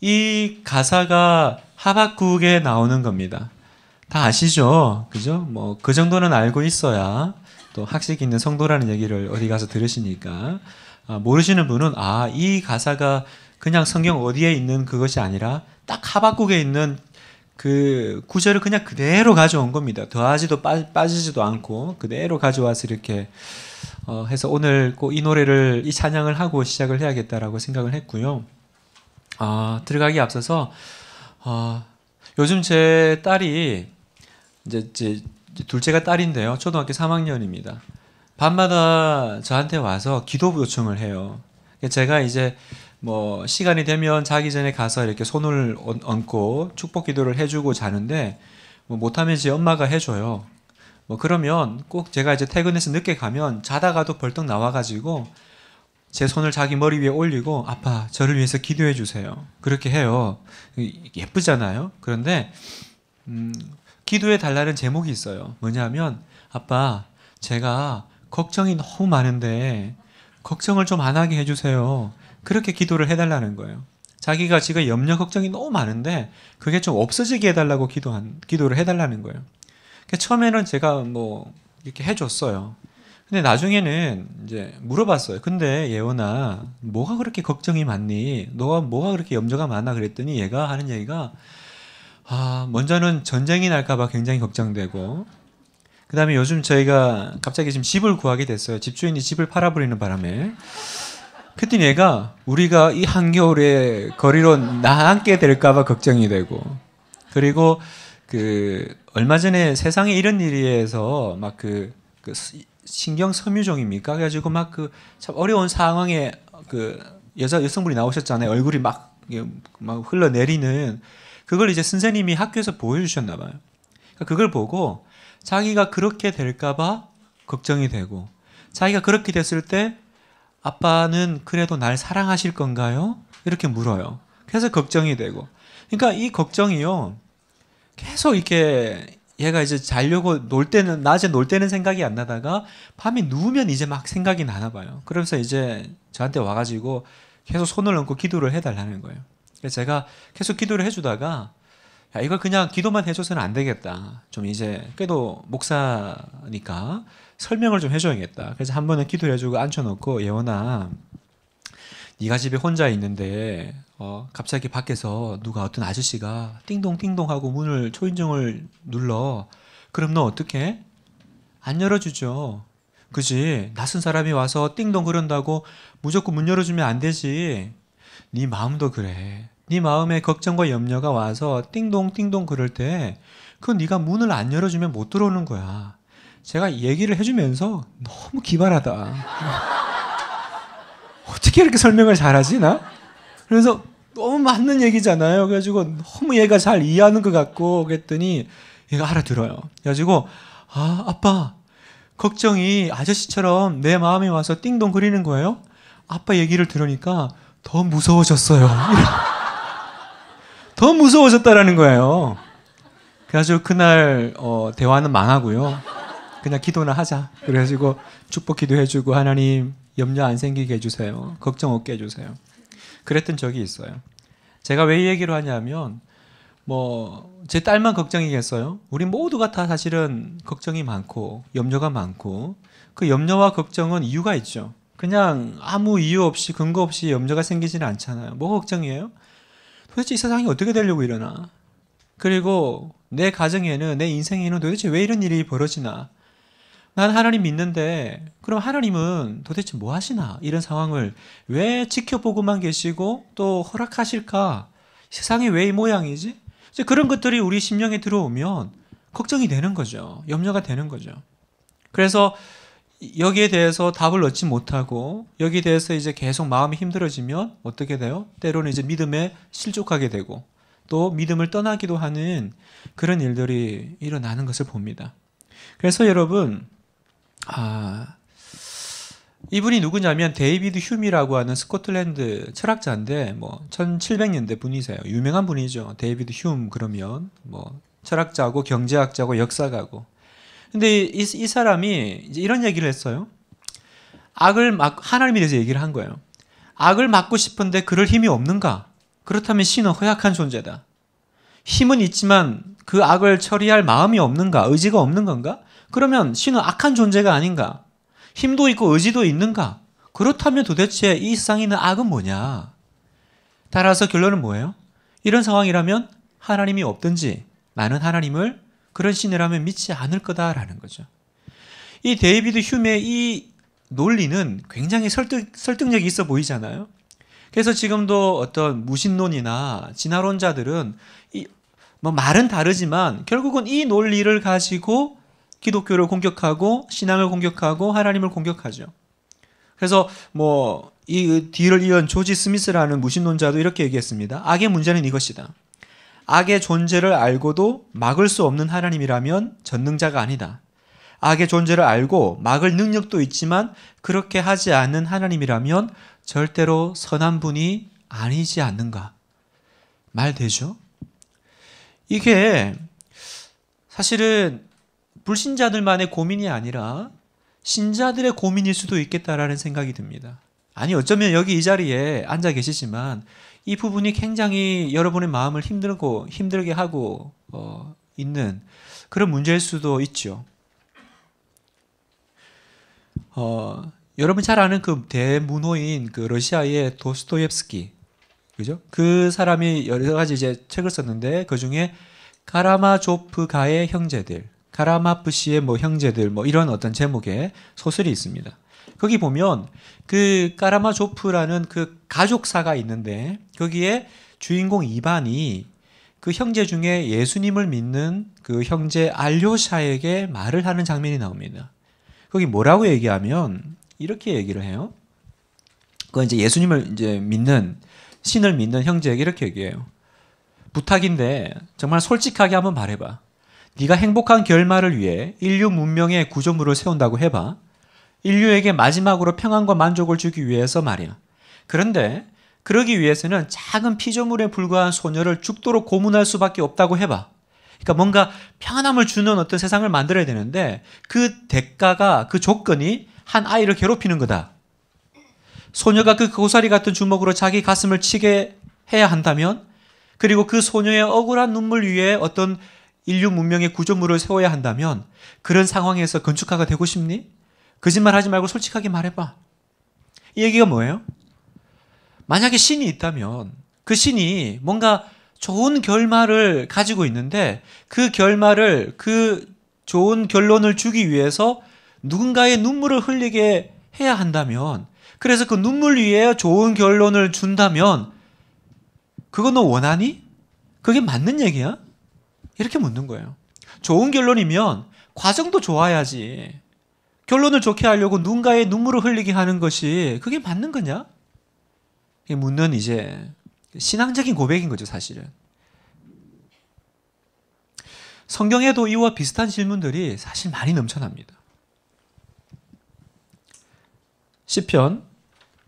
이 가사가 하박국에 나오는 겁니다. 다 아시죠? 그죠? 뭐 그 정도는 알고 있어야 또 학식 있는 성도라는 얘기를 어디 가서 들으시니까 아, 모르시는 분은 아이 가사가 그냥 성경 어디에 있는 그것이 아니라 딱 하박국에 있는 그 구절을 그냥 그대로 가져온 겁니다. 더하지도 빠, 지지도 않고 그대로 가져와서 이렇게 어, 해서 오늘 꼭 이 노래를 이 찬양을 하고 시작을 해야겠다라고 생각을 했고요. 아, 들어가기 앞서서 어, 요즘 제 딸이 이제 제 둘째가 딸인데요. 초등학교 3학년입니다. 밤마다 저한테 와서 기도 요청을 해요. 그러니까 제가 이제 뭐 시간이 되면 자기 전에 가서 이렇게 손을 얹고 축복 기도를 해주고 자는데 뭐 못하면 제 엄마가 해줘요. 뭐 그러면 꼭 제가 이제 퇴근해서 늦게 가면 자다가도 벌떡 나와가지고 제 손을 자기 머리 위에 올리고 아빠 저를 위해서 기도해 주세요. 그렇게 해요. 예쁘잖아요. 그런데 음, 기도해 달라는 제목이 있어요. 뭐냐면 아빠 제가 걱정이 너무 많은데 걱정을 좀 안 하게 해주세요. 그렇게 기도를 해달라는 거예요. 자기가 지금 염려 걱정이 너무 많은데 그게 좀 없어지게 해달라고 기도한 기도를 해달라는 거예요. 그러니까 처음에는 제가 뭐 이렇게 해줬어요. 근데 나중에는 이제 물어봤어요. 근데 예원아, 뭐가 그렇게 걱정이 많니? 너가 뭐가 그렇게 염려가 많아? 그랬더니 얘가 하는 얘기가 아, 먼저는 전쟁이 날까봐 굉장히 걱정되고, 그 다음에 요즘 저희가 갑자기 지금 집을 구하게 됐어요. 집주인이 집을 팔아버리는 바람에. 그랬더니 얘가 우리가 이 한겨울에 거리로 나앉게 될까봐 걱정이 되고, 그리고 그, 얼마 전에 세상에 이런 일에서 이막 그, 그 신경 섬유종입니까? 그래가지고 막 그 참 어려운 상황에 그 여자 여성분이 나오셨잖아요. 얼굴이 막, 막 흘러내리는 그걸 이제 선생님이 학교에서 보여주셨나 봐요. 그러니까 그걸 보고 자기가 그렇게 될까봐 걱정이 되고 자기가 그렇게 됐을 때 아빠는 그래도 날 사랑하실 건가요? 이렇게 물어요. 그래서 걱정이 되고 그러니까 이 걱정이요 계속 이렇게 얘가 이제 자려고 놀 때는 낮에 놀 때는 생각이 안 나다가 밤에 누우면 이제 막 생각이 나나 봐요. 그러면서 이제 저한테 와가지고 계속 손을 얹고 기도를 해달라는 거예요. 그래서 제가 계속 기도를 해주다가 야 이걸 그냥 기도만 해줘서는 안 되겠다. 좀 이제 그래도 목사니까 설명을 좀 해줘야겠다. 그래서 한 번은 기도해주고 앉혀놓고 예원아 네가 집에 혼자 있는데 어, 갑자기 밖에서 누가 어떤 아저씨가 띵동띵동 하고 문을 초인종을 눌러. 그럼 너 어떻게? 안 열어주죠. 그지? 낯선 사람이 와서 띵동 그런다고 무조건 문 열어주면 안 되지. 네 마음도 그래. 네 마음에 걱정과 염려가 와서 띵동띵동 그럴 때그건 네가 문을 안 열어주면 못 들어오는 거야. 제가 얘기를 해주면서 너무 기발하다. 어떻게 이렇게 설명을 잘하지 나? 그래서 너무 맞는 얘기잖아요. 그래가지고 너무 얘가 잘 이해하는 것 같고 그랬더니 얘가 알아들어요. 그래가지고 아 아빠 걱정이 아저씨처럼 내 마음에 와서 띵동 거리는 거예요. 아빠 얘기를 들으니까 더 무서워졌어요. 더 무서워졌다라는 거예요. 그래가지고 그날 어, 대화는 망하고요. 그냥 기도나 하자. 그래가지고 축복 기도해주고 하나님 염려 안 생기게 해주세요. 걱정 없게 해주세요. 그랬던 적이 있어요. 제가 왜 이 얘기를 하냐면 뭐 제 딸만 걱정이겠어요. 우리 모두가 다 사실은 걱정이 많고 염려가 많고 그 염려와 걱정은 이유가 있죠. 그냥 아무 이유 없이 근거 없이 염려가 생기지는 않잖아요. 뭐가 걱정이에요? 도대체 이 세상이 어떻게 되려고 이러나? 그리고 내 가정에는 내 인생에는 도대체 왜 이런 일이 벌어지나? 난 하나님 믿는데 그럼 하나님은 도대체 뭐 하시나 이런 상황을 왜 지켜보고만 계시고 또 허락하실까 세상이 왜 이 모양이지 그런 것들이 우리 심령에 들어오면 걱정이 되는 거죠 염려가 되는 거죠 그래서 여기에 대해서 답을 얻지 못하고 여기에 대해서 이제 계속 마음이 힘들어지면 어떻게 돼요 때로는 이제 믿음에 실족하게 되고 또 믿음을 떠나기도 하는 그런 일들이 일어나는 것을 봅니다 그래서 여러분 아, 이분이 누구냐면 데이비드 휴미라고 하는 스코틀랜드 철학자인데 뭐 1700년대 분이세요. 유명한 분이죠. 데이비드 휴움 그러면 뭐 철학자고 경제학자고 역사가고. 근데 이, 이 사람이 이런 얘기를 했어요. 악을 막 하나님에 대해서 얘기를 한 거예요. 악을 막고 싶은데 그럴 힘이 없는가? 그렇다면 신은 허약한 존재다. 힘은 있지만 그 악을 처리할 마음이 없는가? 의지가 없는 건가? 그러면 신은 악한 존재가 아닌가? 힘도 있고 의지도 있는가? 그렇다면 도대체 이 세상에 있는 악은 뭐냐? 따라서 결론은 뭐예요? 이런 상황이라면 하나님이 없든지 나는 하나님을 그런 신이라면 믿지 않을 거다라는 거죠. 이 데이비드 휴메의 이 논리는 굉장히 설득, 설득력이 있어 보이잖아요. 그래서 지금도 어떤 무신론이나 진화론자들은 이, 뭐 말은 다르지만 결국은 이 논리를 가지고 기독교를 공격하고 신앙을 공격하고 하나님을 공격하죠. 그래서 뭐이 뒤를 이은 조지 스미스라는 무신론자도 이렇게 얘기했습니다. 악의 문제는 이것이다. 악의 존재를 알고도 막을 수 없는 하나님이라면 전능자가 아니다. 악의 존재를 알고 막을 능력도 있지만 그렇게 하지 않는 하나님이라면 절대로 선한 분이 아니지 않는가. 말 되죠? 이게 사실은 불신자들만의 고민이 아니라 신자들의 고민일 수도 있겠다라는 생각이 듭니다. 아니 어쩌면 여기 이 자리에 앉아 계시지만 이 부분이 굉장히 여러분의 마음을 힘들고 힘들게 하고 어, 있는 그런 문제일 수도 있죠. 어, 여러분 잘 아는 그 대문호인 그 러시아의 도스토옙스키 그죠? 그 사람이 여러 가지 이제 책을 썼는데 그 중에 카라마조프가의 형제들 카라마프 씨의 뭐 형제들 뭐 이런 어떤 제목의 소설이 있습니다. 거기 보면 그 까라마조프라는 그 가족사가 있는데 거기에 주인공 이반이 그 형제 중에 예수님을 믿는 그 형제 알료샤에게 말을 하는 장면이 나옵니다. 거기 뭐라고 얘기하면 이렇게 얘기를 해요. 그 이제 예수님을 이제 믿는 신을 믿는 형제에게 이렇게 얘기해요. 부탁인데 정말 솔직하게 한번 말해봐. 네가 행복한 결말을 위해 인류 문명의 구조물을 세운다고 해봐. 인류에게 마지막으로 평안과 만족을 주기 위해서 말이야. 그런데 그러기 위해서는 작은 피조물에 불과한 소녀를 죽도록 고문할 수밖에 없다고 해봐. 그러니까 뭔가 평안함을 주는 어떤 세상을 만들어야 되는데 그 대가가 그 조건이 한 아이를 괴롭히는 거다. 소녀가 그 고사리 같은 주먹으로 자기 가슴을 치게 해야 한다면 그리고 그 소녀의 억울한 눈물 위에 어떤 인류 문명의 구조물을 세워야 한다면 그런 상황에서 건축가가 되고 싶니? 거짓말 하지 말고 솔직하게 말해봐. 이 얘기가 뭐예요? 만약에 신이 있다면 그 신이 뭔가 좋은 결말을 가지고 있는데 그 결말을 그 좋은 결론을 주기 위해서 누군가의 눈물을 흘리게 해야 한다면 그래서 그 눈물 위에 좋은 결론을 준다면 그거 너 원하니? 그게 맞는 얘기야? 이렇게 묻는 거예요. 좋은 결론이면 과정도 좋아야지. 결론을 좋게 하려고 누군가의 눈물을 흘리게 하는 것이 그게 맞는 거냐? 묻는 이제 신앙적인 고백인 거죠, 사실은. 성경에도 이와 비슷한 질문들이 사실 많이 넘쳐납니다. 시편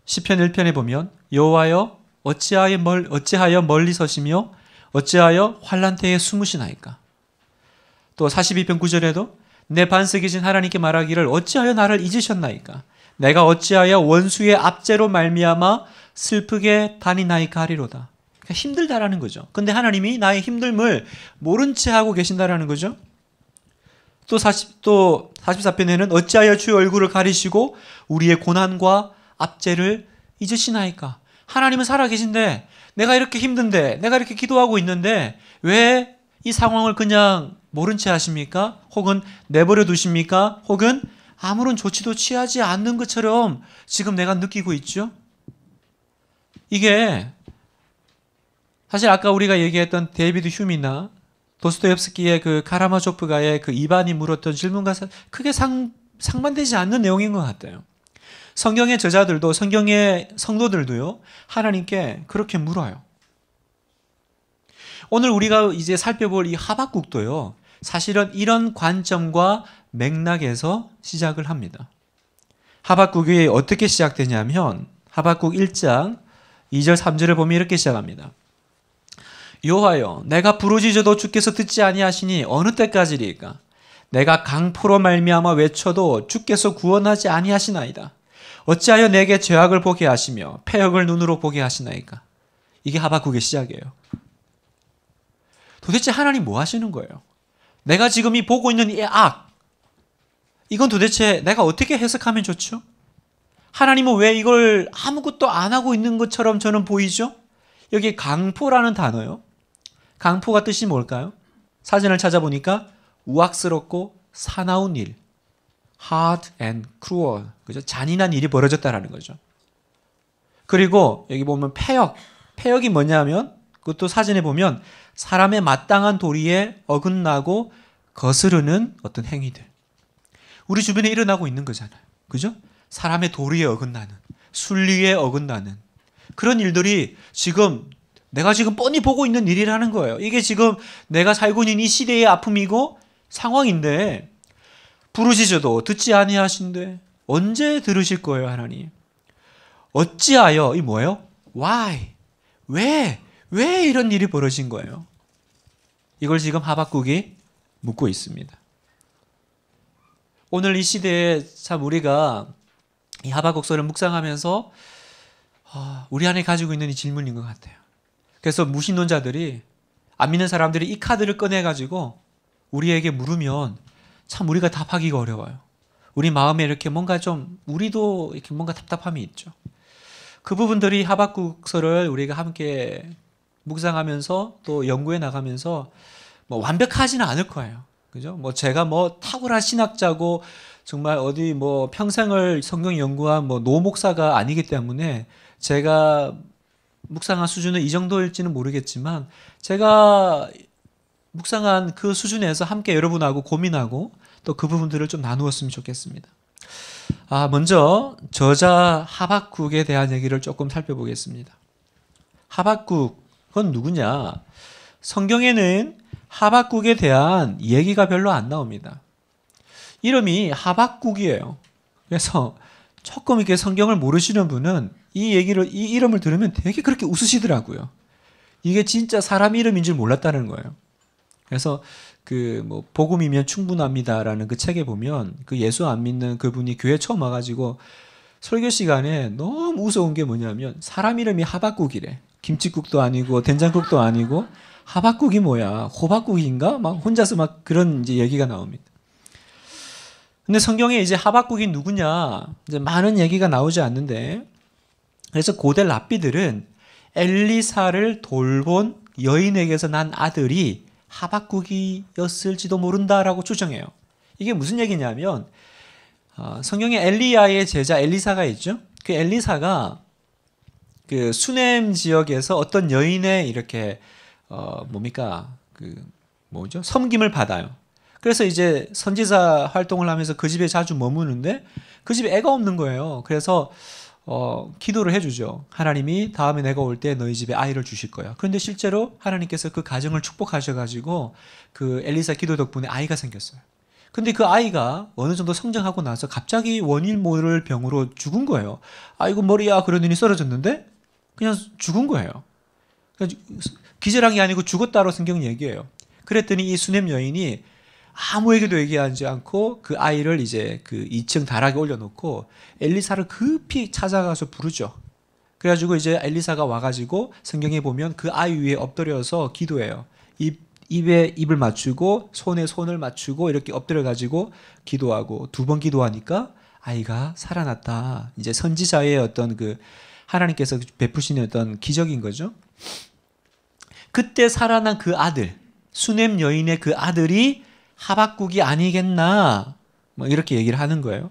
시편 1편에 보면 여호와여 어찌하여 멀 어찌하여 멀리 서시며 어찌하여 환란 때에 숨으시나이까? 또 42편 9절에도 내 반석이신 하나님께 말하기를 어찌하여 나를 잊으셨나이까? 내가 어찌하여 원수의 압제로 말미암아 슬프게 다니나이까 하리로다. 그러니까 힘들다라는 거죠. 근데 하나님이 나의 힘듦을 모른 채 하고 계신다라는 거죠. 또 40, 또 44편에는 어찌하여 주의 얼굴을 가리시고 우리의 고난과 압제를 잊으시나이까? 하나님은 살아계신데 내가 이렇게 힘든데, 내가 이렇게 기도하고 있는데, 왜 이 상황을 그냥 모른 채 하십니까? 혹은 내버려 두십니까? 혹은 아무런 조치도 취하지 않는 것처럼 지금 내가 느끼고 있죠? 이게 사실 아까 우리가 얘기했던 데이비드 휴미나 도스토옙스키의 그 카라마조프가의 그 이반이 물었던 질문과 크게 상, 상반되지 않는 내용인 것 같아요. 성경의 저자들도 성경의 성도들도요. 하나님께 그렇게 물어요. 오늘 우리가 이제 살펴볼 이 하박국도요. 사실은 이런 관점과 맥락에서 시작을 합니다. 하박국이 어떻게 시작되냐면 하박국 1장 2절 3절을 보면 이렇게 시작합니다. 요하여 내가 부르짖어도 주께서 듣지 아니하시니 어느 때까지리까 내가 강포로 말미암아 외쳐도 주께서 구원하지 아니하시나이다. 어찌하여 내게 죄악을 보게 하시며 폐역을 눈으로 보게 하시나이까? 이게 하박국의 시작이에요. 도대체 하나님 뭐 하시는 거예요? 내가 지금 이 보고 있는 이 악, 이건 도대체 내가 어떻게 해석하면 좋죠? 하나님은 왜 이걸 아무것도 안 하고 있는 것처럼 저는 보이죠? 여기 강포라는 단어요. 강포가 뜻이 뭘까요? 사진을 찾아보니까 우악스럽고 사나운 일, hard and cruel. 그죠? 잔인한 일이 벌어졌다라는 거죠. 그리고 여기 보면 폐역. 폐역이 뭐냐면 그것도 사진에 보면 사람의 마땅한 도리에 어긋나고 거스르는 어떤 행위들. 우리 주변에 일어나고 있는 거잖아요. 그죠? 사람의 도리에 어긋나는, 순리에 어긋나는 그런 일들이 지금 내가 지금 뻔히 보고 있는 일이라는 거예요. 이게 지금 내가 살고 있는 이 시대의 아픔이고 상황인데 부르짖어도 듣지 아니하신데 언제 들으실 거예요, 하나님? 어찌하여 이 뭐예요? Why? 왜? 왜 이런 일이 벌어진 거예요? 이걸 지금 하박국이 묻고 있습니다. 오늘 이 시대에 참 우리가 이 하박국서를 묵상하면서 아, 우리 안에 가지고 있는 이 질문인 것 같아요. 그래서 무신론자들이 안 믿는 사람들이 이 카드를 꺼내 가지고 우리에게 물으면 참 우리가 답 하기가 어려워요. 우리 마음에 이렇게 뭔가 좀 우리도 이렇게 뭔가 답답함이 있죠. 그 부분들이 하박국서를 우리가 함께 묵상하면서 또 연구해 나가면서 뭐 완벽하지는 않을 거예요. 그죠? 뭐 제가 뭐 탁월한 신학자고 정말 어디 뭐 평생을 성경 연구한 뭐 노목사가 아니기 때문에 제가 묵상한 수준은 이 정도일지는 모르겠지만 제가 묵상한 그 수준에서 함께 여러분하고 고민하고 또 그 부분들을 좀 나누었으면 좋겠습니다. 아, 먼저 저자 하박국에 대한 얘기를 조금 살펴보겠습니다. 하박국, 은 누구냐? 성경에는 하박국에 대한 얘기가 별로 안 나옵니다. 이름이 하박국이에요. 그래서 조금 이렇게 성경을 모르시는 분은 이 얘기를, 이 이름을 들으면 되게 그렇게 웃으시더라고요. 이게 진짜 사람 이름인 줄 몰랐다는 거예요. 그래서 그 뭐 복음이면 충분합니다라는 그 책에 보면 그 예수 안 믿는 그분이 교회 처음 와가지고 설교 시간에 너무 무서운 게 뭐냐면 사람 이름이 하박국이래. 김치국도 아니고 된장국도 아니고 하박국이 뭐야? 호박국인가? 막 혼자서 막 그런 이제 얘기가 나옵니다. 근데 성경에 이제 하박국이 누구냐? 이제 많은 얘기가 나오지 않는데 그래서 고대 랍비들은 엘리사를 돌본 여인에게서 난 아들이 하박국이었을지도 모른다라고 추정해요. 이게 무슨 얘기냐면 어, 성경에 엘리야의 제자 엘리사가 있죠. 그 엘리사가 그 수넴 지역에서 어떤 여인의 이렇게 어 뭡니까 그 뭐죠 섬김을 받아요. 그래서 이제 선지자 활동을 하면서 그 집에 자주 머무는데 그 집에 애가 없는 거예요. 그래서 어, 기도를 해주죠. 하나님이 다음에 내가 올 때 너희 집에 아이를 주실 거야. 그런데 실제로 하나님께서 그 가정을 축복하셔가지고 그 엘리사 기도 덕분에 아이가 생겼어요. 근데 그 아이가 어느 정도 성장하고 나서 갑자기 원일 모를 병으로 죽은 거예요. 아이고 머리야 그러더니 쓰러졌는데 그냥 죽은 거예요. 기절한 게 아니고 죽었다로 성경 얘기해요. 그랬더니 이 수냄 여인이 아무에게도 얘기하지 않고 그 아이를 이제 그 2층 다락에 올려놓고 엘리사를 급히 찾아가서 부르죠. 그래가지고 이제 엘리사가 와가지고 성경에 보면 그 아이 위에 엎드려서 기도해요. 입, 입에 입을 맞추고 손에 손을 맞추고 이렇게 엎드려가지고 기도하고 두 번 기도하니까 아이가 살아났다. 이제 선지자의 어떤 그 하나님께서 베푸시는 어떤 기적인 거죠. 그때 살아난 그 아들, 수냄 여인의 그 아들이 하박국이 아니겠나 뭐 이렇게 얘기를 하는 거예요.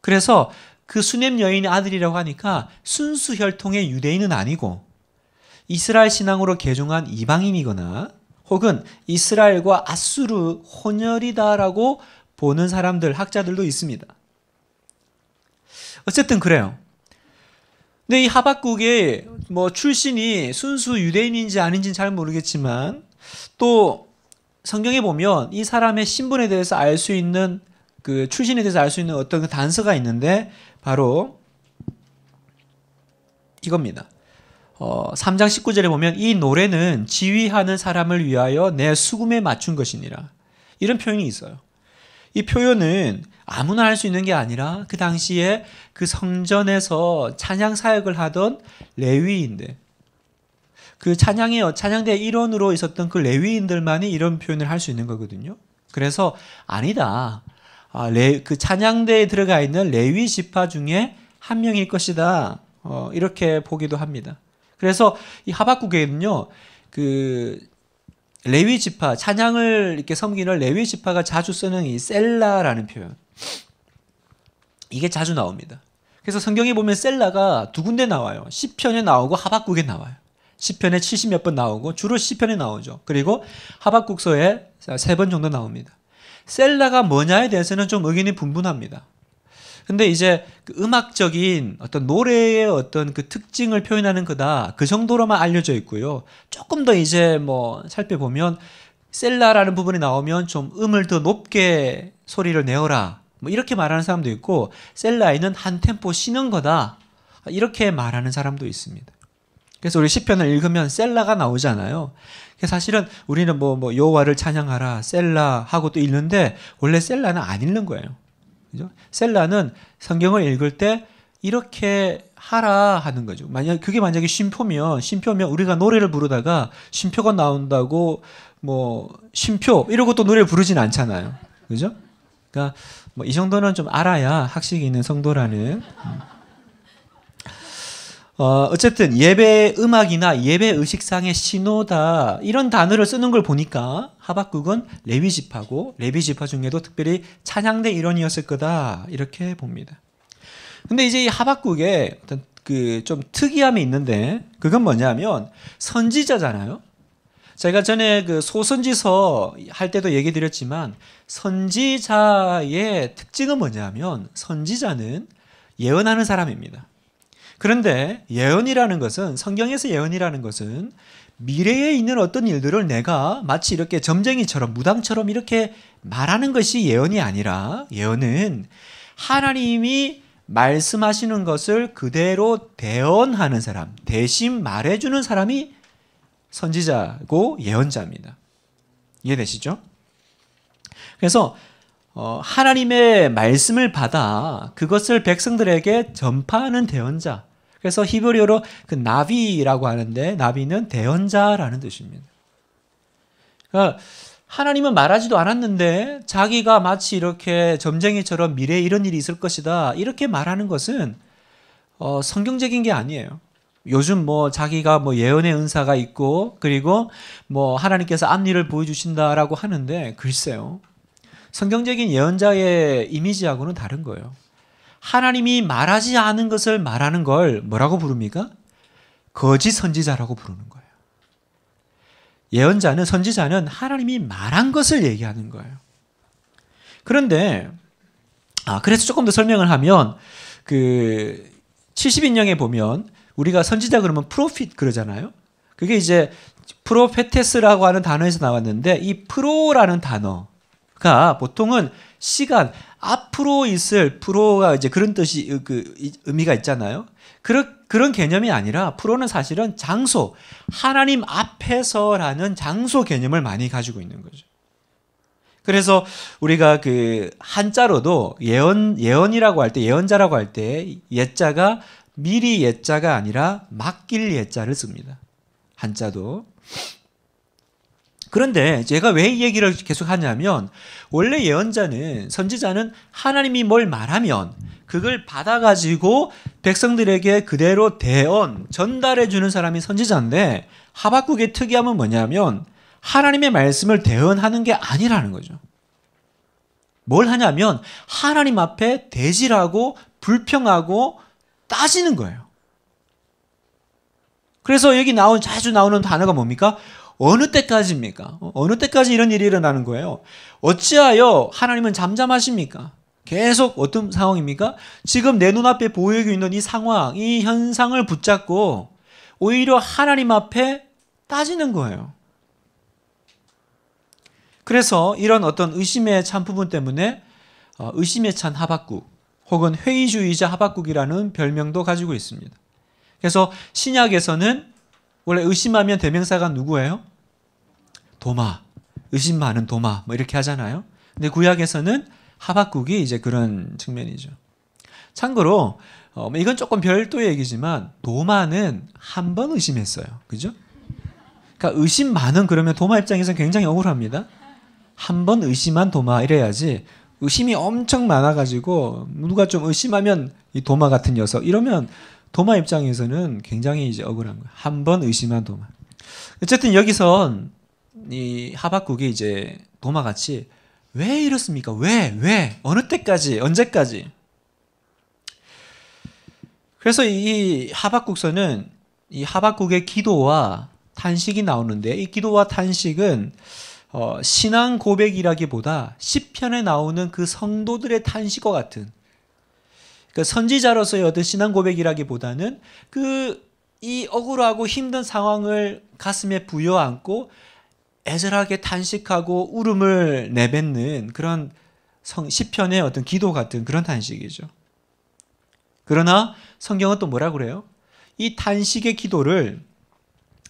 그래서 그 수넴 여인의 아들이라고 하니까 순수 혈통의 유대인은 아니고 이스라엘 신앙으로 개종한 이방인이거나 혹은 이스라엘과 아수르 혼혈이다라고 보는 사람들 학자들도 있습니다. 어쨌든 그래요. 근데 이 하박국의 뭐 출신이 순수 유대인인지 아닌지는 잘 모르겠지만 또 성경에 보면 이 사람의 신분에 대해서 알 수 있는 그 출신에 대해서 알 수 있는 어떤 그 단서가 있는데 바로 이겁니다. 어, 3장 19절에 보면 이 노래는 지휘하는 사람을 위하여 내 수금에 맞춘 것이니라. 이런 표현이 있어요. 이 표현은 아무나 할 수 있는 게 아니라 그 당시에 그 성전에서 찬양 사역을 하던 레위인데 그 찬양의 찬양대의 일원으로 있었던 그 레위인들만이 이런 표현을 할 수 있는 거거든요. 그래서 아니다. 아, 레, 그 찬양대에 들어가 있는 레위 지파 중에 한 명일 것이다. 어, 이렇게 보기도 합니다. 그래서 이 하박국에는요. 그 레위 지파 찬양을 이렇게 섬기는 레위 지파가 자주 쓰는 이 셀라라는 표현. 이게 자주 나옵니다. 그래서 성경에 보면 셀라가 두 군데 나와요. 시편에 나오고 하박국에 나와요. 시편에 70 몇 번 나오고 주로 시편에 나오죠. 그리고 하박국서에 세 번 정도 나옵니다. 셀라가 뭐냐에 대해서는 좀 의견이 분분합니다. 근데 이제 그 음악적인 어떤 노래의 어떤 그 특징을 표현하는 거다. 그 정도로만 알려져 있고요. 조금 더 이제 뭐 살펴보면 셀라라는 부분이 나오면 좀 음을 더 높게 소리를 내어라. 뭐 이렇게 말하는 사람도 있고 셀라에는 한 템포 쉬는 거다. 이렇게 말하는 사람도 있습니다. 그래서 우리 시편을 읽으면 셀라가 나오잖아요. 사실은 우리는 뭐, 뭐여와를 찬양하라, 셀라 하고 또 읽는데 원래 셀라는 안 읽는 거예요. 그죠? 셀라는 성경을 읽을 때 이렇게 하라 하는 거죠. 만약 그게 만약에 심표면 심표면 우리가 노래를 부르다가 심표가 나온다고 뭐 심표 이러고 또 노래를 부르진 않잖아요. 그죠? 그니까뭐 이 정도는 좀 알아야 학식이 있는 성도라는 음. 어, 어쨌든 예배 음악이나 예배 의식상의 신호다 이런 단어를 쓰는 걸 보니까 하박국은 레위 지파고 레위 지파 중에도 특별히 찬양대 일원이었을 거다 이렇게 봅니다. 근데 이제 이 하박국의 어떤 그 좀 특이함이 있는데 그건 뭐냐면 선지자잖아요. 제가 전에 그 소선지서 할 때도 얘기 드렸지만 선지자의 특징은 뭐냐면 선지자는 예언하는 사람입니다. 그런데 예언이라는 것은 성경에서 예언이라는 것은 미래에 있는 어떤 일들을 내가 마치 이렇게 점쟁이처럼 무당처럼 이렇게 말하는 것이 예언이 아니라 예언은 하나님이 말씀하시는 것을 그대로 대언하는 사람, 대신 말해주는 사람이 선지자고 예언자입니다. 이해되시죠? 그래서 어, 하나님의 말씀을 받아 그것을 백성들에게 전파하는 대언자, 그래서 히브리어로 그 나비라고 하는데 나비는 대언자라는 뜻입니다. 그러니까 하나님은 말하지도 않았는데 자기가 마치 이렇게 점쟁이처럼 미래에 이런 일이 있을 것이다 이렇게 말하는 것은 어, 성경적인 게 아니에요. 요즘 뭐 자기가 뭐 예언의 은사가 있고 그리고 뭐 하나님께서 앞니를 보여주신다라고 하는데 글쎄요. 성경적인 예언자의 이미지하고는 다른 거예요. 하나님이 말하지 않은 것을 말하는 걸 뭐라고 부릅니까? 거짓 선지자라고 부르는 거예요. 예언자는 선지자는 하나님이 말한 것을 얘기하는 거예요. 그런데 아 그래서 조금 더 설명을 하면 그 70인령에 보면 우리가 선지자 그러면 프로핏 그러잖아요. 그게 이제 프로페테스라고 하는 단어에서 나왔는데 이 프로라는 단어 가 그러니까 보통은 시간 앞으로 있을 프로가 이제 그런 뜻이 그, 그 의미가 있잖아요. 그런 그런 개념이 아니라 프로는 사실은 장소 하나님 앞에서라는 장소 개념을 많이 가지고 있는 거죠. 그래서 우리가 그 한자로도 예언 예언이라고 할 때 예언자라고 할 때 예자가 미리 예자가 아니라 맡길 예자를 씁니다. 한자도 그런데 제가 왜 이 얘기를 계속 하냐면 원래 예언자는 선지자는 하나님이 뭘 말하면 그걸 받아가지고 백성들에게 그대로 대언 전달해 주는 사람이 선지자인데 하박국의 특이함은 뭐냐면 하나님의 말씀을 대언하는 게 아니라는 거죠. 뭘 하냐면 하나님 앞에 대질하고 불평하고 따지는 거예요. 그래서 여기 나온 자주 나오는 단어가 뭡니까? 어느 때까지입니까? 어느 때까지 이런 일이 일어나는 거예요? 어찌하여 하나님은 잠잠하십니까? 계속 어떤 상황입니까? 지금 내 눈앞에 보이고 있는 이 상황, 이 현상을 붙잡고 오히려 하나님 앞에 따지는 거예요. 그래서 이런 어떤 의심의 찬 부분 때문에 어, 의심에 찬 하박국 혹은 회의주의자 하박국이라는 별명도 가지고 있습니다. 그래서 신약에서는 원래 의심하면 대명사가 누구예요? 도마, 의심 많은 도마 뭐 이렇게 하잖아요. 근데 구약에서는 하박국이 이제 그런 측면이죠. 참고로 어, 뭐 이건 조금 별도의 얘기지만 도마는 한 번 의심했어요. 그죠? 그러니까 의심 많은 그러면 도마 입장에서는 굉장히 억울합니다. 한 번 의심한 도마 이래야지 의심이 엄청 많아가지고 누가 좀 의심하면 이 도마 같은 녀석 이러면 도마 입장에서는 굉장히 이제 억울한 거예요. 한 번 의심한 도마. 어쨌든 여기선 이 하박국이 이제 도마같이 왜 이렇습니까? 왜? 왜? 어느 때까지? 언제까지? 그래서 이 하박국서는 이 하박국의 기도와 탄식이 나오는데 이 기도와 탄식은 어, 신앙 고백이라기보다 시편에 나오는 그 성도들의 탄식과 같은 그 그러니까 선지자로서의 어떤 신앙 고백이라기보다는 그 이 억울하고 힘든 상황을 가슴에 부여안고 애절하게 탄식하고 울음을 내뱉는 그런 성 시편의 어떤 기도 같은 그런 탄식이죠. 그러나 성경은 또 뭐라 그래요? 이 탄식의 기도를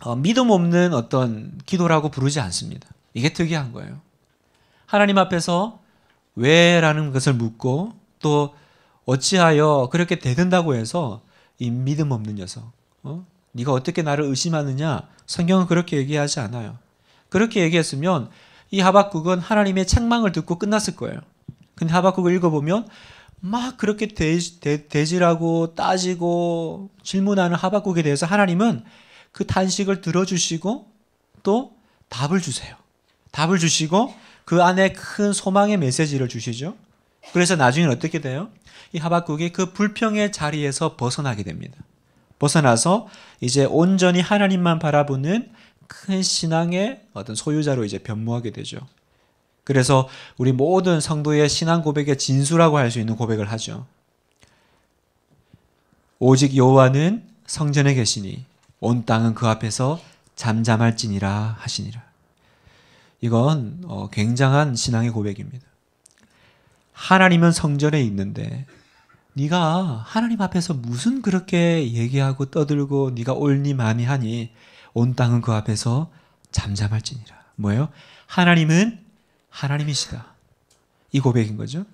어, 믿음 없는 어떤 기도라고 부르지 않습니다. 이게 특이한 거예요. 하나님 앞에서 왜라는 것을 묻고 또 어찌하여 그렇게 대든다고 해서 이 믿음 없는 녀석, 어? 네가 어떻게 나를 의심하느냐? 성경은 그렇게 얘기하지 않아요. 그렇게 얘기했으면 이 하박국은 하나님의 책망을 듣고 끝났을 거예요. 근데 하박국을 읽어보면 막 그렇게 대지, 라고 따지고 질문하는 하박국에 대해서 하나님은 그 탄식을 들어주시고 또 답을 주세요. 답을 주시고 그 안에 큰 소망의 메시지를 주시죠. 그래서 나중에는 어떻게 돼요? 이 하박국이 그 불평의 자리에서 벗어나게 됩니다. 벗어나서 이제 온전히 하나님만 바라보는 큰 신앙의 어떤 소유자로 이제 변모하게 되죠. 그래서 우리 모든 성도의 신앙 고백의 진수라고 할 수 있는 고백을 하죠. 오직 여호와는 성전에 계시니 온 땅은 그 앞에서 잠잠할지니라 하시니라. 이건 어, 굉장한 신앙의 고백입니다. 하나님은 성전에 있는데 네가 하나님 앞에서 무슨 그렇게 얘기하고 떠들고 네가 옳니 많이 하니 온 땅은 그 앞에서 잠잠할지니라. 뭐예요? 하나님은 하나님이시다. 이 고백인 거죠.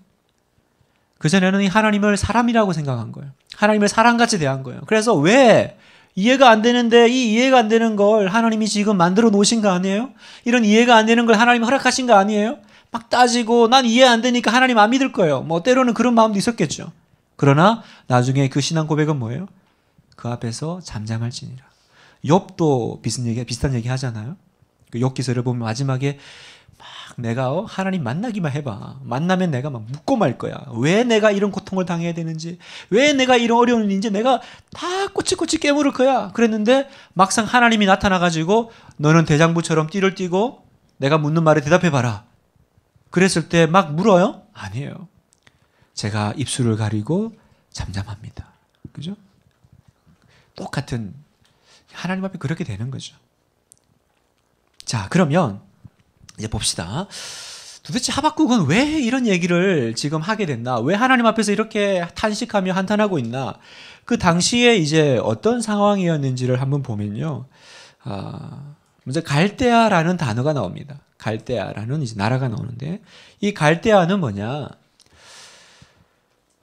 그전에는 이 하나님을 사람이라고 생각한 거예요. 하나님을 사람같이 대한 거예요. 그래서 왜 이해가 안 되는데 이 이해가 안 되는 걸 하나님이 지금 만들어 놓으신 거 아니에요? 이런 이해가 안 되는 걸 하나님 허락하신 거 아니에요? 막 따지고 난 이해 안 되니까 하나님 안 믿을 거예요. 뭐 때로는 그런 마음도 있었겠죠. 그러나 나중에 그 신앙 고백은 뭐예요? 그 앞에서 잠잠할지니라. 욥도 비슷한 얘기 비슷한 얘기 하잖아요. 그 욥기서를 보면 마지막에 막 내가 어, 하나님 만나기만 해봐. 만나면 내가 막 묻고 말 거야. 왜 내가 이런 고통을 당해야 되는지, 왜 내가 이런 어려움을 이제 내가 다 꼬치꼬치 깨물을 거야. 그랬는데 막상 하나님이 나타나가지고 너는 대장부처럼 띠를 띠고 내가 묻는 말에 대답해봐라. 그랬을 때 막 물어요? 아니에요. 제가 입술을 가리고 잠잠합니다. 그죠? 똑같은 하나님 앞에 그렇게 되는 거죠. 자, 그러면 이제 봅시다. 도대체 하박국은 왜 이런 얘기를 지금 하게 됐나? 왜 하나님 앞에서 이렇게 탄식하며 한탄하고 있나? 그 당시에 이제 어떤 상황이었는지를 한번 보면요. 아, 먼저 갈대아라는 단어가 나옵니다. 갈대아라는 이제 나라가 나오는데 이 갈대아는 뭐냐?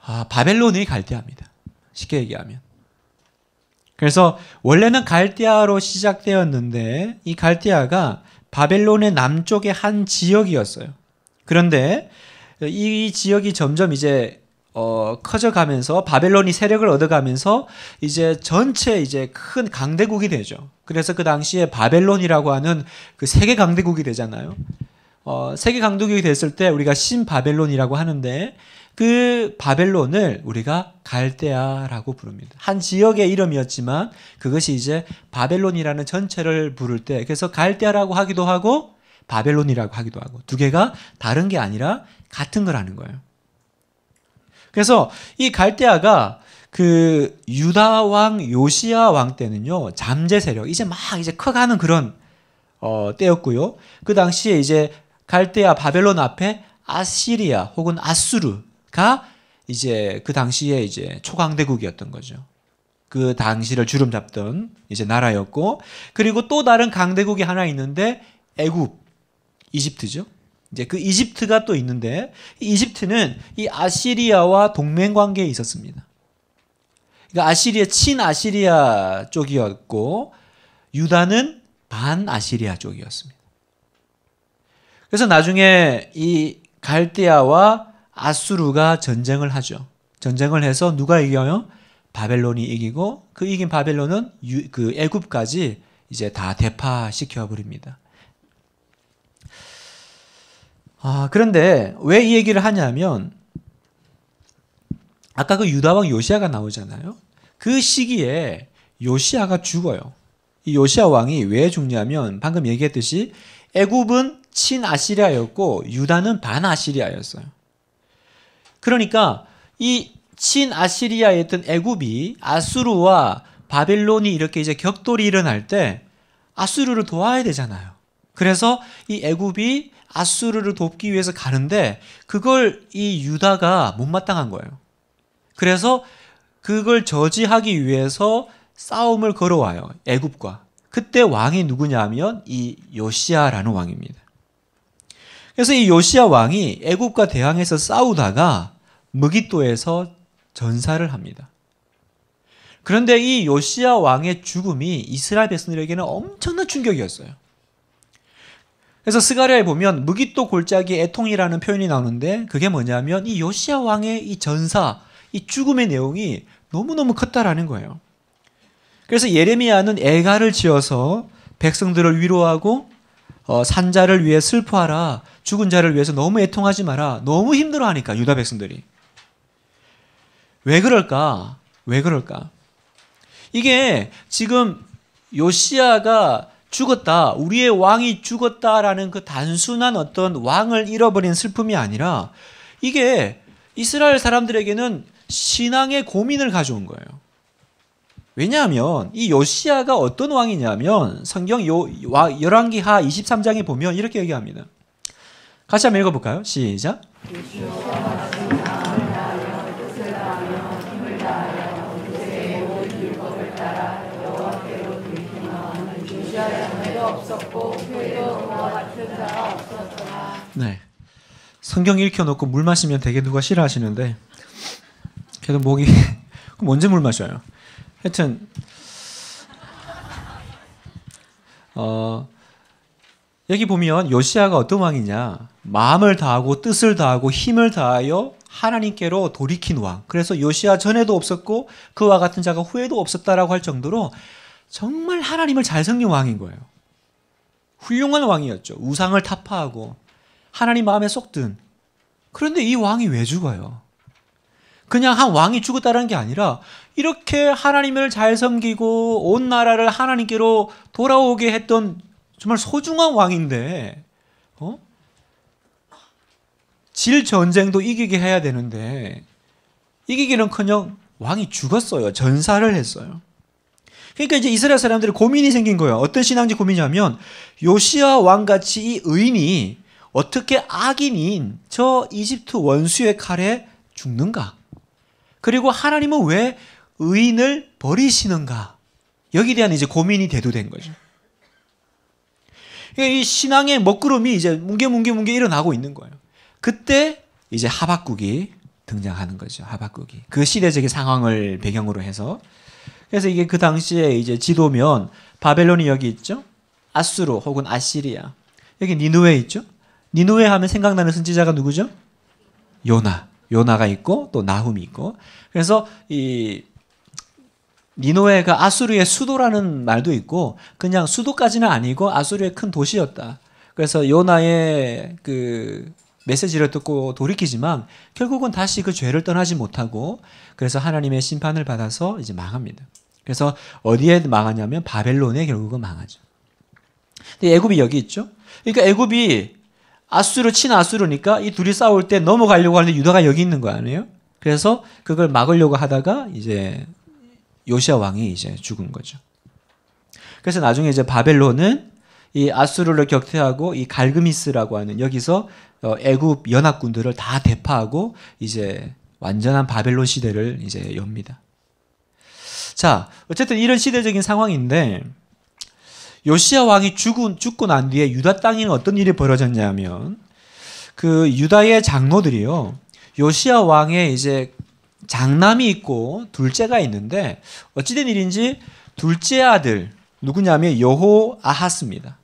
아, 바벨론의 갈대아입니다. 쉽게 얘기하면 그래서 원래는 갈대아로 시작되었는데 이 갈대아가 바벨론의 남쪽의 한 지역이었어요. 그런데 이 지역이 점점 이제 어, 커져가면서 바벨론이 세력을 얻어가면서 이제 전체 이제 큰 강대국이 되죠. 그래서 그 당시에 바벨론이라고 하는 그 세계 강대국이 되잖아요. 어, 세계 강대국이 됐을 때 우리가 신바벨론이라고 하는데 그 바벨론을 우리가 갈대아라고 부릅니다. 한 지역의 이름이었지만 그것이 이제 바벨론이라는 전체를 부를 때 그래서 갈대아라고 하기도 하고 바벨론이라고 하기도 하고 두 개가 다른 게 아니라 같은 걸하는 거예요. 그래서 이 갈대아가 그 유다 왕 요시아 왕 때는요 잠재 세력 이제 막 이제 커가는 그런 어, 때였고요. 그 당시에 이제 갈대아 바벨론 앞에 아시리아 혹은 아수르 가 이제 그 당시에 이제 초강대국이었던 거죠. 그 당시를 주름 잡던 이제 나라였고 그리고 또 다른 강대국이 하나 있는데 애굽 이집트죠. 이제 그 이집트가 또 있는데 이집트는 이 아시리아와 동맹 관계에 있었습니다. 그러니까 아시리아 친 아시리아 쪽이었고 유다는 반 아시리아 쪽이었습니다. 그래서 나중에 이 갈대아와 아수르가 전쟁을 하죠. 전쟁을 해서 누가 이겨요? 바벨론이 이기고 그 이긴 바벨론은 유, 그 애굽까지 이제 다 대파시켜 버립니다. 아, 그런데 왜 이 얘기를 하냐면 아까 그 유다 왕 요시아가 나오잖아요. 그 시기에 요시아가 죽어요. 이 요시아 왕이 왜 죽냐면 방금 얘기했듯이 애굽은 친아시리아였고 유다는 반아시리아였어요. 그러니까 이 친아시리아에 있던 애굽이 아수르와 바벨론이 이렇게 이제 격돌이 일어날 때 아수르를 도와야 되잖아요. 그래서 이 애굽이 아수르를 돕기 위해서 가는데 그걸 이 유다가 못마땅한 거예요. 그래서 그걸 저지하기 위해서 싸움을 걸어와요. 애굽과. 그때 왕이 누구냐면 이 요시아라는 왕입니다. 그래서 이 요시아 왕이 애굽과 대항해서 싸우다가 무기또에서 전사를 합니다. 그런데 이 요시야 왕의 죽음이 이스라엘 백성들에게는 엄청난 충격이었어요. 그래서 스가리아에 보면 무기또 골짜기 애통이라는 표현이 나오는데 그게 뭐냐면 이 요시야 왕의 이 전사, 이 죽음의 내용이 너무너무 컸다라는 거예요. 그래서 예레미야는 애가를 지어서 백성들을 위로하고 어, 산자를 위해 슬퍼하라 죽은 자를 위해서 너무 애통하지 마라 너무 힘들어하니까 유다 백성들이 왜 그럴까? 왜 그럴까? 이게 지금 요시아가 죽었다, 우리의 왕이 죽었다라는 그 단순한 어떤 왕을 잃어버린 슬픔이 아니라 이게 이스라엘 사람들에게는 신앙의 고민을 가져온 거예요. 왜냐하면 이 요시아가 어떤 왕이냐면 성경 열왕기하 23장에 보면 이렇게 얘기합니다. 같이 한번 읽어볼까요? 시작. 성경 읽혀놓고 물 마시면 되게 누가 싫어하시는데 걔도 목이 그럼 언제 물 마셔요? 하여튼 어, 여기 보면 요시아가 어떤 왕이냐 마음을 다하고 뜻을 다하고 힘을 다하여 하나님께로 돌이킨 왕 그래서 요시아 전에도 없었고 그와 같은 자가 후에도 없었다라고 할 정도로 정말 하나님을 잘 섬긴 왕인 거예요 훌륭한 왕이었죠 우상을 타파하고 하나님 마음에 쏙든 그런데 이 왕이 왜 죽어요? 그냥 한 왕이 죽었다는 게 아니라 이렇게 하나님을 잘 섬기고 온 나라를 하나님께로 돌아오게 했던 정말 소중한 왕인데 어? 질 전쟁도 이기게 해야 되는데 이기기는커녕 왕이 죽었어요. 전사를 했어요. 그러니까 이제 이스라엘 사람들이 고민이 생긴 거예요. 어떤 신앙지 고민이냐면 요시아 왕같이 이 의인이 어떻게 악인인 저 이집트 원수의 칼에 죽는가? 그리고 하나님은 왜 의인을 버리시는가? 여기 에 대한 이제 고민이 대두된 거죠. 그러니까 이 신앙의 먹구름이 이제 뭉게뭉게뭉게 일어나고 있는 거예요. 그때 이제 하박국이 등장하는 거죠. 하박국이 그 시대적인 상황을 배경으로 해서 그래서 이게 그 당시에 이제 지도면 바벨론이 여기 있죠. 아수르 혹은 아시리아 여기 니누에 있죠. 니누에 하면 생각나는 선지자가 누구죠? 요나. 요나가 있고 또 나훔이 있고. 그래서 이 니노에가 아수르의 수도라는 말도 있고 그냥 수도까지는 아니고 아수르의 큰 도시였다. 그래서 요나의 그 메시지를 듣고 돌이키지만 결국은 다시 그 죄를 떠나지 못하고 그래서 하나님의 심판을 받아서 이제 망합니다. 그래서 어디에 망하냐면 바벨론에 결국은 망하죠. 근데 애굽이 여기 있죠. 그러니까 애굽이 아수르 친아수르니까 이 둘이 싸울 때 넘어가려고 하는데 유다가 여기 있는 거 아니에요? 그래서 그걸 막으려고 하다가 이제 요시아 왕이 이제 죽은 거죠. 그래서 나중에 이제 바벨론은 이 아수르를 격퇴하고 이 갈그미스라고 하는 여기서 어, 애굽 연합군들을 다 대파하고 이제 완전한 바벨론 시대를 이제 엽니다. 자, 어쨌든 이런 시대적인 상황인데 요시아 왕이 죽은 죽고 난 뒤에 유다 땅에는 어떤 일이 벌어졌냐면 그 유다의 장로들이요. 요시아 왕의 이제 장남이 있고 둘째가 있는데 어찌된 일인지 둘째 아들 누구냐면 여호아하스입니다.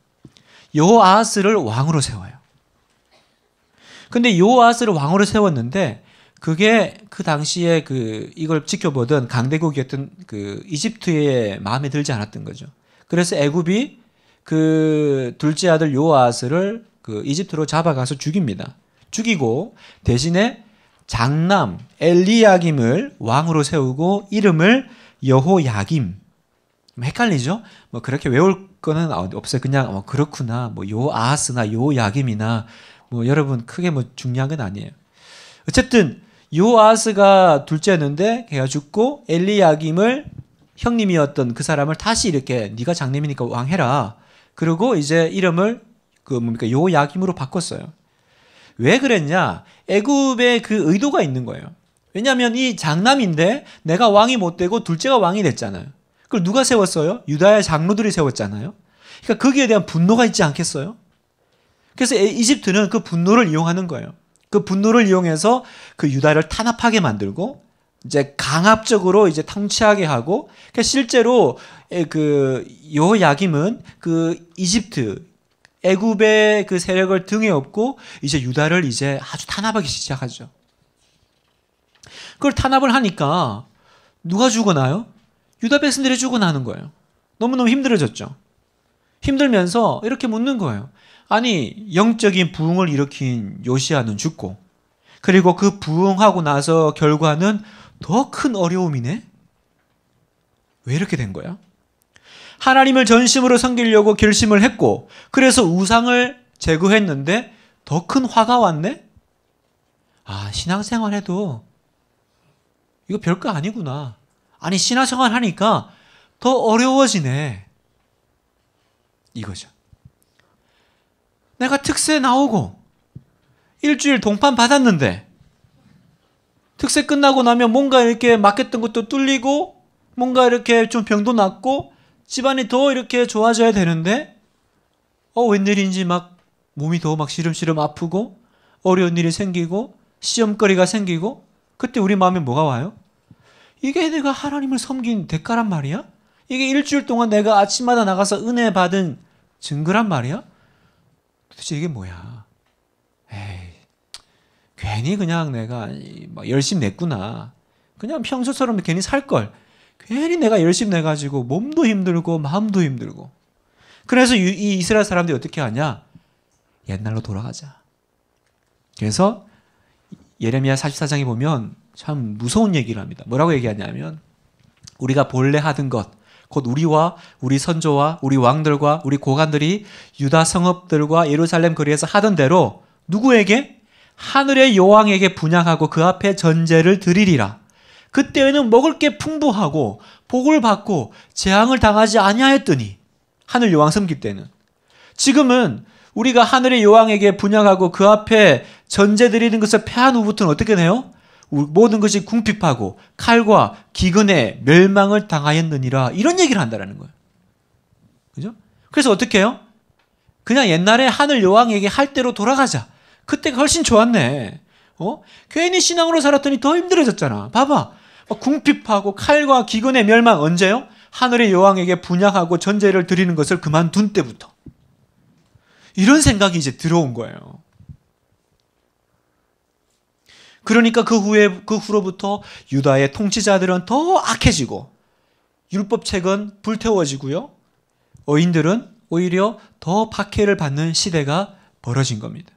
여호아하스를 왕으로 세워요. 근데 여호아하스를 왕으로 세웠는데 그게 그 당시에 그 이걸 지켜보던 강대국이었던 그 이집트의 마음에 들지 않았던 거죠. 그래서 애굽이 그 둘째 아들 요아스를 그 이집트로 잡아가서 죽입니다. 죽이고 대신에 장남 엘리야김을 왕으로 세우고 이름을 여호야김 뭐 헷갈리죠? 뭐 그렇게 외울 거는 어, 없어요. 그냥 뭐 그렇구나 뭐 요아스나 요야김이나 뭐 여러분 크게 뭐 중요한 건 아니에요. 어쨌든 요아스가 둘째였는데 걔가 죽고 엘리야김을 형님이었던 그 사람을 다시 이렇게 네가 장님이니까 왕해라. 그리고 이제 이름을 그 뭡니까 요야김으로 바꿨어요. 왜 그랬냐? 애굽에그 의도가 있는 거예요. 왜냐하면 이 장남인데 내가 왕이 못 되고 둘째가 왕이 됐잖아요. 그걸 누가 세웠어요? 유다의 장로들이 세웠잖아요. 그러니까 거기에 대한 분노가 있지 않겠어요? 그래서 이집트는 그 분노를 이용하는 거예요. 그 분노를 이용해서 그 유다를 탄압하게 만들고 이제 강압적으로 이제 통치하게 하고 그러니까 실제로 그여호야은그 예, 그 이집트 애굽의 그 세력을 등에 업고 이제 유다를 이제 아주 탄압하기 시작하죠. 그걸 탄압을 하니까 누가 죽어나요? 유다 백성들이 죽어나는 거예요. 너무너무 힘들어졌죠. 힘들면서 이렇게 묻는 거예요. 아니 영적인 부흥을 일으킨 요시아는 죽고 그리고 그 부흥하고 나서 결과는 더큰 어려움이네? 왜 이렇게 된 거야? 하나님을 전심으로 섬기려고 결심을 했고, 그래서 우상을 제거했는데 더 큰 화가 왔네? 아, 신앙생활 해도 이거 별거 아니구나. 아니, 신앙생활 하니까 더 어려워지네. 이거죠. 내가 특세 나오고 일주일 동판 받았는데 특세 끝나고 나면 뭔가 이렇게 막혔던 것도 뚫리고 뭔가 이렇게 좀 병도 났고 집안이 더 이렇게 좋아져야 되는데 어 웬일인지 막 몸이 더 막 시름시름 아프고 어려운 일이 생기고 시험거리가 생기고 그때 우리 마음에 뭐가 와요? 이게 내가 하나님을 섬긴 대가란 말이야? 이게 일주일 동안 내가 아침마다 나가서 은혜 받은 증거란 말이야? 도대체 이게 뭐야? 에이. 괜히 그냥 내가 막 뭐 열심 히 냈구나. 그냥 평소처럼 괜히 살 걸. 괜히 내가 열심 히 내가지고 몸도 힘들고 마음도 힘들고. 그래서 이 이스라엘 사람들이 어떻게 하냐? 옛날로 돌아가자. 그래서 예레미야 44장에 보면 참 무서운 얘기를 합니다. 뭐라고 얘기하냐면 우리가 본래 하던 것, 곧 우리와 우리 선조와 우리 왕들과 우리 고관들이 유다 성읍들과 예루살렘 거리에서 하던 대로 누구에게 하늘의 여왕에게 분양하고 그 앞에 전제를 드리리라. 그때에는 먹을 게 풍부하고 복을 받고 재앙을 당하지 아니하였더니 하늘 여왕 섬기 때는 지금은 우리가 하늘의 여왕에게 분양하고 그 앞에 전제 드리는 것을 패한 후부터는 어떻게 돼요? 모든 것이 궁핍하고 칼과 기근에 멸망을 당하였느니라 이런 얘기를 한다라는 거예요. 그죠? 그래서 어떻게 해요? 그냥 옛날에 하늘 여왕에게 할 대로 돌아가자. 그때가 훨씬 좋았네. 어? 괜히 신앙으로 살았더니 더 힘들어졌잖아. 봐봐. 어, 궁핍하고 칼과 기근의 멸망 언제요? 하늘의 여왕에게 분양하고 전제를 드리는 것을 그만둔 때부터. 이런 생각이 이제 들어온 거예요. 그러니까 그 후에 그 후로부터 유다의 통치자들은 더 악해지고 율법책은 불태워지고요. 어인들은 오히려 더 박해를 받는 시대가 벌어진 겁니다.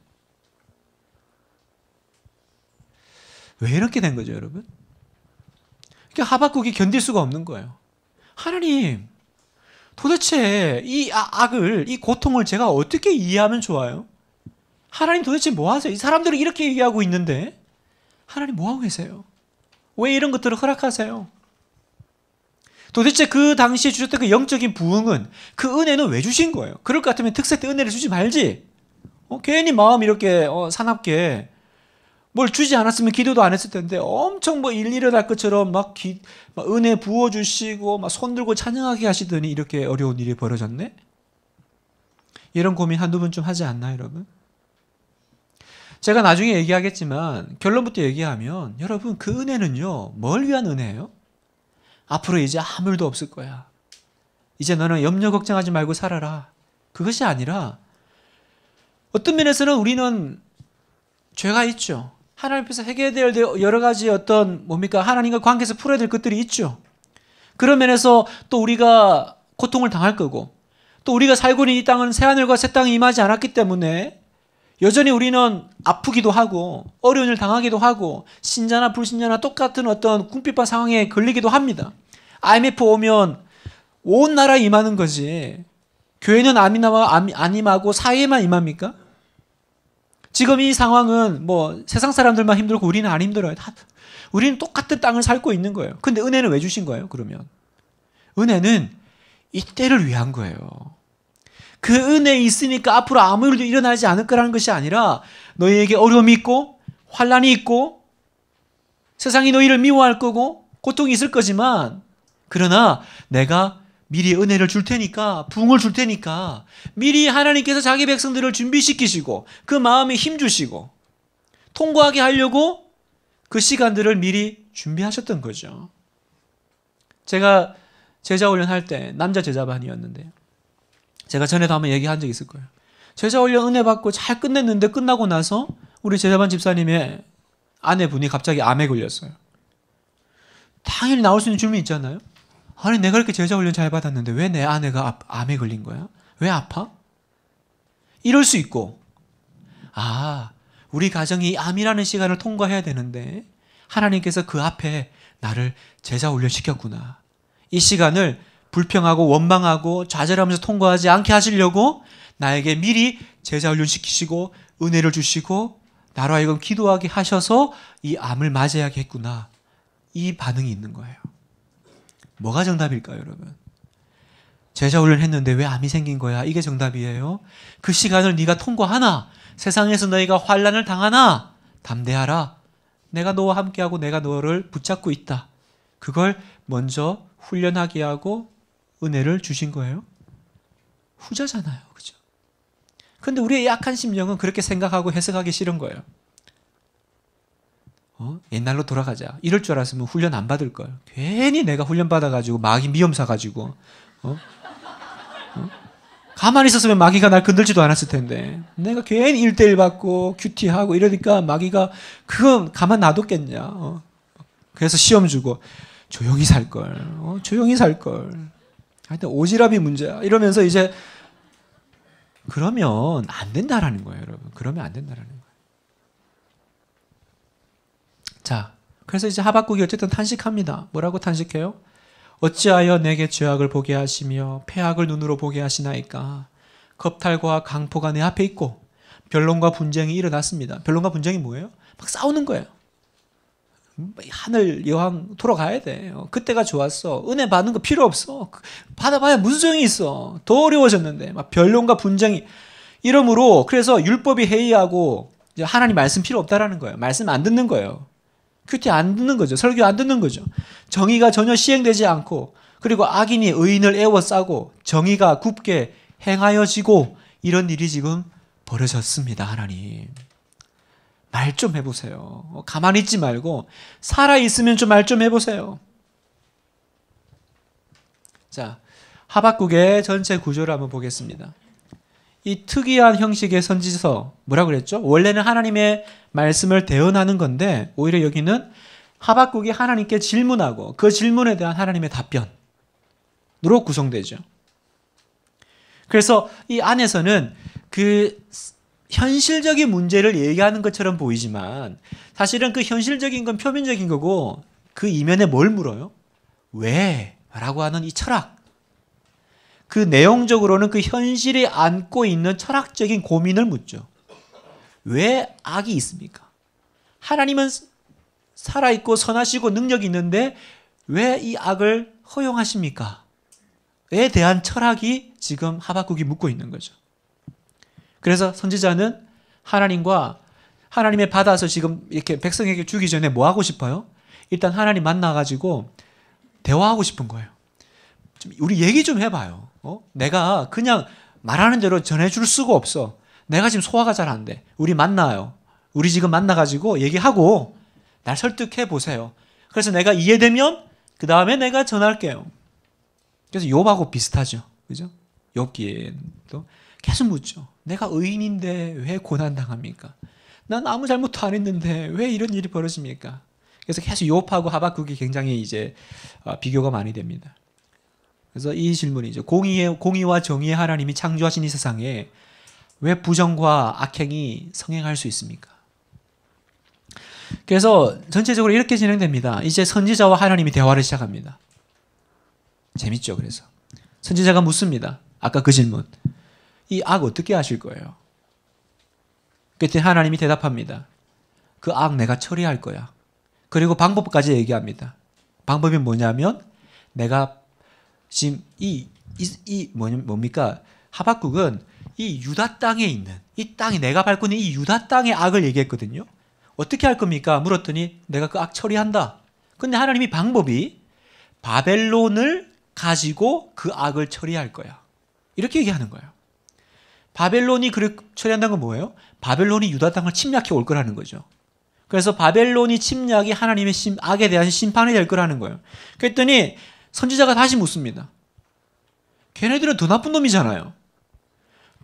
왜 이렇게 된 거죠, 여러분? 그러니까 하박국이 견딜 수가 없는 거예요. 하나님, 도대체 이 아, 악을, 이 고통을 제가 어떻게 이해하면 좋아요? 하나님 도대체 뭐 하세요? 이 사람들은 이렇게 얘기하고 있는데, 하나님 뭐 하고 계세요? 왜 이런 것들을 허락하세요? 도대체 그 당시에 주셨던 그 영적인 부흥은 그 은혜는 왜 주신 거예요? 그럴 것 같으면 특세 때 은혜를 주지 말지. 어, 괜히 마음 이렇게 어, 사납게 뭘 주지 않았으면 기도도 안 했을 텐데 엄청 뭐 일일어날 것처럼 막, 기, 막 은혜 부어 주시고 막손 들고 찬양하게 하시더니 이렇게 어려운 일이 벌어졌네. 이런 고민 한두 번쯤 하지 않나 여러분? 제가 나중에 얘기하겠지만 결론부터 얘기하면 여러분 그 은혜는요 뭘 위한 은혜예요? 앞으로 이제 아무 일도 없을 거야. 이제 너는 염려 걱정하지 말고 살아라. 그것이 아니라 어떤 면에서는 우리는 죄가 있죠. 하나님 앞에서 해결해야 될 여러 가지 어떤 뭡니까? 하나님과 관계에서 풀어야 될 것들이 있죠. 그런 면에서 또 우리가 고통을 당할 거고 또 우리가 살고 있는 이 땅은 새하늘과 새 땅이 임하지 않았기 때문에 여전히 우리는 아프기도 하고 어려운 일 당하기도 하고 신자나 불신자나 똑같은 어떤 궁핍한 상황에 걸리기도 합니다. IMF 오면 온 나라 임하는 거지. 교회는 안 임하고 사회만 임합니까? 지금 이 상황은 뭐 세상 사람들만 힘들고 우리는 안 힘들어요. 다, 우리는 똑같은 땅을 살고 있는 거예요. 근데 은혜는 왜 주신 거예요, 그러면? 은혜는 이때를 위한 거예요. 그 은혜 있으니까 앞으로 아무 일도 일어나지 않을 거라는 것이 아니라 너희에게 어려움이 있고 환란이 있고 세상이 너희를 미워할 거고 고통이 있을 거지만 그러나 내가 미리 은혜를 줄 테니까 붕을줄 테니까 미리 하나님께서 자기 백성들을 준비시키시고 그 마음에 힘 주시고 통과하게 하려고 그 시간들을 미리 준비하셨던 거죠. 제가 제자 훈련 할때 남자 제자반이었는데 제가 전에도 한번 얘기한 적 있을 거예요. 제자 훈련 은혜 받고 잘 끝냈는데 끝나고 나서 우리 제자반 집사님의 아내분이 갑자기 암에 걸렸어요. 당연히 나올 수 있는 질문 있잖아요. 아니 내가 이렇게 제자 훈련 잘 받았는데 왜 내 아내가 아, 암에 걸린 거야? 왜 아파? 이럴 수 있고 아 우리 가정이 암이라는 시간을 통과해야 되는데 하나님께서 그 앞에 나를 제자 훈련 시켰구나 이 시간을 불평하고 원망하고 좌절하면서 통과하지 않게 하시려고 나에게 미리 제자 훈련 시키시고 은혜를 주시고 나로 하여금 기도하게 하셔서 이 암을 맞이하게 했구나 이 반응이 있는 거예요. 뭐가 정답일까요, 여러분? 제자 훈련했는데 왜 암이 생긴 거야? 이게 정답이에요. 그 시간을 네가 통과하나? 세상에서 너희가 환란을 당하나? 담대하라. 내가 너와 함께하고 내가 너를 붙잡고 있다. 그걸 먼저 훈련하게 하고 은혜를 주신 거예요. 후자잖아요. 그죠? 근데 우리의 약한 심령은 그렇게 생각하고 해석하기 싫은 거예요. 어? 옛날로 돌아가자. 이럴 줄 알았으면 훈련 안 받을 걸. 괜히 내가 훈련 받아가지고 마귀 미엄사 가지고 어? 어? 가만히 있었으면 마귀가 날 건들지도 않았을 텐데 내가 괜히 일대일 받고 큐티하고 이러니까 마귀가 그건 가만 놔뒀겠냐. 어? 그래서 시험 주고 조용히 살 걸. 어? 조용히 살 걸. 하여튼 오지랖이 문제야. 이러면서 이제 그러면 안 된다라는 거예요, 여러분. 그러면 안 된다라는 거예요. 자, 그래서 이제 하박국이 어쨌든 탄식합니다. 뭐라고 탄식해요? 어찌하여 내게 죄악을 보게 하시며 폐악을 눈으로 보게 하시나이까? 겁탈과 강포가 내 앞에 있고 변론과 분쟁이 일어났습니다. 변론과 분쟁이 뭐예요? 막 싸우는 거예요. 음, 뭐 하늘 여왕 돌아가야 돼. 어, 그때가 좋았어. 은혜 받는 거 필요 없어. 그, 받아봐야 무슨 소용이 있어. 더 어려워졌는데. 막 변론과 분쟁이. 이러므로 그래서 율법이 해이하고 하나님 말씀 필요 없다라는 거예요. 말씀 안 듣는 거예요. 큐티 안 듣는 거죠. 설교 안 듣는 거죠. 정의가 전혀 시행되지 않고 그리고 악인이 의인을 애워싸고 정의가 굽게 행하여지고 이런 일이 지금 벌어졌습니다. 하나님. 말 좀 해보세요. 어, 가만히 있지 말고 살아있으면 좀 말 좀 해보세요. 자, 하박국의 전체 구조를 한번 보겠습니다. 이 특이한 형식의 선지서 뭐라 그랬죠? 원래는 하나님의 말씀을 대언하는 건데 오히려 여기는 하박국이 하나님께 질문하고 그 질문에 대한 하나님의 답변으로 구성되죠. 그래서 이 안에서는 그 현실적인 문제를 얘기하는 것처럼 보이지만 사실은 그 현실적인 건 표면적인 거고 그 이면에 뭘 물어요? 왜? 라고 하는 이 철학 그 내용적으로는 그 현실이 안고 있는 철학적인 고민을 묻죠. 왜 악이 있습니까? 하나님은 살아있고 선하시고 능력이 있는데 왜 이 악을 허용하십니까? 에 대한 철학이 지금 하박국이 묻고 있는 거죠. 그래서 선지자는 하나님과 하나님의 받아서 지금 이렇게 백성에게 주기 전에 뭐 하고 싶어요? 일단 하나님 만나가지고 대화하고 싶은 거예요. 우리 얘기 좀 해봐요. 어? 내가 그냥 말하는 대로 전해줄 수가 없어. 내가 지금 소화가 잘 안 돼. 우리 만나요. 우리 지금 만나가지고 얘기하고 날 설득해 보세요. 그래서 내가 이해되면 그 다음에 내가 전할게요. 그래서 욥하고 비슷하죠. 그죠? 욥기에도 계속 묻죠. 내가 의인인데 왜 고난당합니까? 난 아무 잘못도 안 했는데 왜 이런 일이 벌어집니까? 그래서 계속 욥하고 하박국이 굉장히 이제 아, 비교가 많이 됩니다. 그래서 이 질문이죠. 공의의, 공의와 정의의 하나님이 창조하신 이 세상에 왜 부정과 악행이 성행할 수 있습니까? 그래서 전체적으로 이렇게 진행됩니다. 이제 선지자와 하나님이 대화를 시작합니다. 재밌죠, 그래서. 선지자가 묻습니다. 아까 그 질문. 이 악 어떻게 하실 거예요? 그때 하나님이 대답합니다. 그 악 내가 처리할 거야. 그리고 방법까지 얘기합니다. 방법이 뭐냐면 내가 지금 이, 이, 이 뭡니까? 하박국은 이 유다 땅에 있는 이 땅이 내가 밟고 는이 유다 땅의 악을 얘기했거든요. 어떻게 할 겁니까? 물었더니 내가 그 악 처리한다. 근데 하나님이 방법이 바벨론을 가지고 그 악을 처리할 거야. 이렇게 얘기하는 거예요. 바벨론이 그렇게 처리한다는 건 뭐예요? 바벨론이 유다 땅을 침략해 올 거라는 거죠. 그래서 바벨론이 침략이 하나님의 심, 악에 대한 심판이 될 거라는 거예요. 그랬더니 선지자가 다시 묻습니다. 걔네들은 더 나쁜 놈이잖아요.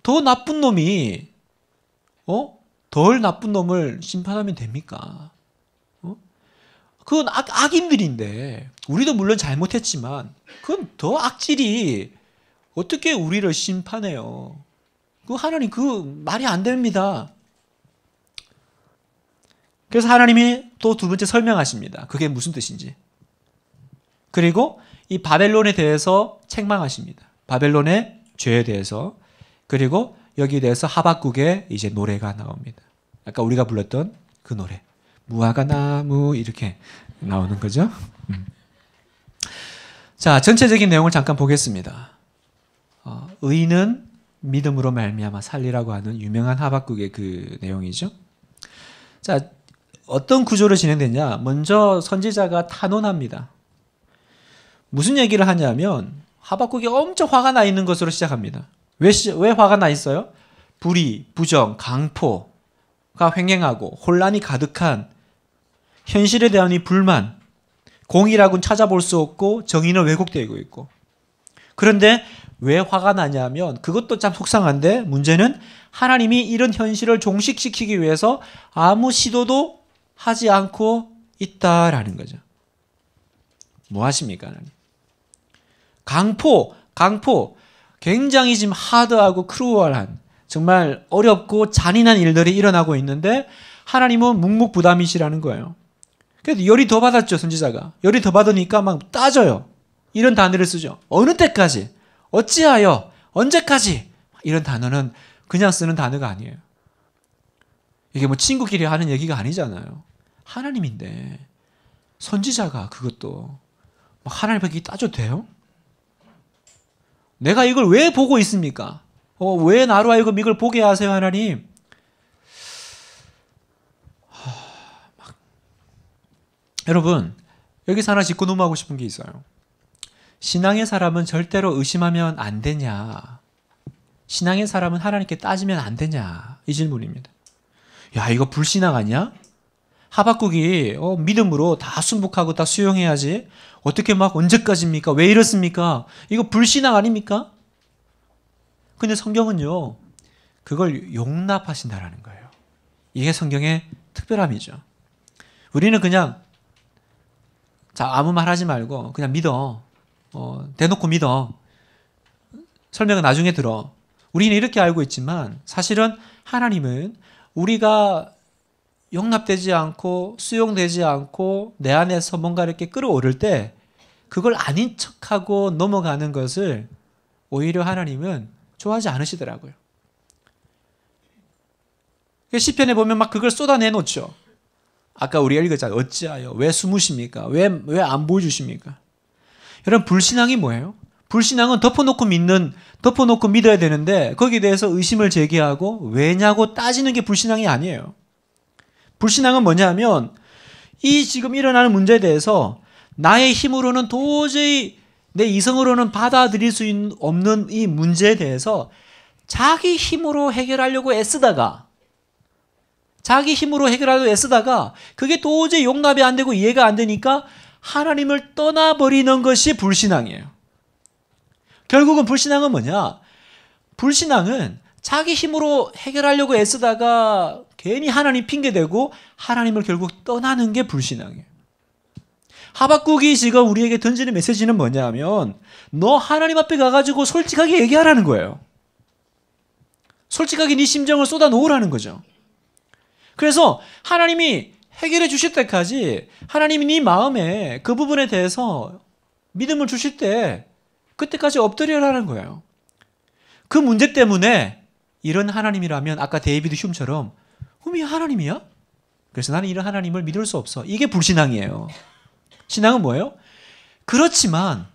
더 나쁜 놈이 어? 덜 나쁜 놈을 심판하면 됩니까? 어? 그건 악, 악인들인데 우리도 물론 잘못했지만 그건 더 악질이 어떻게 우리를 심판해요? 그 하나님 그 말이 안 됩니다. 그래서 하나님이 또 두 번째 설명하십니다. 그게 무슨 뜻인지. 그리고 이 바벨론에 대해서 책망하십니다. 바벨론의 죄에 대해서 그리고 여기에 대해서 하박국의 이제 노래가 나옵니다. 아까 우리가 불렀던 그 노래 무화과 나무 이렇게 나오는 거죠. 음. 자 전체적인 내용을 잠깐 보겠습니다. 어, 의인은 믿음으로 말미암아 살리라고 하는 유명한 하박국의 그 내용이죠. 자 어떤 구조로 진행되냐? 먼저 선지자가 탄원합니다. 무슨 얘기를 하냐면 하박국이 엄청 화가 나 있는 것으로 시작합니다. 왜, 왜 화가 나 있어요? 불의, 부정, 강포가 횡행하고 혼란이 가득한 현실에 대한 이 불만, 공이라고는 찾아볼 수 없고 정의는 왜곡되고 있고. 그런데 왜 화가 나냐면 그것도 참 속상한데 문제는 하나님이 이런 현실을 종식시키기 위해서 아무 시도도 하지 않고 있다라는 거죠. 뭐 하십니까, 하나님? 강포, 강포. 굉장히 지금 하드하고 크루얼한 정말 어렵고 잔인한 일들이 일어나고 있는데 하나님은 묵묵부담이시라는 거예요. 그래도 열이 더 받았죠, 선지자가. 열이 더 받으니까 막 따져요. 이런 단어를 쓰죠. 어느 때까지? 어찌하여? 언제까지? 이런 단어는 그냥 쓰는 단어가 아니에요. 이게 뭐 친구끼리 하는 얘기가 아니잖아요. 하나님인데 선지자가 그것도 막 하나님 밖에 따져도 돼요? 내가 이걸 왜 보고 있습니까? 어, 왜 나로 하여금 이걸 보게 하세요, 하나님? 하, 막. 여러분, 여기서 하나 짚고 넘어가고 싶은 게 있어요. 신앙의 사람은 절대로 의심하면 안 되냐? 신앙의 사람은 하나님께 따지면 안 되냐? 이 질문입니다. 야, 이거 불신앙 아니야? 하박국이 어, 믿음으로 다 순복하고 다 수용해야지. 어떻게 막 언제까지입니까? 왜 이렇습니까? 이거 불신앙 아닙니까? 근데 성경은요, 그걸 용납하신다라는 거예요. 이게 성경의 특별함이죠. 우리는 그냥, 자, 아무 말 하지 말고, 그냥 믿어. 어, 대놓고 믿어. 설명은 나중에 들어. 우리는 이렇게 알고 있지만, 사실은 하나님은 우리가 용납되지 않고 수용되지 않고 내 안에서 뭔가 이렇게 끌어오를 때 그걸 아닌 척하고 넘어가는 것을 오히려 하나님은 좋아하지 않으시더라고요. 시편에 보면 막 그걸 쏟아내놓죠. 아까 우리 읽었잖아요. 어찌하여 왜 숨으십니까? 왜 왜 안 보여주십니까? 여러분 불신앙이 뭐예요? 불신앙은 덮어놓고 믿는 덮어놓고 믿어야 되는데 거기에 대해서 의심을 제기하고 왜냐고 따지는 게 불신앙이 아니에요. 불신앙은 뭐냐면 이 지금 일어나는 문제에 대해서 나의 힘으로는 도저히 내 이성으로는 받아들일 수 없는 이 문제에 대해서 자기 힘으로 해결하려고 애쓰다가 자기 힘으로 해결하려고 애쓰다가 그게 도저히 용납이 안 되고 이해가 안 되니까 하나님을 떠나버리는 것이 불신앙이에요. 결국은 불신앙은 뭐냐? 불신앙은 자기 힘으로 해결하려고 애쓰다가 괜히 하나님 핑계대고 하나님을 결국 떠나는 게 불신앙이에요. 하박국이 지금 우리에게 던지는 메시지는 뭐냐 하면 너 하나님 앞에 가가지고 솔직하게 얘기하라는 거예요. 솔직하게 네 심정을 쏟아놓으라는 거죠. 그래서 하나님이 해결해 주실 때까지 하나님이 네 마음에 그 부분에 대해서 믿음을 주실 때 그때까지 엎드려라는 거예요. 그 문제 때문에 이런 하나님이라면 아까 데이비드 흉처럼 흠이 하나님이야? 그래서 나는 이런 하나님을 믿을 수 없어. 이게 불신앙이에요. 신앙은 뭐예요? 그렇지만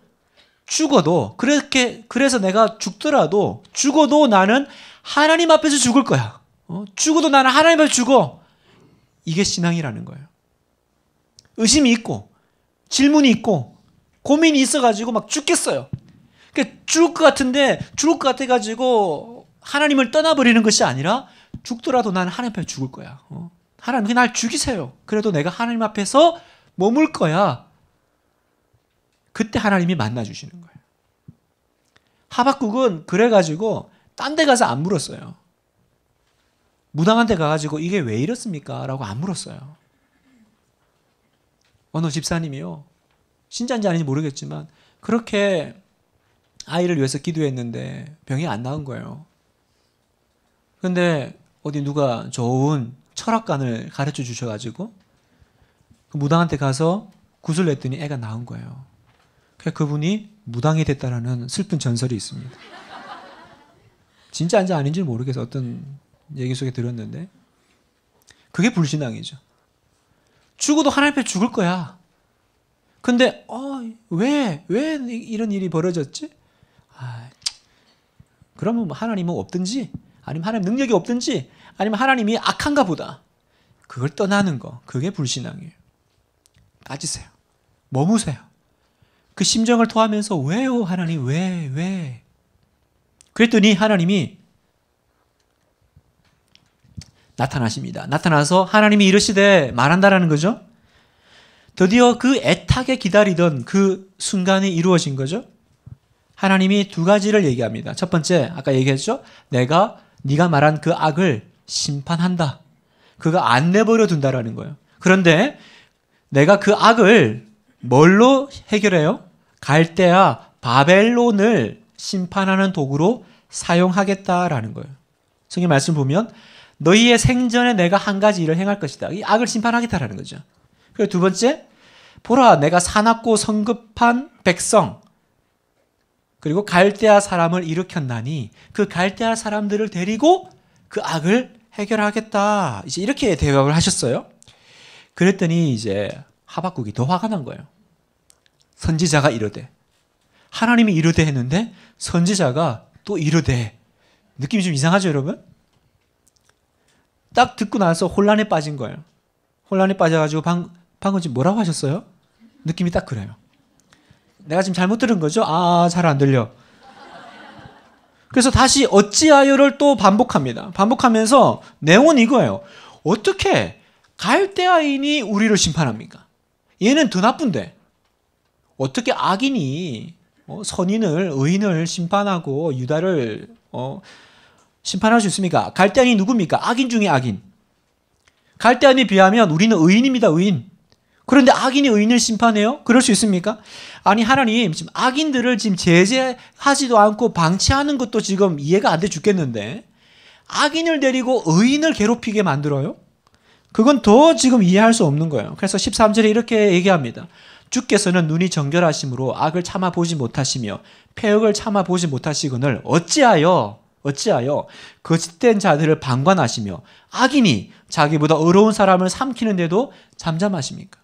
죽어도 그렇게 그래서 내가 죽더라도 죽어도 나는 하나님 앞에서 죽을 거야. 어? 죽어도 나는 하나님 앞에서 죽어. 이게 신앙이라는 거예요. 의심이 있고 질문이 있고 고민이 있어가지고 막 죽겠어요. 그러니까 죽을 것 같은데 죽을 것 같아가지고 하나님을 떠나버리는 것이 아니라 죽더라도 난 하나님 앞에 죽을 거야. 어? 하나님 그날 죽이세요. 그래도 내가 하나님 앞에서 머물 거야. 그때 하나님이 만나 주시는 거예요. 하박국은 그래가지고 딴 데 가서 안 물었어요. 무당한 테 가가지고 이게 왜 이렇습니까? 라고 안 물었어요. 어느 집사님이요. 신자인지 아닌지 모르겠지만 그렇게 아이를 위해서 기도했는데 병이 안 나은 거예요. 근데 어디 누가 좋은 철학관을 가르쳐 주셔가지고 그 무당한테 가서 구슬 냈더니 애가 나온 거예요. 그래서 그분이 무당이 됐다라는 슬픈 전설이 있습니다. 진짜인지 아닌지 모르겠어 어떤 얘기 속에 들었는데 그게 불신앙이죠. 죽어도 하나님 앞에 죽을 거야. 근데 어왜왜 왜 이런 일이 벌어졌지? 아, 그러면 뭐 하나님은 없든지 아니면 하나님 능력이 없든지 아니면 하나님이 악한가 보다. 그걸 떠나는 거. 그게 불신앙이에요. 따지세요. 머무세요. 그 심정을 토하면서 왜요 하나님 왜 왜? 그랬더니 하나님이 나타나십니다. 나타나서 하나님이 이러시되 말한다라는 거죠. 드디어 그 애타게 기다리던 그 순간이 이루어진 거죠. 하나님이 두 가지를 얘기합니다. 첫 번째, 아까 얘기했죠? 내가 네가 말한 그 악을 심판한다. 그가 안 내버려 둔다라는 거예요. 그런데 내가 그 악을 뭘로 해결해요? 갈대야 바벨론을 심판하는 도구로 사용하겠다라는 거예요. 성경 말씀 보면 너희의 생전에 내가 한 가지 일을 행할 것이다. 이 악을 심판하겠다라는 거죠. 그리고 두 번째, 보라 내가 사납고 성급한 백성 그리고 갈대아 사람을 일으켰나니 그 갈대아 사람들을 데리고 그 악을 해결하겠다. 이제 이렇게 대답을 하셨어요. 그랬더니 이제 하박국이 더 화가 난 거예요. 선지자가 이러되 하나님이 이러되 했는데 선지자가 또이러되 느낌이 좀 이상하죠, 여러분? 딱 듣고 나서 혼란에 빠진 거예요. 혼란에 빠져가지고 방, 방금 지금 뭐라고 하셨어요? 느낌이 딱 그래요. 내가 지금 잘못 들은 거죠? 아, 잘 안 들려. 그래서 다시 어찌하여를 또 반복합니다. 반복하면서 내용은 이거예요. 어떻게 갈대아인이 우리를 심판합니까? 얘는 더 나쁜데. 어떻게 악인이 뭐, 선인을, 의인을 심판하고 유다를 어, 심판할 수 있습니까? 갈대아인이 누굽니까? 악인 중에 악인. 갈대아인에 비하면 우리는 의인입니다, 의인. 그런데 악인이 의인을 심판해요? 그럴 수 있습니까? 아니 하나님 지금 악인들을 지금 제재하지도 않고 방치하는 것도 지금 이해가 안 돼 죽겠는데 악인을 데리고 의인을 괴롭히게 만들어요? 그건 더 지금 이해할 수 없는 거예요. 그래서 13절에 이렇게 얘기합니다. 주께서는 눈이 정결하심으로 악을 참아 보지 못하시며 폐역을 참아 보지 못하시거늘 어찌하여 어찌하여 거짓된 자들을 방관하시며 악인이 자기보다 어려운 사람을 삼키는데도 잠잠하십니까?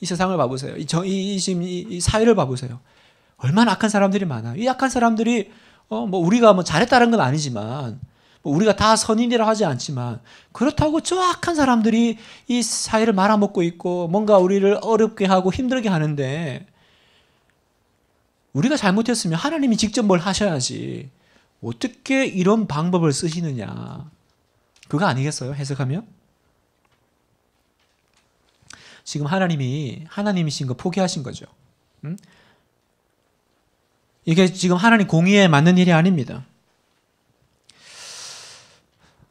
이 세상을 봐보세요. 이, 정, 이, 이, 이 사회를 봐보세요. 얼마나 악한 사람들이 많아요. 이 악한 사람들이 어, 뭐 우리가 뭐 잘했다는 건 아니지만 뭐 우리가 다 선인이라 하지 않지만 그렇다고 저 악한 사람들이 이 사회를 말아먹고 있고 뭔가 우리를 어렵게 하고 힘들게 하는데 우리가 잘못했으면 하나님이 직접 뭘 하셔야지 어떻게 이런 방법을 쓰시느냐 그거 아니겠어요 해석하면? 지금 하나님이 하나님이신 거 포기하신 거죠. 음? 이게 지금 하나님 공의에 맞는 일이 아닙니다.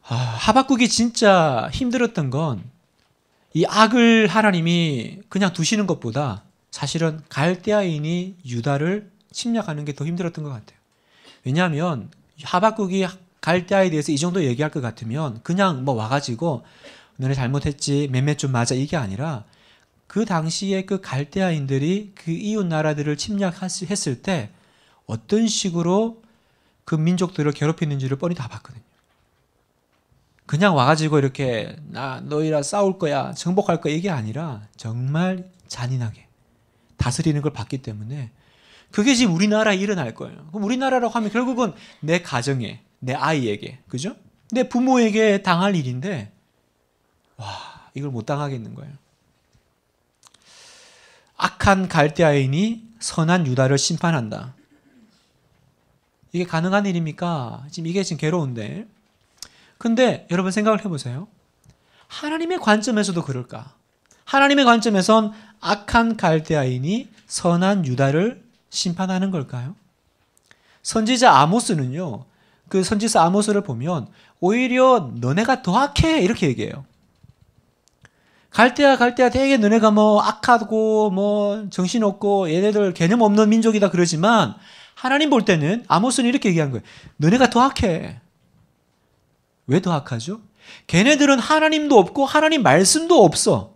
아, 하박국이 진짜 힘들었던 건 이 악을 하나님이 그냥 두시는 것보다 사실은 갈대아인이 유다를 침략하는 게 더 힘들었던 것 같아요. 왜냐하면 하박국이 갈대아에 대해서 이 정도 얘기할 것 같으면 그냥 뭐 와가지고 너네 잘못했지 몇몇 좀 맞아 이게 아니라 그 당시에 그 갈대아인들이 그 이웃 나라들을 침략했을 때 어떤 식으로 그 민족들을 괴롭히는지를 뻔히 다 봤거든요. 그냥 와가지고 이렇게 나 너희랑 싸울 거야, 정복할 거야 이게 아니라 정말 잔인하게 다스리는 걸 봤기 때문에 그게 지금 우리나라에 일어날 거예요. 그럼 우리나라라고 하면 결국은 내 가정에, 내 아이에게, 그죠? 내 부모에게 당할 일인데, 와, 이걸 못 당하겠는 거예요. 악한 갈대아인이 선한 유다를 심판한다. 이게 가능한 일입니까? 지금 이게 지금 괴로운데. 근데 여러분 생각을 해보세요. 하나님의 관점에서도 그럴까? 하나님의 관점에선 악한 갈대아인이 선한 유다를 심판하는 걸까요? 선지자 아모스는요, 그 선지자 아모스를 보면 오히려 너네가 더 악해! 이렇게 얘기해요. 갈대야 갈대야 되게 너네가 뭐 악하고 뭐 정신없고 얘네들 개념 없는 민족이다 그러지만 하나님 볼 때는 아모스는 이렇게 얘기한 거예요. 너네가 더 악해. 왜 더 악하죠? 걔네들은 하나님도 없고 하나님 말씀도 없어.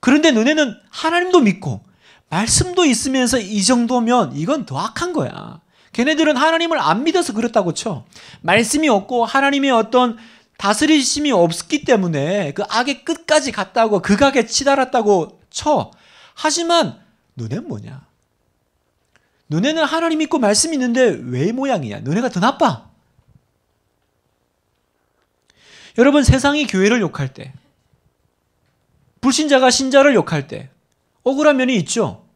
그런데 너네는 하나님도 믿고 말씀도 있으면서 이 정도면 이건 더 악한 거야. 걔네들은 하나님을 안 믿어서 그렇다고 쳐. 말씀이 없고 하나님의 어떤 다스릴 심이 없기 때문에 그 악의 끝까지 갔다고 극악에 그 치달았다고 쳐. 하지만 눈엔 뭐냐? 눈에는 하나님 있고 말씀 이 있는데 왜 모양이야? 눈에가 더 나빠. 여러분 세상이 교회를 욕할 때 불신자가 신자를 욕할 때 억울한 면이 있죠.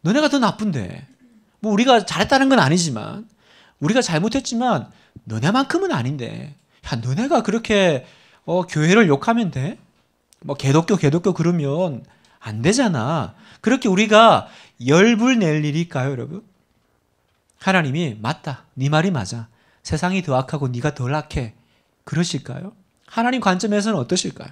너네가 더 나쁜데. 뭐 우리가 잘했다는 건 아니지만 우리가 잘못했지만 너네만큼은 아닌데. 야 너네가 그렇게 어, 교회를 욕하면 돼? 뭐 개독교 개독교 그러면 안 되잖아. 그렇게 우리가 열불 낼 일일까요, 여러분? 하나님이 맞다. 네 말이 맞아. 세상이 더 악하고 네가 덜 악해. 그러실까요? 하나님 관점에서는 어떠실까요?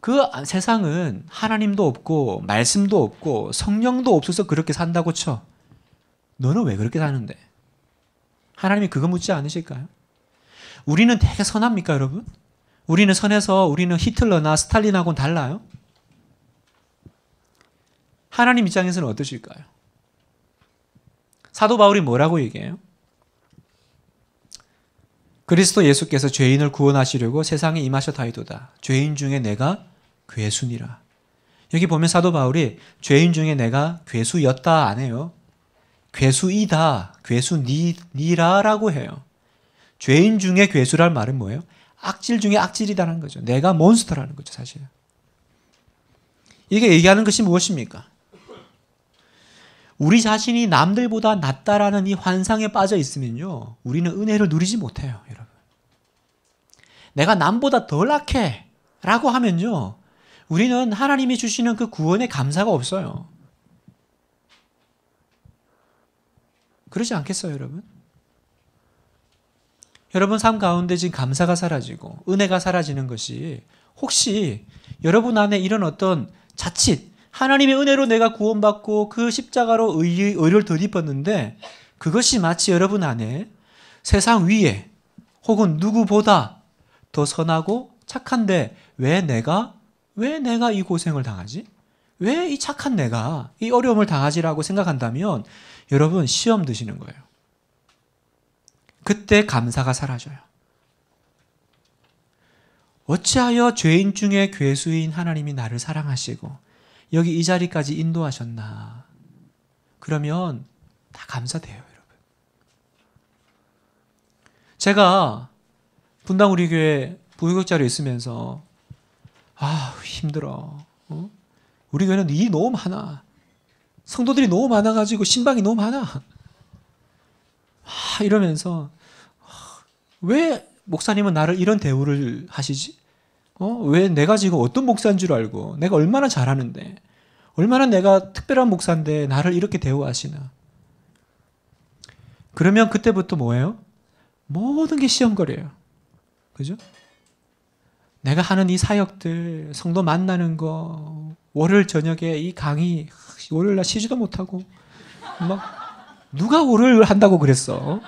그 세상은 하나님도 없고 말씀도 없고 성령도 없어서 그렇게 산다고 쳐. 너는 왜 그렇게 사는데? 하나님이 그거 묻지 않으실까요? 우리는 되게 선합니까, 여러분? 우리는 선해서 우리는 히틀러나 스탈린하고는 달라요? 하나님 입장에서는 어떠실까요? 사도 바울이 뭐라고 얘기해요? 그리스도 예수께서 죄인을 구원하시려고 세상에 임하셨다이도다. 죄인 중에 내가 괴순이라. 여기 보면 사도 바울이 죄인 중에 내가 괴수였다 안 해요. 괴수이다, 괴수니라라고 해요. 죄인 중에 괴수란 말은 뭐예요? 악질 중에 악질이다라는 거죠. 내가 몬스터라는 거죠, 사실. 이게 얘기하는 것이 무엇입니까? 우리 자신이 남들보다 낫다라는 이 환상에 빠져 있으면요. 우리는 은혜를 누리지 못해요, 여러분. 내가 남보다 덜 악해. 라고 하면요. 우리는 하나님이 주시는 그 구원에 감사가 없어요. 그러지 않겠어요, 여러분? 여러분 삶 가운데 지금 감사가 사라지고 은혜가 사라지는 것이 혹시 여러분 안에 이런 어떤 자칫 하나님의 은혜로 내가 구원받고 그 십자가로 의의, 를 덧입었는데 그것이 마치 여러분 안에 세상 위에 혹은 누구보다 더 선하고 착한데 왜 내가 왜 내가 이 고생을 당하지? 왜 이 착한 내가 이 어려움을 당하지라고 생각한다면 여러분 시험 드시는 거예요. 그때 감사가 사라져요. 어찌하여 죄인 중에 괴수인 하나님이 나를 사랑하시고 여기 이 자리까지 인도하셨나? 그러면 다 감사돼요, 여러분. 제가 분당 우리 교회 부교육자로 있으면서 아 힘들어. 어? 우리 교회는 이 너무 많아. 성도들이 너무 많아가지고 신방이 너무 많아. 아, 이러면서 왜 목사님은 나를 이런 대우를 하시지? 어? 왜 내가 지금 어떤 목사인 줄 알고 내가 얼마나 잘하는데 얼마나 내가 특별한 목사인데 나를 이렇게 대우하시나? 그러면 그때부터 뭐예요? 모든 게 시험거리예요. 그죠? 내가 하는 이 사역들, 성도 만나는 거, 월요일 저녁에 이 강의, 월요일 날 쉬지도 못하고 막 누가 월요일 한다고 그랬어?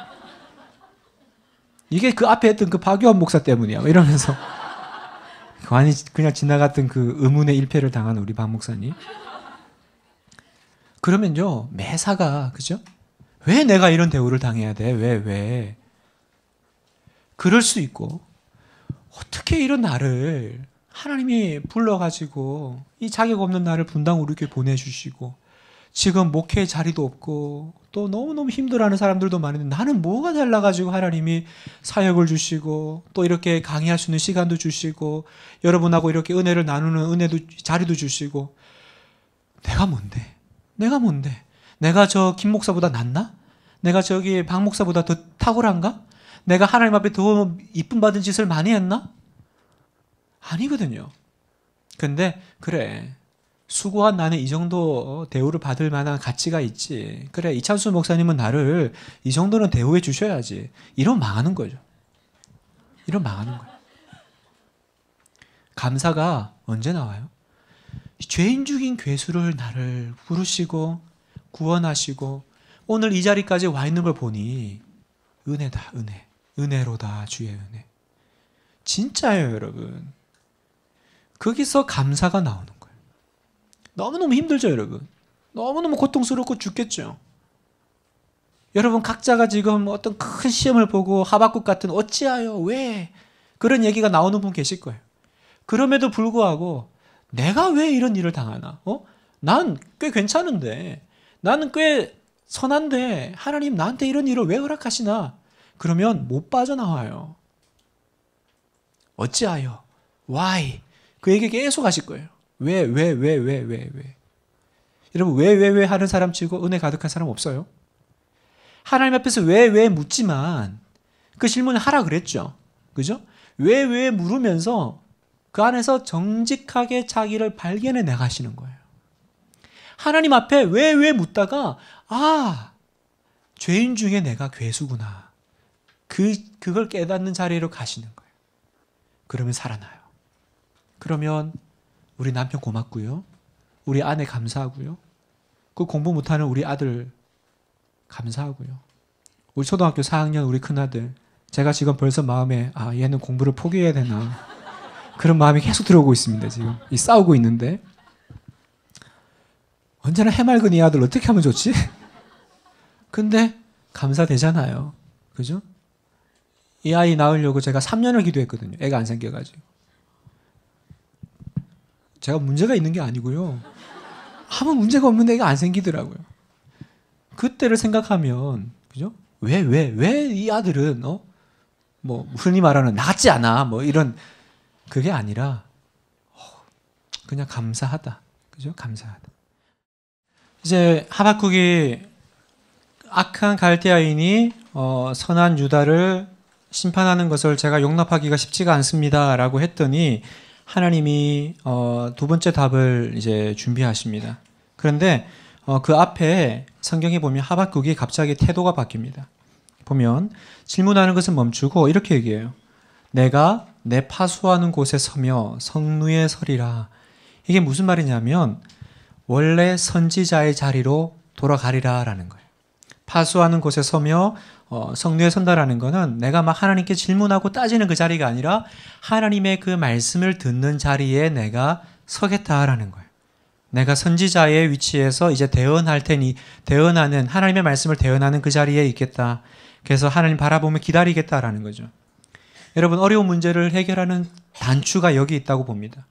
이게 그 앞에 했던 그 박유한 목사 때문이야. 이러면서 그 아니 그냥 지나갔던 그 의문의 일패를 당한 우리 박 목사님. 그러면요 매사가 그죠? 왜 내가 이런 대우를 당해야 돼? 왜 왜? 그럴 수 있고 어떻게 이런 나를 하나님이 불러가지고 이 자격 없는 나를 분당 우리 교회 보내주시고 지금 목회 자리도 없고 또 너무너무 힘들어하는 사람들도 많은데 나는 뭐가 달라가지고 하나님이 사역을 주시고 또 이렇게 강의할 수 있는 시간도 주시고 여러분하고 이렇게 은혜를 나누는 은혜도 자리도 주시고 내가 뭔데? 내가 뭔데? 내가 저 김 목사보다 낫나? 내가 저기 박 목사보다 더 탁월한가? 내가 하나님 앞에 더 이쁨 받은 짓을 많이 했나? 아니거든요. 근데 그래 수고한 나는 이 정도 대우를 받을 만한 가치가 있지. 그래 이찬수 목사님은 나를 이 정도는 대우해 주셔야지. 이런 망하는 거죠. 이런 망하는 거예요. 감사가 언제 나와요? 죄인 죽인 괴수를 나를 부르시고 구원하시고 오늘 이 자리까지 와 있는 걸 보니 은혜다 은혜 은혜로다 주의 은혜 진짜예요 여러분 거기서 감사가 나오는 거예요. 너무너무 힘들죠, 여러분. 너무너무 고통스럽고 죽겠죠. 여러분 각자가 지금 어떤 큰 시험을 보고 하박국 같은 어찌하여 왜 그런 얘기가 나오는 분 계실 거예요. 그럼에도 불구하고 내가 왜 이런 일을 당하나? 어? 난 꽤 괜찮은데 나는 꽤 선한데 하나님 나한테 이런 일을 왜 허락하시나? 그러면 못 빠져나와요. 어찌하여? Why? 그 얘기 계속 하실 거예요. 왜, 왜, 왜, 왜, 왜, 왜. 여러분, 왜, 왜, 왜 하는 사람 치고 은혜 가득한 사람 없어요? 하나님 앞에서 왜, 왜 묻지만 그 질문을 하라 그랬죠. 그죠? 왜, 왜 물으면서 그 안에서 정직하게 자기를 발견해 나가시는 거예요. 하나님 앞에 왜, 왜 묻다가, 아, 죄인 중에 내가 괴수구나. 그, 그걸 깨닫는 자리로 가시는 거예요. 그러면 살아나요. 그러면 우리 남편 고맙고요. 우리 아내 감사하고요. 그 공부 못하는 우리 아들 감사하고요. 우리 초등학교 4학년 우리 큰아들 제가 지금 벌써 마음에 아 얘는 공부를 포기해야 되나 그런 마음이 계속 들어오고 있습니다 지금 이 싸우고 있는데 언제나 해맑은 이 아들 어떻게 하면 좋지? 근데 감사되잖아요 그죠? 이 아이 낳으려고 제가 3년을 기도했거든요 애가 안 생겨가지고 제가 문제가 있는 게 아니고요. 아무 문제가 없는 데가 안 생기더라고요. 그때를 생각하면 그죠? 왜 왜 왜 이 아들은 어? 뭐 흔히 말하는 낫지 않아 뭐 이런 그게 아니라 어, 그냥 감사하다. 그죠? 감사하다. 이제 하박국이 악한 갈대아인이 어, 선한 유다를 심판하는 것을 제가 용납하기가 쉽지가 않습니다라고 했더니 하나님이 어, 두 번째 답을 이제 준비하십니다. 그런데 어, 그 앞에 성경에 보면 하박국이 갑자기 태도가 바뀝니다. 보면 질문하는 것은 멈추고 이렇게 얘기해요. 내가 내 파수하는 곳에 서며 성루에 서리라. 이게 무슨 말이냐면 원래 선지자의 자리로 돌아가리라라는 거예요. 파수하는 곳에 서며 어, 성류의 선다라는 것은 내가 막 하나님께 질문하고 따지는 그 자리가 아니라 하나님의 그 말씀을 듣는 자리에 내가 서겠다라는 거예요. 내가 선지자의 위치에서 이제 대언할 테니 대언하는 하나님의 말씀을 대언하는 그 자리에 있겠다. 그래서 하나님 바라보며 기다리겠다라는 거죠. 여러분 어려운 문제를 해결하는 단추가 여기 있다고 봅니다.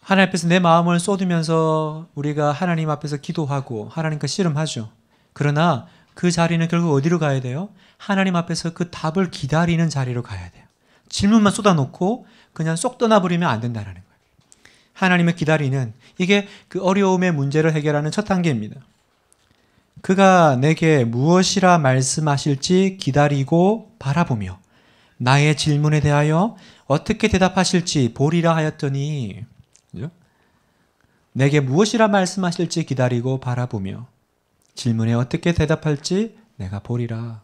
하나님 앞에서 내 마음을 쏟으면서 우리가 하나님 앞에서 기도하고 하나님과 씨름하죠. 그러나 그 자리는 결국 어디로 가야 돼요? 하나님 앞에서 그 답을 기다리는 자리로 가야 돼요. 질문만 쏟아놓고 그냥 쏙 떠나버리면 안 된다라는 거예요. 하나님을 기다리는 이게 그 어려움의 문제를 해결하는 첫 단계입니다. 그가 내게 무엇이라 말씀하실지 기다리고 바라보며 나의 질문에 대하여 어떻게 대답하실지 보리라 하였더니 내게 무엇이라 말씀하실지 기다리고 바라보며 질문에 어떻게 대답할지 내가 보리라.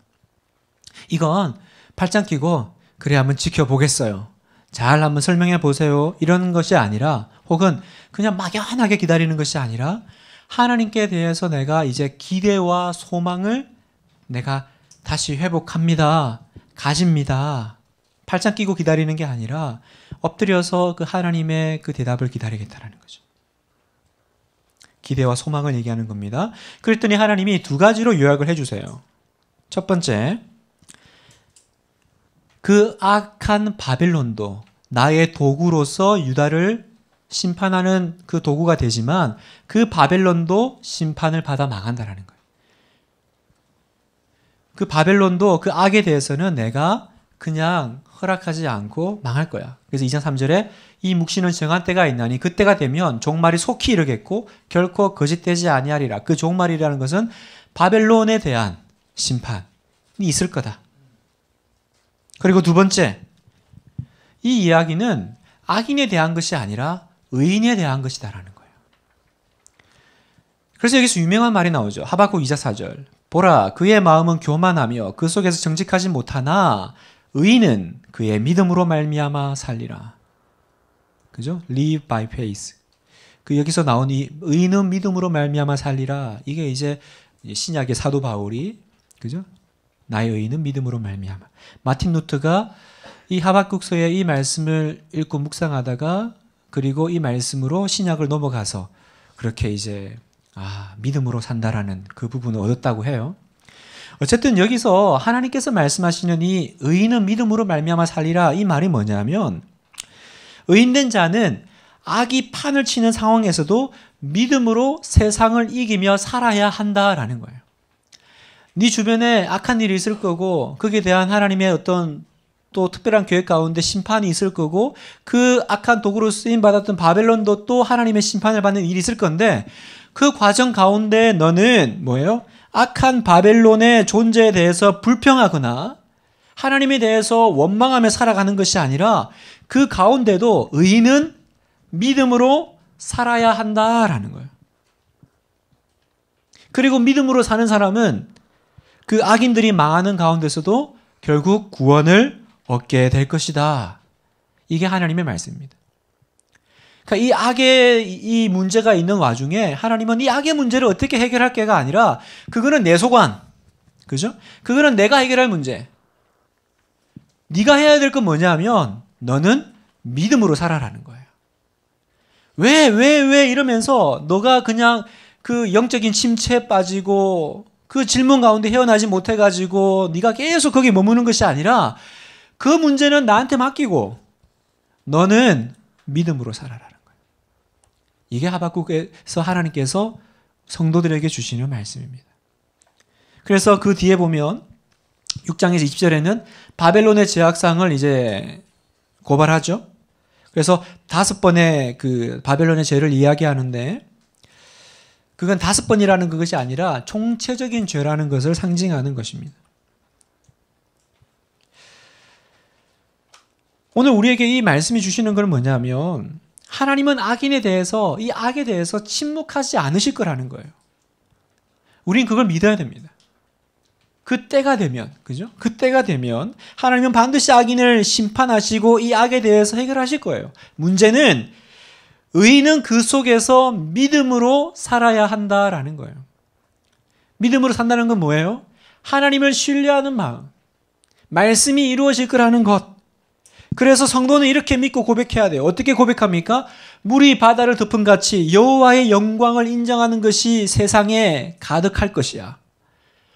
이건 팔짱 끼고 그래 한번 지켜보겠어요. 잘 한번 설명해 보세요. 이런 것이 아니라 혹은 그냥 막연하게 기다리는 것이 아니라 하나님께 대해서 내가 이제 기대와 소망을 내가 다시 회복합니다. 가집니다. 팔짱 끼고 기다리는 게 아니라 엎드려서 그 하나님의 그 대답을 기다리겠다라는 거죠. 기대와 소망을 얘기하는 겁니다. 그랬더니 하나님이 두 가지로 요약을 해주세요. 첫 번째, 그 악한 바빌론도 나의 도구로서 유다를 심판하는 그 도구가 되지만 그 바벨론도 심판을 받아 망한다라는 거예요. 그 바벨론도 그 악에 대해서는 내가 그냥 허락하지 않고 망할 거야. 그래서 2장 3절에 이 묵시는 정한 때가 있나니 그때가 되면 종말이 속히 이르겠고 결코 거짓되지 아니하리라. 그 종말이라는 것은 바벨론에 대한 심판이 있을 거다. 그리고 두 번째, 이 이야기는 악인에 대한 것이 아니라 의인에 대한 것이다라는 거예요. 그래서 여기서 유명한 말이 나오죠. 하박국 2자 4절. 보라, 그의 마음은 교만하며 그 속에서 정직하지 못하나 의인은 그의 믿음으로 말미암아 살리라. 그죠? Live by faith. 그 여기서 나온 이 의인은 믿음으로 말미암아 살리라. 이게 이제 신약의 사도 바울이 그죠? 나의 의인은 믿음으로 말미암아. 마틴 루트가 이 하박국서의 이 말씀을 읽고 묵상하다가 그리고 이 말씀으로 신약을 넘어가서 그렇게 이제 아 믿음으로 산다라는 그 부분을 얻었다고 해요. 어쨌든 여기서 하나님께서 말씀하시는 이 의인은 믿음으로 말미암아 살리라 이 말이 뭐냐면 의인된 자는 악이 판을 치는 상황에서도 믿음으로 세상을 이기며 살아야 한다라는 거예요. 네 주변에 악한 일이 있을 거고 거기에 대한 하나님의 어떤 또 특별한 계획 가운데 심판이 있을 거고 그 악한 도구로 쓰임 받았던 바벨론도 또 하나님의 심판을 받는 일이 있을 건데 그 과정 가운데 너는 뭐예요? 악한 바벨론의 존재에 대해서 불평하거나 하나님에 대해서 원망하며 살아가는 것이 아니라 그 가운데도 의인은 믿음으로 살아야 한다라는 거예요. 그리고 믿음으로 사는 사람은 그 악인들이 망하는 가운데서도 결국 구원을 얻게 될 것이다. 이게 하나님의 말씀입니다. 그러니까 이 악의 이 문제가 있는 와중에 하나님은 이 악의 문제를 어떻게 해결할 게가 아니라 그거는 내 소관. 그죠? 그거는 내가 해결할 문제. 네가 해야 될 건 뭐냐면 너는 믿음으로 살아라는 거예요. 왜, 왜, 왜 이러면서 너가 그냥 그 영적인 침체에 빠지고 그 질문 가운데 헤어나지 못해가지고 네가 계속 거기 머무는 것이 아니라 그 문제는 나한테 맡기고 너는 믿음으로 살아라. 이게 하박국에서 하나님께서 성도들에게 주시는 말씀입니다. 그래서 그 뒤에 보면 6장에서 20절에는 바벨론의 제약상을 이제 고발하죠. 그래서 다섯 번의 그 바벨론의 죄를 이야기하는데 그건 다섯 번이라는 그것이 아니라 총체적인 죄라는 것을 상징하는 것입니다. 오늘 우리에게 이 말씀이 주시는 건 뭐냐면 하나님은 악인에 대해서 이 악에 대해서 침묵하지 않으실 거라는 거예요. 우린 그걸 믿어야 됩니다. 그때가 되면 그죠? 그때가 되면 하나님은 반드시 악인을 심판하시고 이 악에 대해서 해결하실 거예요. 문제는 의인은 그 속에서 믿음으로 살아야 한다라는 거예요. 믿음으로 산다는 건 뭐예요? 하나님을 신뢰하는 마음, 말씀이 이루어질 거라는 것, 그래서 성도는 이렇게 믿고 고백해야 돼요. 어떻게 고백합니까? 물이 바다를 덮은 같이 여호와의 영광을 인정하는 것이 세상에 가득할 것이야.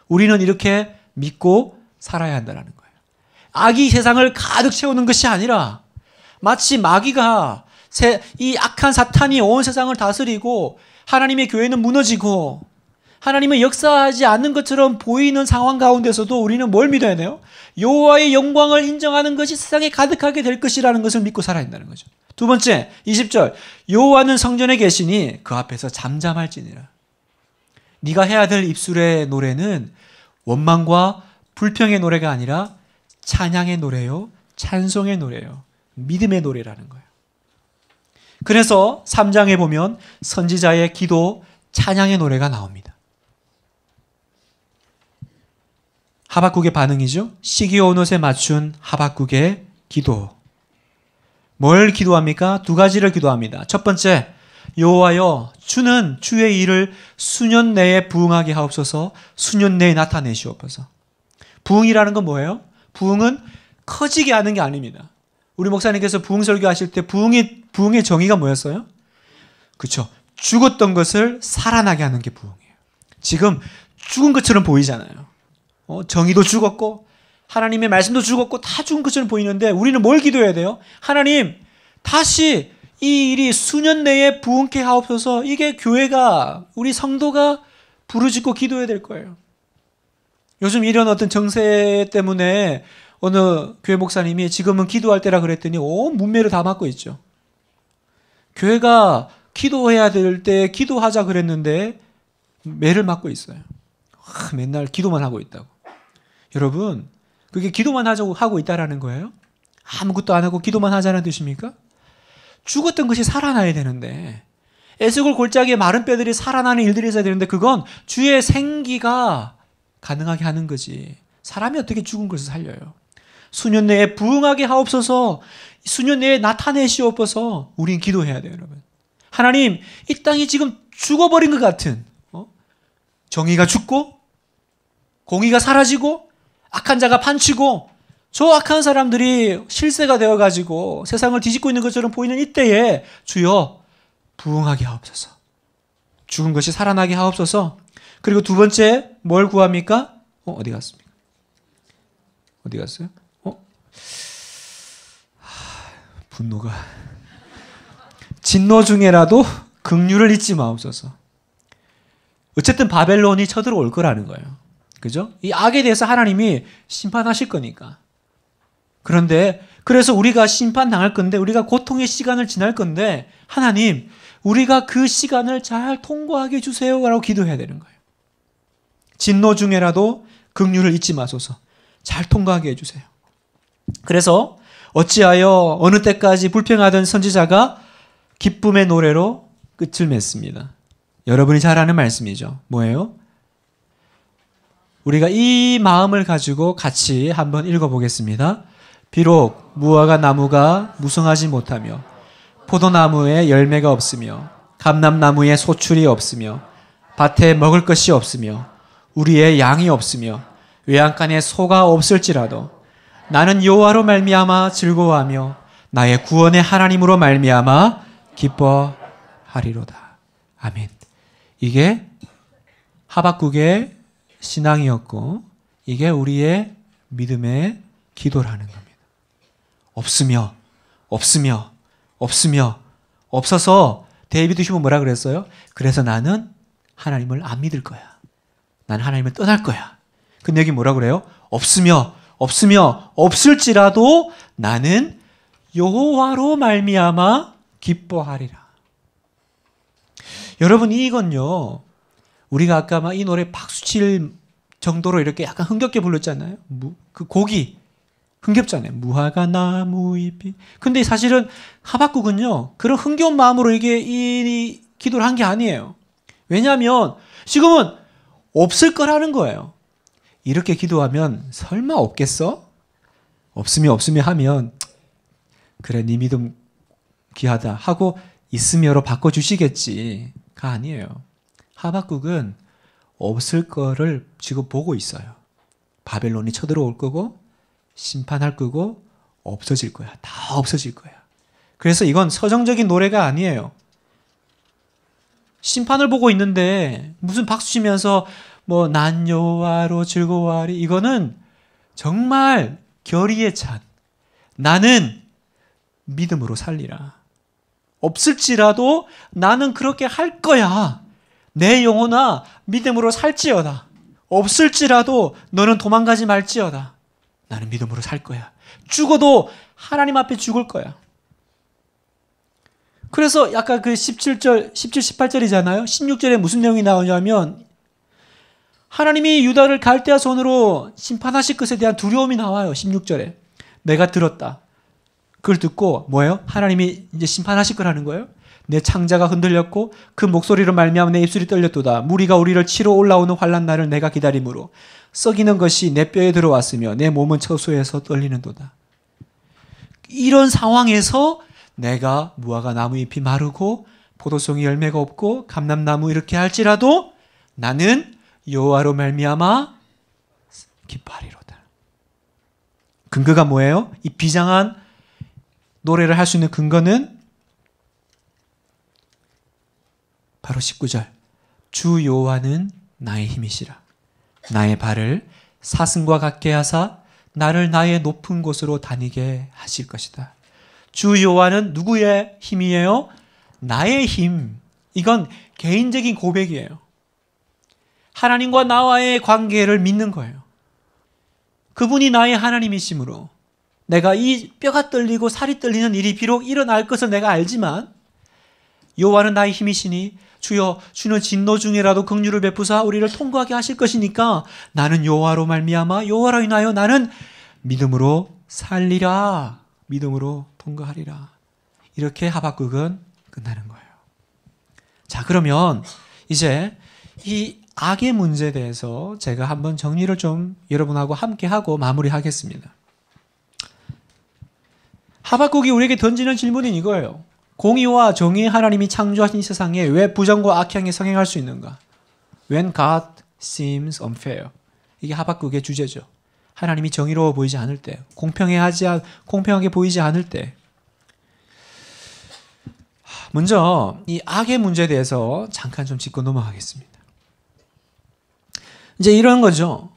우리는 이렇게 믿고 살아야 한다는 거예요. 악이 세상을 가득 채우는 것이 아니라 마치 마귀가 이 악한 사탄이 온 세상을 다스리고 하나님의 교회는 무너지고 하나님은 역사하지 않는 것처럼 보이는 상황 가운데서도 우리는 뭘 믿어야 돼요? 여호와의 영광을 인정하는 것이 세상에 가득하게 될 것이라는 것을 믿고 살아야 된다는 거죠. 두 번째, 20절. 여호와는 성전에 계시니 그 앞에서 잠잠할지니라. 네가 해야 될 입술의 노래는 원망과 불평의 노래가 아니라 찬양의 노래요, 찬송의 노래요, 믿음의 노래라는 거예요. 그래서 3장에 보면 선지자의 기도, 찬양의 노래가 나옵니다. 하박국의 반응이죠. 시기온옷에 맞춘 하박국의 기도. 뭘 기도합니까? 두 가지를 기도합니다. 첫 번째, 여호와여 주는 주의 일을 수년 내에 부응하게 하옵소서. 수년 내에 나타내시옵소서. 부응이라는 건 뭐예요? 부응은 커지게 하는 게 아닙니다. 우리 목사님께서 부흥 설교하실 때 부흥의 부흥의 정의가 뭐였어요? 그렇죠. 죽었던 것을 살아나게 하는 게 부흥이에요. 지금 죽은 것처럼 보이잖아요. 어, 정의도 죽었고 하나님의 말씀도 죽었고 다 죽은 것처럼 보이는데 우리는 뭘 기도해야 돼요? 하나님 다시 이 일이 수년 내에 부흥케 하옵소서 이게 교회가 우리 성도가 부르짖고 기도해야 될 거예요. 요즘 이런 어떤 정세 때문에 어느 교회 목사님이 지금은 기도할 때라 그랬더니 온 문매를 다 막고 있죠. 교회가 기도해야 될 때 기도하자 그랬는데 매를 막고 있어요. 아, 맨날 기도만 하고 있다고. 여러분, 그게 기도만 하자고 하고 있다라는 거예요? 아무것도 안 하고 기도만 하자는 뜻입니까? 죽었던 것이 살아나야 되는데 에스골 골짜기에 마른 뼈들이 살아나는 일들이 있어야 되는데 그건 주의 생기가 가능하게 하는 거지. 사람이 어떻게 죽은 것을 살려요? 수년 내에 부흥하게 하옵소서. 수년 내에 나타내시옵소서. 우린 기도해야 돼요, 여러분. 하나님, 이 땅이 지금 죽어버린 것 같은 어? 정의가 죽고 공의가 사라지고 악한 자가 판치고 저 악한 사람들이 실세가 되어 가지고 세상을 뒤집고 있는 것처럼 보이는 이때에 주여 부흥하게 하옵소서. 죽은 것이 살아나게 하옵소서. 그리고 두 번째 뭘 구합니까? 어, 디 갔습니까? 어디 갔어요? 어? 하, 분노가 진노 중에라도 극률을 잊지 마옵소서. 어쨌든 바벨론이 쳐들어올 거라는 거예요. 그죠? 이 악에 대해서 하나님이 심판하실 거니까. 그런데 그래서 우리가 심판당할 건데 우리가 고통의 시간을 지날 건데 하나님 우리가 그 시간을 잘 통과하게 주세요라고 기도해야 되는 거예요. 진노 중에라도 긍휼을 잊지 마소서. 잘 통과하게 해 주세요. 그래서 어찌하여 어느 때까지 불평하던 선지자가 기쁨의 노래로 끝을 맺습니다. 여러분이 잘 아는 말씀이죠. 뭐예요? 우리가 이 마음을 가지고 같이 한번 읽어보겠습니다. 비록 무화과 나무가 무성하지 못하며 포도나무에 열매가 없으며 감남나무에 소출이 없으며 밭에 먹을 것이 없으며 우리의 양이 없으며 외양간에 소가 없을지라도 나는 여호와로 말미암아 즐거워하며 나의 구원의 하나님으로 말미암아 기뻐하리로다. 아멘. 이게 하박국의 신앙이었고 이게 우리의 믿음의 기도라는 겁니다. 없으며 없으며 없으며 없어서 데이비드 슈브 뭐라 그랬어요? 그래서 나는 하나님을 안 믿을 거야. 난 하나님을 떠날 거야. 근데 여기 뭐라 그래요? 없으며 없으며 없을지라도 나는 여호와로 말미암아 기뻐하리라. 여러분 이건요. 우리가 아까 막 이 노래 박수칠 정도로 이렇게 약간 흥겹게 불렀잖아요. 그 곡이 흥겹잖아요. 무화과 나무 잎이. 근데 사실은 하박국은요, 그런 흥겨운 마음으로 이게 이 기도를 한 게 아니에요. 왜냐하면 지금은 없을 거라는 거예요. 이렇게 기도하면 설마 없겠어? 없으면 없으면 하면 그래 네 믿음 귀하다 하고 있으며로 바꿔주시겠지가 아니에요. 하박국은 없을 거를 지금 보고 있어요. 바벨론이 쳐들어올 거고 심판할 거고 없어질 거야. 다 없어질 거야. 그래서 이건 서정적인 노래가 아니에요. 심판을 보고 있는데 무슨 박수 치면서 뭐 난 여호와로 즐거워하리 이거는 정말 결의에 찬 나는 믿음으로 살리라. 없을지라도 나는 그렇게 할 거야. 내 영혼아 믿음으로 살지어다. 없을지라도 너는 도망가지 말지어다. 나는 믿음으로 살 거야. 죽어도 하나님 앞에 죽을 거야. 그래서 약간 그 17절, 17, 18절이잖아요. 16절에 무슨 내용이 나오냐면 하나님이 유다를 갈대아 손으로 심판하실 것에 대한 두려움이 나와요. 16절에. 내가 들었다. 그걸 듣고 뭐예요? 하나님이 이제 심판하실 거라는 거예요. 내 창자가 흔들렸고 그 목소리로 말미암아 내 입술이 떨렸도다. 무리가 우리를 치러 올라오는 환란 날을 내가 기다림으로 썩이는 것이 내 뼈에 들어왔으며 내 몸은 처소에서 떨리는도다. 이런 상황에서 내가 무화과 나무 잎이 마르고 포도송이 열매가 없고 감람나무 이렇게 할지라도 나는 여호와로 말미암아 기뻐하리로다. 근거가 뭐예요? 이 비장한 노래를 할 수 있는 근거는 바로 19절. 주 요한은 나의 힘이시라. 나의 발을 사슴과 같게 하사 나를 나의 높은 곳으로 다니게 하실 것이다. 주 요한은 누구의 힘이에요? 나의 힘. 이건 개인적인 고백이에요. 하나님과 나와의 관계를 믿는 거예요. 그분이 나의 하나님이심으로 내가 이 뼈가 떨리고 살이 떨리는 일이 비록 일어날 것을 내가 알지만 요한은 나의 힘이시니 주여 주는 진노 중에라도 긍휼을 베푸사 우리를 통과하게 하실 것이니까 나는 여호와로 말미암아 여호와로 인하여 나는 믿음으로 살리라 믿음으로 통과하리라 이렇게 하박국은 끝나는 거예요. 자 그러면 이제 이 악의 문제에 대해서 제가 한번 정리를 좀 여러분하고 함께 하고 마무리하겠습니다. 하박국이 우리에게 던지는 질문이 이거예요. 공의와 정의 하나님이 창조하신 세상에 왜 부정과 악향이 성행할 수 있는가? When God seems unfair. 이게 하박국의 주제죠. 하나님이 정의로워 보이지 않을 때, 공평해하지 공평하게 보이지 않을 때. 먼저 이 악의 문제에 대해서 잠깐 좀 짚고 넘어가겠습니다. 이제 이런 거죠.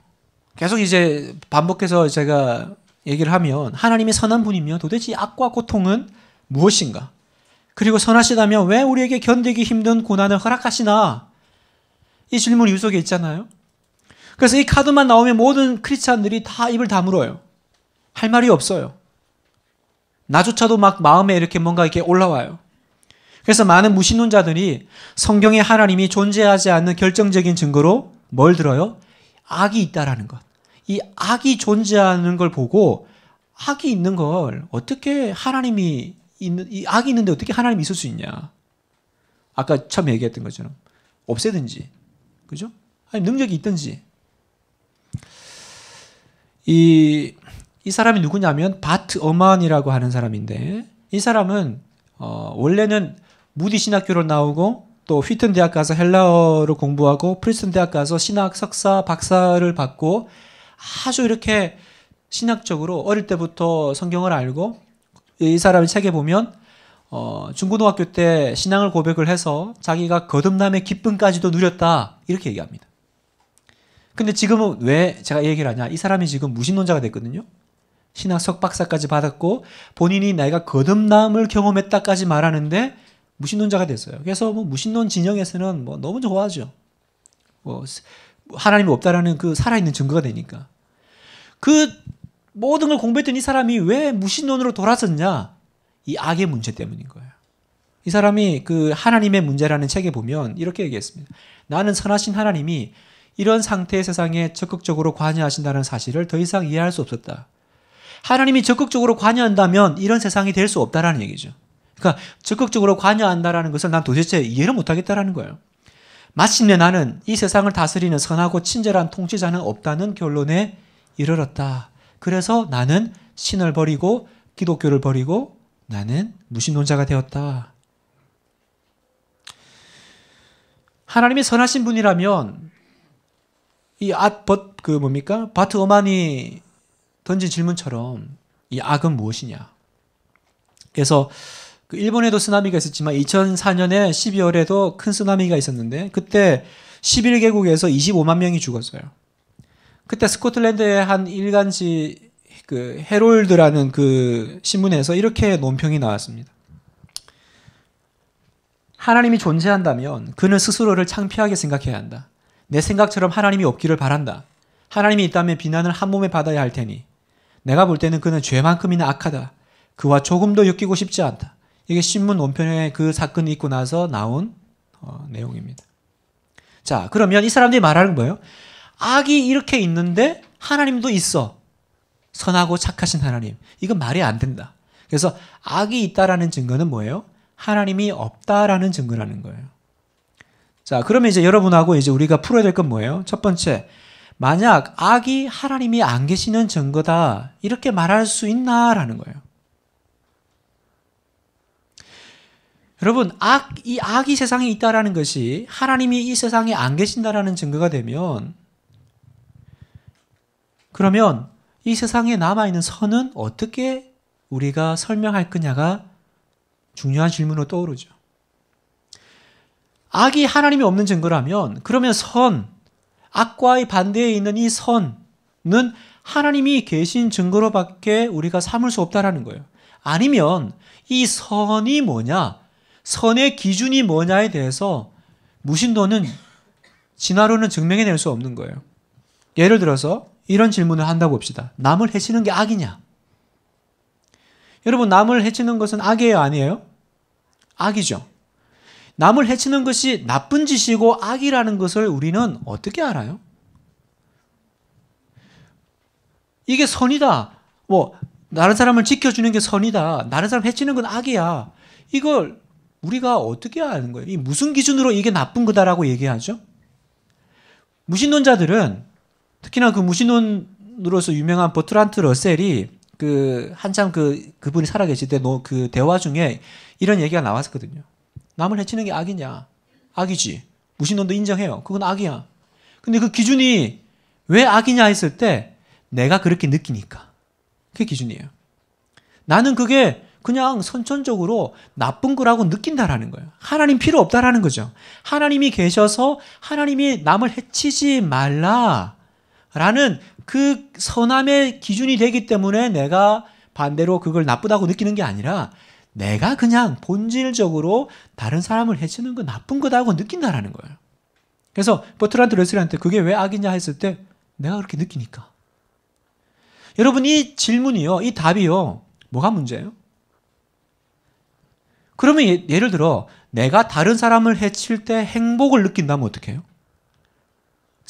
계속 이제 반복해서 제가 얘기를 하면 하나님이 선한 분이며 도대체 악과 고통은 무엇인가? 그리고 선하시다면 왜 우리에게 견디기 힘든 고난을 허락하시나? 이 질문이 속에 있잖아요. 그래서 이 카드만 나오면 모든 크리스찬들이 다 입을 다물어요. 할 말이 없어요. 나조차도 막 마음에 이렇게 뭔가 이렇게 올라와요. 그래서 많은 무신론자들이 성경에 하나님이 존재하지 않는 결정적인 증거로 뭘 들어요? 악이 있다라는 것. 이 악이 존재하는 걸 보고 악이 있는 걸 어떻게 하나님이 있는 이 악이 있는데 어떻게 하나님 있을 수 있냐? 아까 처음 얘기했던 것처럼 없애든지, 그죠? 아니 능력이 있든지. 이 이 사람이 누구냐면 바트 어만이라고 하는 사람인데 이 사람은 어, 원래는 무디 신학교로 나오고 또 휘튼 대학 가서 헬라어를 공부하고 프리스턴 대학 가서 신학 석사 박사를 받고 아주 이렇게 신학적으로 어릴 때부터 성경을 알고 이 사람의 책에 보면 어, 중고등학교 때 신앙을 고백을 해서 자기가 거듭남의 기쁨까지도 누렸다 이렇게 얘기합니다. 근데 지금은 왜 제가 얘기를 하냐? 이 사람이 지금 무신론자가 됐거든요. 신학 석박사까지 받았고 본인이 내가 거듭남을 경험했다까지 말하는데 무신론자가 됐어요. 그래서 뭐 무신론 진영에서는 뭐 너무 좋아하죠. 뭐 하나님이 없다라는 그 살아있는 증거가 되니까. 그 모든 걸 공부했던 이 사람이 왜 무신론으로 돌아섰냐? 이 악의 문제 때문인 거예요. 이 사람이 그 하나님의 문제라는 책에 보면 이렇게 얘기했습니다. 나는 선하신 하나님이 이런 상태의 세상에 적극적으로 관여하신다는 사실을 더 이상 이해할 수 없었다. 하나님이 적극적으로 관여한다면 이런 세상이 될 수 없다라는 얘기죠. 그러니까 적극적으로 관여한다라는 것을 난 도대체 이해를 못하겠다라는 거예요. 마침내 나는 이 세상을 다스리는 선하고 친절한 통치자는 없다는 결론에 이르렀다. 그래서 나는 신을 버리고 기독교를 버리고 나는 무신론자가 되었다. 하나님이 선하신 분이라면 이 앗벗 그 뭡니까 바트 어만이 던진 질문처럼 이 악은 무엇이냐? 그래서 그 일본에도 쓰나미가 있었지만 2004년에 12월에도 큰 쓰나미가 있었는데 그때 11개국에서 25만 명이 죽었어요. 그때 스코틀랜드의 한 일간지 그 헤롤드라는 그 신문에서 이렇게 논평이 나왔습니다. 하나님이 존재한다면 그는 스스로를 창피하게 생각해야 한다. 내 생각처럼 하나님이 없기를 바란다. 하나님이 있다면 비난을 한 몸에 받아야 할 테니 내가 볼 때는 그는 죄만큼이나 악하다. 그와 조금도 엮이고 싶지 않다. 이게 신문 논평에 그 사건이 있고 나서 나온 어, 내용입니다. 자, 그러면 이 사람들이 말하는 거예요. 악이 이렇게 있는데 하나님도 있어. 선하고 착하신 하나님. 이건 말이 안 된다. 그래서 악이 있다라는 증거는 뭐예요? 하나님이 없다라는 증거라는 거예요. 자, 그러면 이제 여러분하고 이제 우리가 풀어야 될 건 뭐예요? 첫 번째, 만약 악이 하나님이 안 계시는 증거다. 이렇게 말할 수 있나라는 거예요. 여러분, 악, 이 악이 세상에 있다라는 것이 하나님이 이 세상에 안 계신다라는 증거가 되면 그러면 이 세상에 남아있는 선은 어떻게 우리가 설명할 거냐가 중요한 질문으로 떠오르죠. 악이 하나님이 없는 증거라면 그러면 선, 악과의 반대에 있는 이 선은 하나님이 계신 증거로밖에 우리가 삼을 수 없다라는 거예요. 아니면 이 선이 뭐냐, 선의 기준이 뭐냐에 대해서 무신도는 진화로는 증명해낼 수 없는 거예요. 예를 들어서 이런 질문을 한다고 봅시다. 남을 해치는 게 악이냐? 여러분, 남을 해치는 것은 악이에요, 아니에요? 악이죠. 남을 해치는 것이 나쁜 짓이고 악이라는 것을 우리는 어떻게 알아요? 이게 선이다. 뭐, 다른 사람을 지켜주는 게 선이다. 다른 사람 해치는 건 악이야. 이걸 우리가 어떻게 아는 거예요? 이 무슨 기준으로 이게 나쁜 거다라고 얘기하죠? 무신론자들은 특히나 그 무신론으로서 유명한 버트란트 러셀이 그 한참 그 그분이 살아계실 때 그 대화 중에 이런 얘기가 나왔었거든요. 남을 해치는 게 악이냐? 악이지. 무신론도 인정해요. 그건 악이야. 근데 그 기준이 왜 악이냐 했을 때 내가 그렇게 느끼니까. 그게 기준이에요. 나는 그게 그냥 선천적으로 나쁜 거라고 느낀다라는 거예요. 하나님 필요 없다라는 거죠. 하나님이 계셔서 하나님이 남을 해치지 말라. 라는 그 선함의 기준이 되기 때문에 내가 반대로 그걸 나쁘다고 느끼는 게 아니라 내가 그냥 본질적으로 다른 사람을 해치는 건 나쁜 거다고 느낀다라는 거예요. 그래서 버트란드 레슬한테 리 그게 왜 악이냐 했을 때 내가 그렇게 느끼니까. 여러분 이 질문이요, 이 답이요, 뭐가 문제예요? 그러면 예, 를 들어 내가 다른 사람을 해칠 때 행복을 느낀다면 어떻게 해요?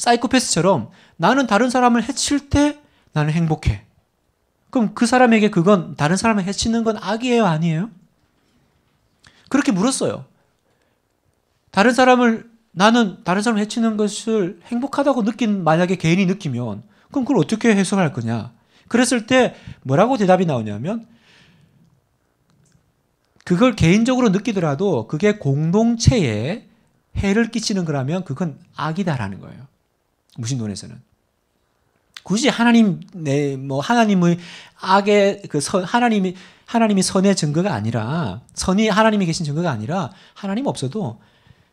사이코패스처럼 나는 다른 사람을 해칠 때 나는 행복해. 그럼 그 사람에게 그건 다른 사람을 해치는 건 악이에요, 아니에요? 그렇게 물었어요. 다른 사람을 나는 다른 사람을 해치는 것을 행복하다고 느낀 만약에 개인이 느끼면 그럼 그걸 어떻게 해석할 거냐? 그랬을 때 뭐라고 대답이 나오냐면 그걸 개인적으로 느끼더라도 그게 공동체에 해를 끼치는 거라면 그건 악이다라는 거예요. 무신론에서는. 굳이 하나님 내 뭐 하나님의 악의 그 선, 하나님이 하나님이 선의 증거가 아니라 선이 하나님이 계신 증거가 아니라 하나님 없어도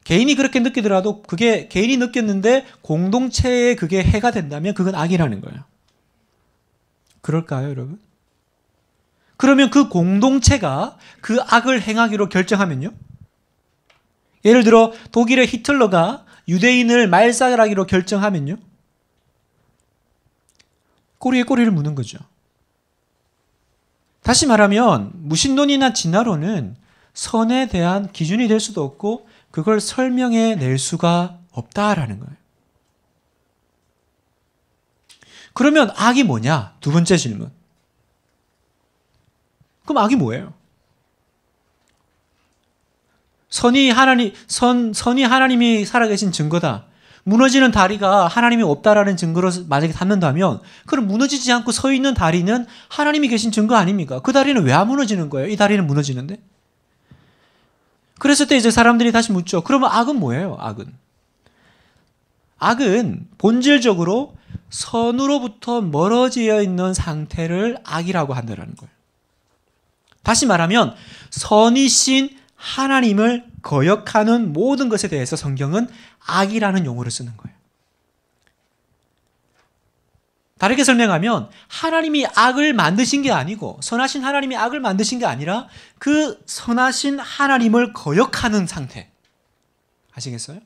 개인이 그렇게 느끼더라도 그게 개인이 느꼈는데 공동체에 그게 해가 된다면 그건 악이라는 거예요. 그럴까요, 여러분? 그러면 그 공동체가 그 악을 행하기로 결정하면요? 예를 들어 독일의 히틀러가 유대인을 말살하기로 결정하면요. 꼬리에 꼬리를 무는 거죠. 다시 말하면 무신론이나 진화론은 선에 대한 기준이 될 수도 없고 그걸 설명해 낼 수가 없다라는 거예요. 그러면 악이 뭐냐? 두 번째 질문. 그럼 악이 뭐예요? 선이 하나님 선 선이 하나님이 살아계신 증거다. 무너지는 다리가 하나님이 없다라는 증거로 만약에 담는다면 그럼 무너지지 않고 서 있는 다리는 하나님이 계신 증거 아닙니까? 그 다리는 왜안 무너지는 거예요? 이 다리는 무너지는데. 그랬을 때 이제 사람들이 다시 묻죠. 그러면 악은 뭐예요? 악은 악은 본질적으로 선으로부터 멀어져 있는 상태를 악이라고 한다는 거예요. 다시 말하면 선이신 하나님을 거역하는 모든 것에 대해서 성경은 악이라는 용어를 쓰는 거예요. 다르게 설명하면 하나님이 악을 만드신 게 아니고 선하신 하나님이 악을 만드신 게 아니라 그 선하신 하나님을 거역하는 상태. 아시겠어요?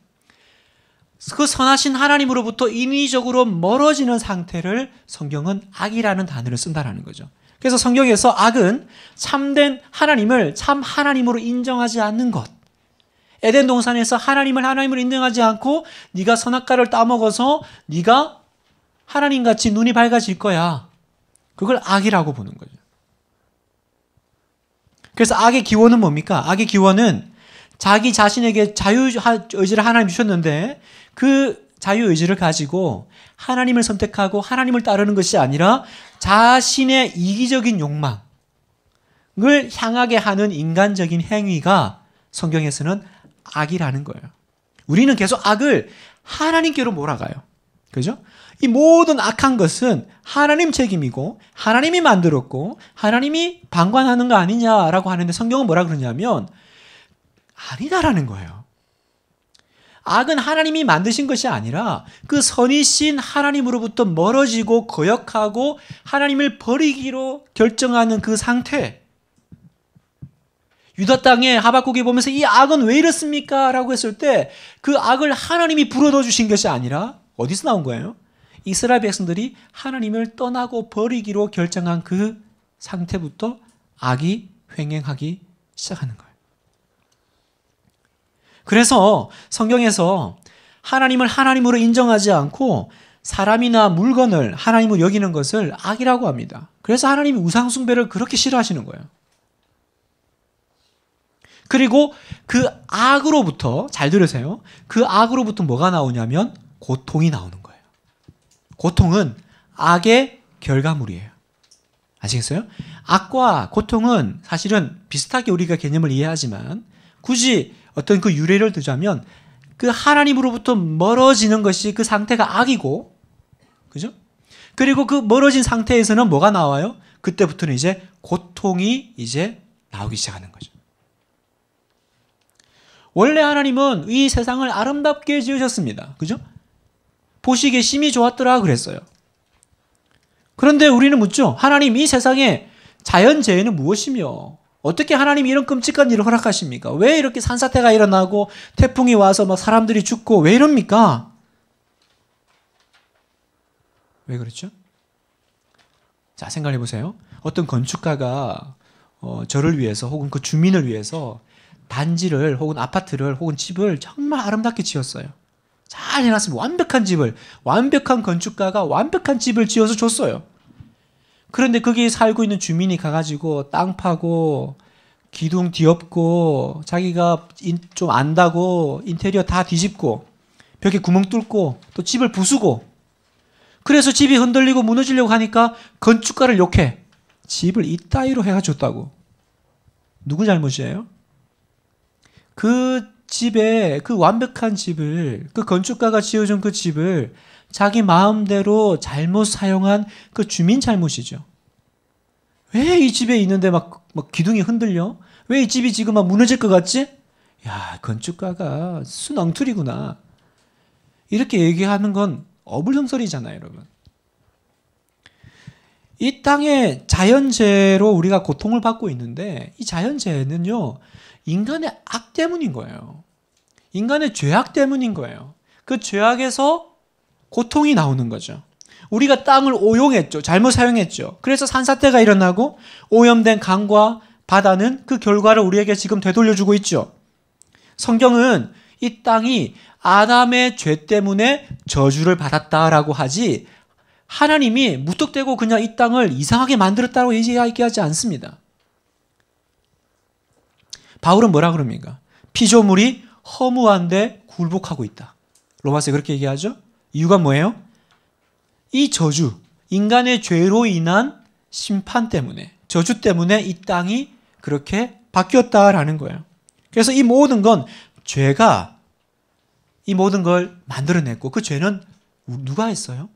그 선하신 하나님으로부터 인위적으로 멀어지는 상태를 성경은 악이라는 단어를 쓴다라는 거죠. 그래서 성경에서 악은 참된 하나님을 참 하나님으로 인정하지 않는 것. 에덴 동산에서 하나님을 하나님으로 인정하지 않고 네가 선악과를 따먹어서 네가 하나님같이 눈이 밝아질 거야. 그걸 악이라고 보는 거죠. 그래서 악의 기원은 뭡니까? 악의 기원은 자기 자신에게 자유 의지를 하나님 주셨는데 그 자유 의지를 가지고 하나님을 선택하고 하나님을 따르는 것이 아니라 자신의 이기적인 욕망을 향하게 하는 인간적인 행위가 성경에서는 악이라는 거예요. 우리는 계속 악을 하나님께로 몰아가요. 그죠? 이 모든 악한 것은 하나님 책임이고 하나님이 만들었고 하나님이 방관하는 거 아니냐라고 하는데 성경은 뭐라 그러냐면 아니다라는 거예요. 악은 하나님이 만드신 것이 아니라 그 선이신 하나님으로부터 멀어지고 거역하고 하나님을 버리기로 결정하는 그 상태. 유다 땅에 하박국이 보면서 이 악은 왜 이렇습니까? 라고 했을 때 그 악을 하나님이 불어넣어 주신 것이 아니라 어디서 나온 거예요? 이스라엘 백성들이 하나님을 떠나고 버리기로 결정한 그 상태부터 악이 횡행하기 시작하는 거예요. 그래서 성경에서 하나님을 하나님으로 인정하지 않고 사람이나 물건을 하나님으로 여기는 것을 악이라고 합니다. 그래서 하나님이 우상숭배를 그렇게 싫어하시는 거예요. 그리고 그 악으로부터, 잘 들으세요. 그 악으로부터 뭐가 나오냐면 고통이 나오는 거예요. 고통은 악의 결과물이에요. 아시겠어요? 악과 고통은 사실은 비슷하게 우리가 개념을 이해하지만 굳이 어떤 그 유래를 두자면 그 하나님으로부터 멀어지는 것이 그 상태가 악이고, 그죠? 그리고 그 멀어진 상태에서는 뭐가 나와요? 그때부터는 이제 고통이 이제 나오기 시작하는 거죠. 원래 하나님은 이 세상을 아름답게 지으셨습니다. 그죠? 보시기에 심히 좋았더라 그랬어요. 그런데 우리는 묻죠. 하나님 이 세상에 자연재해는 무엇이며 어떻게 하나님이 이런 끔찍한 일을 허락하십니까? 왜 이렇게 산사태가 일어나고 태풍이 와서 막 사람들이 죽고 왜 이럽니까? 왜 그렇죠? 자, 생각해 보세요. 어떤 건축가가 어, 저를 위해서 혹은 그 주민을 위해서 단지를 혹은 아파트를 혹은 집을 정말 아름답게 지었어요. 잘 해놨습니다. 완벽한 집을, 완벽한 건축가가 완벽한 집을 지어서 줬어요. 그런데 거기 살고 있는 주민이 가가지고 땅 파고 기둥 뒤엎고 자기가 인, 좀 안다고 인테리어 다 뒤집고 벽에 구멍 뚫고 또 집을 부수고 그래서 집이 흔들리고 무너지려고 하니까 건축가를 욕해 집을 이따위로 해가줬다고 누구 잘못이에요? 그 집에 그 완벽한 집을 그 건축가가 지어준 그 집을 자기 마음대로 잘못 사용한 그 주민 잘못이죠. 왜 이 집에 있는데 막, 막 기둥이 흔들려? 왜 이 집이 지금 막 무너질 것 같지? 야, 건축가가 순엉툴이구나. 이렇게 얘기하는 건 어불성설이잖아요, 여러분. 이 땅에 자연재해로 우리가 고통을 받고 있는데 이 자연재해는요 인간의 악 때문인 거예요. 인간의 죄악 때문인 거예요. 그 죄악에서 고통이 나오는 거죠. 우리가 땅을 오용했죠. 잘못 사용했죠. 그래서 산사태가 일어나고 오염된 강과 바다는 그 결과를 우리에게 지금 되돌려주고 있죠. 성경은 이 땅이 아담의 죄 때문에 저주를 받았다라고 하지 하나님이 무턱대고 그냥 이 땅을 이상하게 만들었다고 얘기하지 않습니다. 바울은 뭐라 그럽니까? 피조물이 허무한데 굴복하고 있다. 로마서 에 그렇게 얘기하죠? 이유가 뭐예요? 이 저주, 인간의 죄로 인한 심판 때문에, 저주 때문에 이 땅이 그렇게 바뀌었다라는 거예요. 그래서 이 모든 건 죄가 이 모든 걸 만들어냈고 그 죄는 누가 했어요?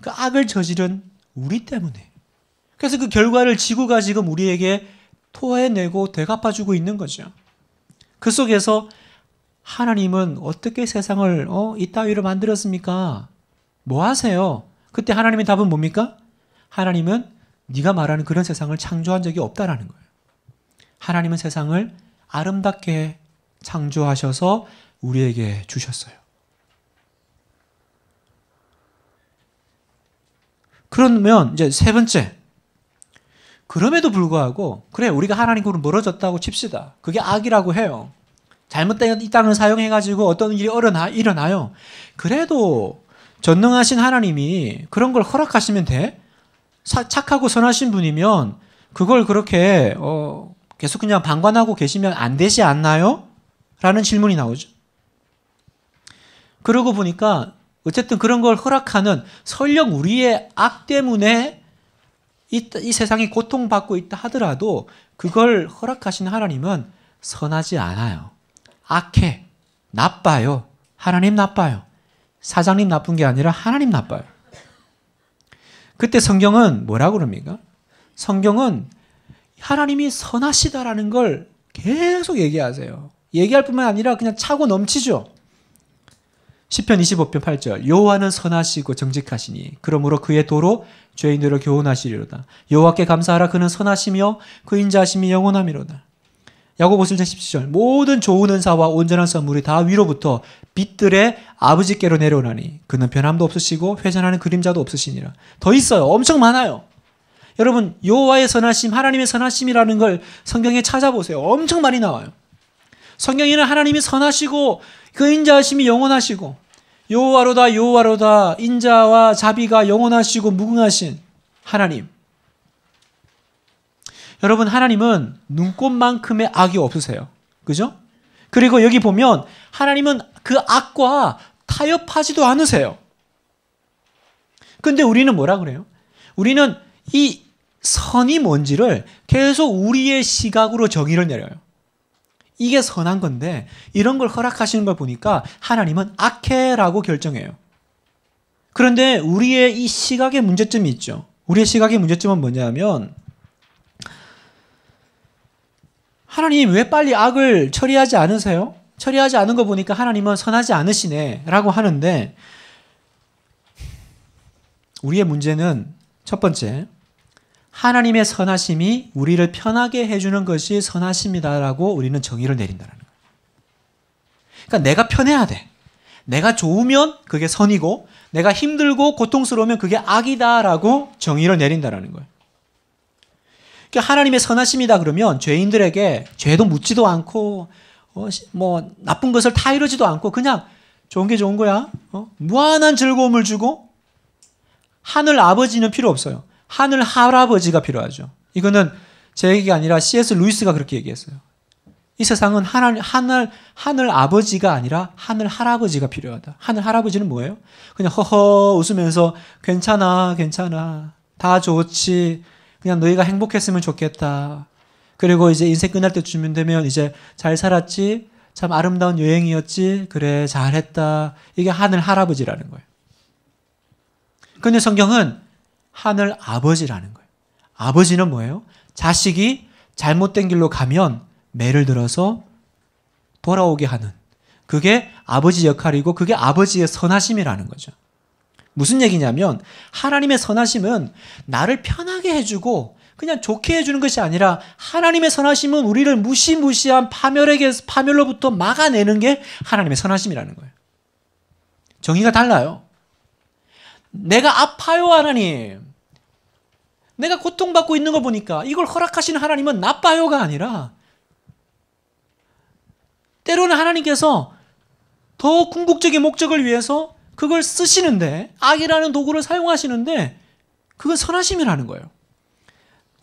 그 악을 저지른 우리 때문에. 그래서 그 결과를 지구가 지금 우리에게 토해내고 되갚아주고 있는 거죠. 그 속에서 하나님은 어떻게 세상을 어, 이따위로 만들었습니까? 뭐 하세요? 그때 하나님의 답은 뭡니까? 하나님은 네가 말하는 그런 세상을 창조한 적이 없다라는 거예요. 하나님은 세상을 아름답게 창조하셔서 우리에게 주셨어요. 그러면 이제 세 번째. 그럼에도 불구하고 그래 우리가 하나님과로 멀어졌다고 칩시다. 그게 악이라고 해요. 잘못된 이 땅을 사용해가지고 어떤 일이 일어나, 일어나요. 그래도 전능하신 하나님이 그런 걸 허락하시면 돼? 사, 착하고 선하신 분이면 그걸 그렇게, 어, 계속 그냥 방관하고 계시면 안 되지 않나요? 라는 질문이 나오죠. 그러고 보니까 어쨌든 그런 걸 허락하는 설령 우리의 악 때문에 이, 이, 세상이 고통받고 있다 하더라도 그걸 허락하신 하나님은 선하지 않아요. 악해, 나빠요. 하나님 나빠요. 사장님 나쁜 게 아니라 하나님 나빠요. 그때 성경은 뭐라고 그럽니까? 성경은 하나님이 선하시다라는 걸 계속 얘기하세요. 얘기할 뿐만 아니라 그냥 차고 넘치죠. 10편 25편 8절 요호와는 선하시고 정직하시니 그러므로 그의 도로 죄인들을 교훈하시리로다. 요호와께 감사하라 그는 선하시며 그 인자하심이 영원함이로다 야고보서 1장 17절 모든 좋은 은사와 온전한 선물이 다 위로부터 빛들의 아버지께로 내려오나니 그는 변함도 없으시고 회전하는 그림자도 없으시니라. 더 있어요. 엄청 많아요. 여러분 여호와의 선하심, 하나님의 선하심이라는 걸 성경에 찾아보세요. 엄청 많이 나와요. 성경에는 하나님이 선하시고 그 인자하심이 영원하시고 여호와로다 여호와로다 인자와 자비가 영원하시고 무궁하신 하나님 여러분 하나님은 눈꽃만큼의 악이 없으세요. 그죠? 그리고 여기 보면 하나님은 그 악과 타협하지도 않으세요. 근데 우리는 뭐라 그래요? 우리는 이 선이 뭔지를 계속 우리의 시각으로 정의를 내려요. 이게 선한 건데 이런 걸 허락하시는 걸 보니까 하나님은 악해라고 결정해요. 그런데 우리의 이 시각의 문제점이 있죠. 우리의 시각의 문제점은 뭐냐면 하나님 왜 빨리 악을 처리하지 않으세요? 처리하지 않은 거 보니까 하나님은 선하지 않으시네 라고 하는데 우리의 문제는 첫 번째 하나님의 선하심이 우리를 편하게 해주는 것이 선하심이다라고 우리는 정의를 내린다는 거예요. 그러니까 내가 편해야 돼. 내가 좋으면 그게 선이고 내가 힘들고 고통스러우면 그게 악이다라고 정의를 내린다는 거예요. 그 하나님의 선하심이다 그러면 죄인들에게 죄도 묻지도 않고 어, 뭐 나쁜 것을 다이르지도 않고 그냥 좋은 게 좋은 거야. 어? 무한한 즐거움을 주고 하늘 아버지는 필요 없어요. 하늘 할아버지가 필요하죠. 이거는 제 얘기가 아니라 C.S. 루이스가 그렇게 얘기했어요. 이 세상은 하늘, 하늘, 하늘 아버지가 아니라 하늘 할아버지가 필요하다. 하늘 할아버지는 뭐예요? 그냥 허허 웃으면서 괜찮아, 괜찮아. 다 좋지. 그냥 너희가 행복했으면 좋겠다. 그리고 이제 인생 끝날 때쯤 되면 이제 잘 살았지? 참 아름다운 여행이었지? 그래, 잘했다. 이게 하늘 할아버지라는 거예요. 근데 성경은 하늘 아버지라는 거예요. 아버지는 뭐예요? 자식이 잘못된 길로 가면 매를 들어서 돌아오게 하는 그게 아버지 역할이고 그게 아버지의 선하심이라는 거죠. 무슨 얘기냐면 하나님의 선하심은 나를 편하게 해주고 그냥 좋게 해주는 것이 아니라 하나님의 선하심은 우리를 무시무시한 파멸에게 파멸로부터 막아내는 게 하나님의 선하심이라는 거예요. 정의가 달라요. 내가 아파요 하나님. 내가 고통받고 있는 거 보니까 이걸 허락하시는 하나님은 나빠요가 아니라 때로는 하나님께서 더 궁극적인 목적을 위해서 그걸 쓰시는데 악이라는 도구를 사용하시는데 그건 선하심이라는 거예요.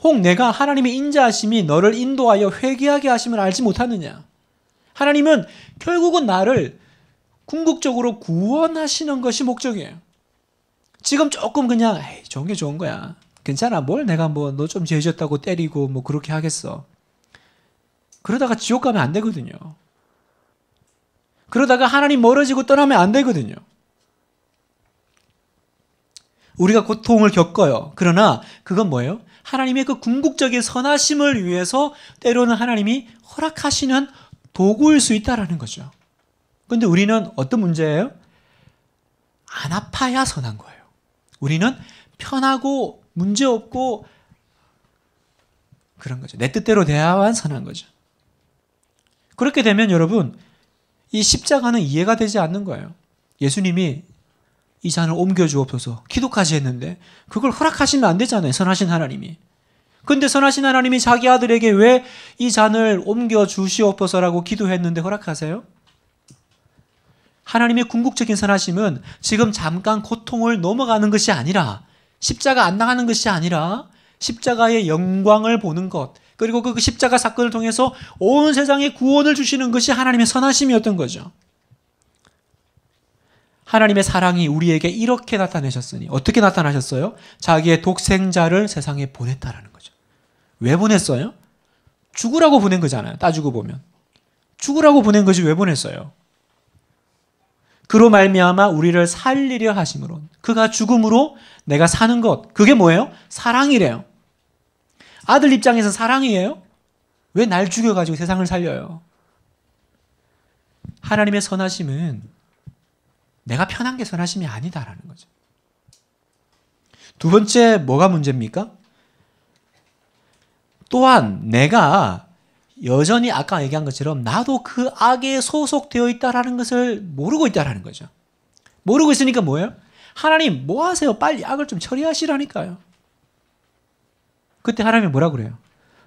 혹 내가 하나님의 인자하심이 너를 인도하여 회개하게 하심을 알지 못하느냐? 하나님은 결국은 나를 궁극적으로 구원하시는 것이 목적이에요. 지금 조금 그냥 에이, 좋은 게 좋은 거야. 괜찮아. 뭘 내가 뭐너 좀 죄졌다고 때리고 뭐 그렇게 하겠어. 그러다가 지옥 가면 안 되거든요. 그러다가 하나님 멀어지고 떠나면 안 되거든요. 우리가 고통을 겪어요. 그러나 그건 뭐예요? 하나님의 그 궁극적인 선하심을 위해서 때로는 하나님이 허락하시는 도구일 수 있다라는 거죠. 근데 우리는 어떤 문제예요? 안 아파야 선한 거예요. 우리는 편하고 문제없고 그런 거죠. 내 뜻대로 대야만 선한 거죠. 그렇게 되면 여러분, 이 십자가는 이해가 되지 않는 거예요. 예수님이 이 잔을 옮겨주옵소서 기도까지 했는데 그걸 허락하시면 안 되잖아요. 선하신 하나님이. 근데 선하신 하나님이 자기 아들에게 왜 이 잔을 옮겨주시옵소서라고 기도했는데 허락하세요? 하나님의 궁극적인 선하심은 지금 잠깐 고통을 넘어가는 것이 아니라 십자가 안 나가는 것이 아니라 십자가의 영광을 보는 것 그리고 그 십자가 사건을 통해서 온 세상에 구원을 주시는 것이 하나님의 선하심이었던 거죠. 하나님의 사랑이 우리에게 이렇게 나타내셨으니 어떻게 나타나셨어요? 자기의 독생자를 세상에 보냈다라는 거죠. 왜 보냈어요? 죽으라고 보낸 거잖아요. 따지고 보면 죽으라고 보낸 것이 왜 보냈어요? 그로 말미암아 우리를 살리려 하심으로 그가 죽음으로 내가 사는 것 그게 뭐예요? 사랑이래요. 아들 입장에서 사랑이에요? 왜 날 죽여가지고 세상을 살려요? 하나님의 선하심은 내가 편한 게 선하심이 아니다라는 거죠. 두 번째 뭐가 문제입니까? 또한 내가 여전히 아까 얘기한 것처럼 나도 그 악에 소속되어 있다라는 것을 모르고 있다라는 거죠. 모르고 있으니까 뭐예요? 하나님 뭐 하세요? 빨리 악을 좀 처리하시라니까요. 그때 하나님이 뭐라 그래요?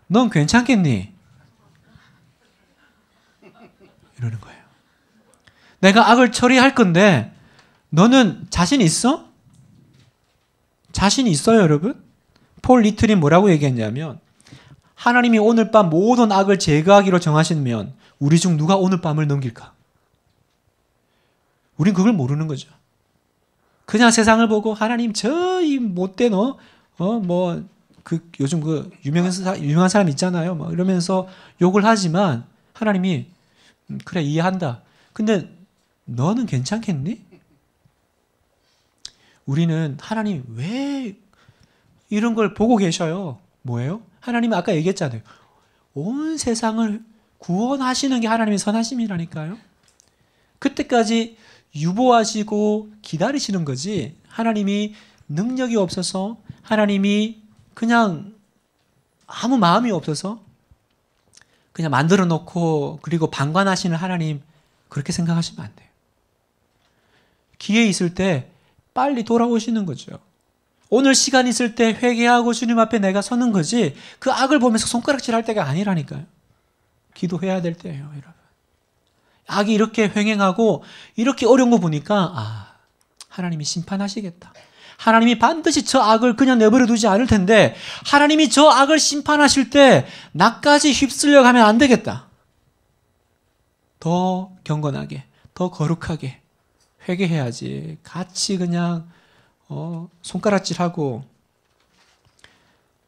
넌 괜찮겠니? 이러는 거예요. 내가 악을 처리할 건데 너는 자신 있어? 자신 있어요, 여러분? 폴 리틀이 뭐라고 얘기했냐면 하나님이 오늘 밤 모든 악을 제거하기로 정하시면 우리 중 누가 오늘 밤을 넘길까? 우린 그걸 모르는 거죠. 그냥 세상을 보고 하나님 저 이 못된 어, 어뭐 그 요즘 그 유명한 유명한 사람 있잖아요. 막 뭐 이러면서 욕을 하지만 하나님이 음, 그래 이해한다. 근데 너는 괜찮겠니? 우리는 하나님 왜 이런 걸 보고 계셔요? 뭐예요? 하나님 아까 얘기했잖아요. 온 세상을 구원하시는 게 하나님의 선하심이라니까요. 그때까지 유보하시고 기다리시는 거지. 하나님이 능력이 없어서 하나님이 그냥 아무 마음이 없어서 그냥 만들어 놓고 그리고 방관하시는 하나님 그렇게 생각하시면 안 돼요. 기회 있을 때 빨리 돌아오시는 거죠. 오늘 시간 있을 때 회개하고 주님 앞에 내가 서는 거지 그 악을 보면서 손가락질 할 때가 아니라니까요. 기도해야 될 때예요, 여러분. 악이 이렇게 횡행하고 이렇게 어려운 거 보니까 아, 하나님이 심판하시겠다. 하나님이 반드시 저 악을 그냥 내버려 두지 않을 텐데 하나님이 저 악을 심판하실 때 나까지 휩쓸려 가면 안 되겠다. 더 경건하게, 더 거룩하게, 회개해야지. 같이 그냥 어, 손가락질하고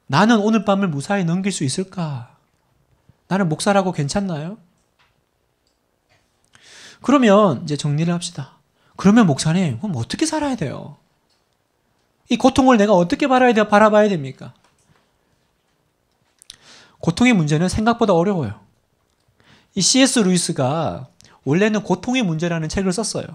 나는 오늘 밤을 무사히 넘길 수 있을까? 나는 목사라고 괜찮나요? 그러면 이제 정리를 합시다. 그러면 목사님, 그럼 어떻게 살아야 돼요? 이 고통을 내가 어떻게 바라야 돼, 바라봐야 됩니까? 고통의 문제는 생각보다 어려워요. 이 C.S. 루이스가 원래는 고통의 문제라는 책을 썼어요.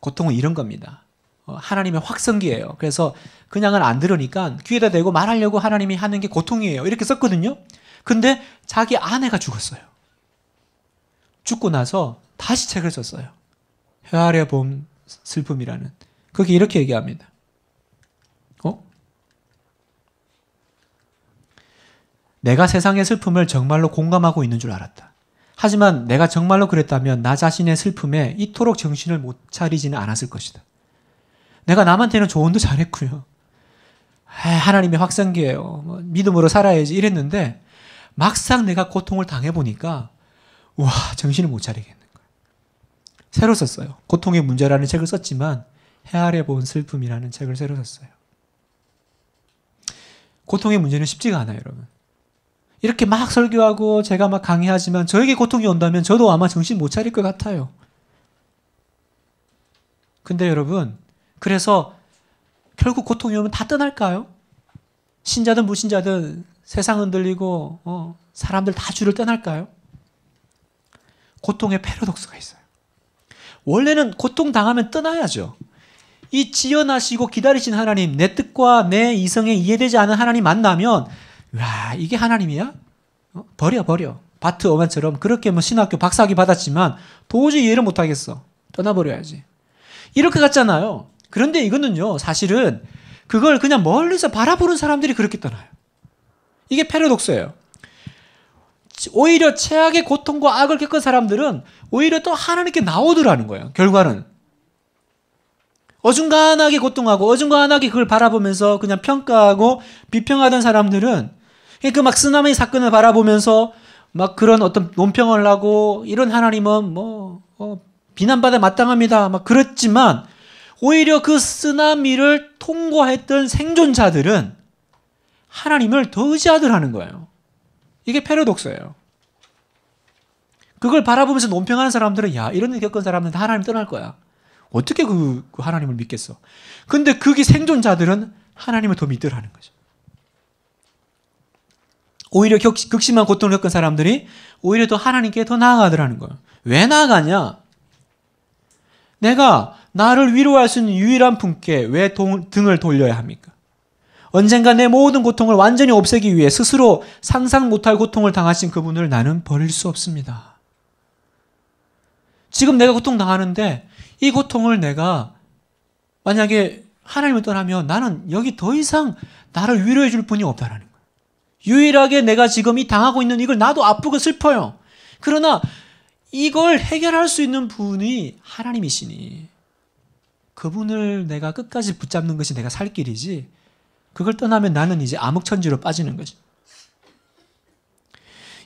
고통은 이런 겁니다. 어, 하나님의 확성기예요. 그래서 그냥은 안 들으니까 귀에다 대고 말하려고 하나님이 하는 게 고통이에요. 이렇게 썼거든요. 근데 자기 아내가 죽었어요. 죽고 나서 다시 책을 썼어요. 헤아려 봄 슬픔이라는. 거게 이렇게 얘기합니다. 어? 내가 세상의 슬픔을 정말로 공감하고 있는 줄 알았다. 하지만 내가 정말로 그랬다면 나 자신의 슬픔에 이토록 정신을 못 차리지는 않았을 것이다. 내가 남한테는 조언도 잘했고요. 하나님의 확성기예요. 뭐 믿음으로 살아야지 이랬는데 막상 내가 고통을 당해 보니까 와 정신을 못 차리겠는 거예 새로 썼어요. 고통의 문제라는 책을 썼지만 헤아려 본 슬픔이라는 책을 새로 썼어요. 고통의 문제는 쉽지가 않아요, 여러분. 이렇게 막 설교하고 제가 막 강의하지만 저에게 고통이 온다면 저도 아마 정신 못 차릴 것 같아요. 근데 여러분, 그래서 결국 고통이 오면 다 떠날까요? 신자든 무신자든 세상 흔들리고 어, 사람들 다 주를 떠날까요? 고통의 패러독스가 있어요. 원래는 고통 당하면 떠나야죠. 이 지연하시고 기다리신 하나님, 내 뜻과 내 이성에 이해되지 않은 하나님 만나면 와, 이게 하나님이야? 어? 버려, 버려. 바트 어맨처럼 그렇게 뭐 신학교 박사학위 받았지만 도저히 이해를 못하겠어. 떠나버려야지. 이렇게 갔잖아요. 그런데 이거는요, 사실은 그걸 그냥 멀리서 바라보는 사람들이 그렇게 떠나요. 이게 패러독스예요. 오히려 최악의 고통과 악을 겪은 사람들은 오히려 또 하나님께 나오더라는 거예요. 결과는. 어중간하게 고통하고 어중간하게 그걸 바라보면서 그냥 평가하고 비평하던 사람들은 예, 그막 쓰나미 사건을 바라보면서 막 그런 어떤 논평을 하고 이런 하나님은 뭐 어, 비난받아 마땅합니다. 막 그랬지만 오히려 그 쓰나미를 통과했던 생존자들은 하나님을 더 의지하더라는 거예요. 이게 패러독스예요. 그걸 바라보면서 논평하는 사람들은 야 이런 일 겪은 사람은 다 하나님 떠날 거야. 어떻게 그, 그 하나님을 믿겠어? 근데 그게 생존자들은 하나님을 더 믿더라는 거죠. 오히려 격, 극심한 고통을 겪은 사람들이 오히려 더 하나님께 더 나아가더라는 거예요. 왜 나아가냐? 내가 나를 위로할 수 있는 유일한 분께 왜 동, 등을 돌려야 합니까? 언젠가 내 모든 고통을 완전히 없애기 위해 스스로 상상 못할 고통을 당하신 그분을 나는 버릴 수 없습니다. 지금 내가 고통 당하는데 이 고통을 내가 만약에 하나님을 떠나면 나는 여기 더 이상 나를 위로해 줄 분이 없다라는 유일하게 내가 지금 이 당하고 있는 이걸 나도 아프고 슬퍼요. 그러나 이걸 해결할 수 있는 분이 하나님이시니 그분을 내가 끝까지 붙잡는 것이 내가 살 길이지 그걸 떠나면 나는 이제 암흑천지로 빠지는 거죠.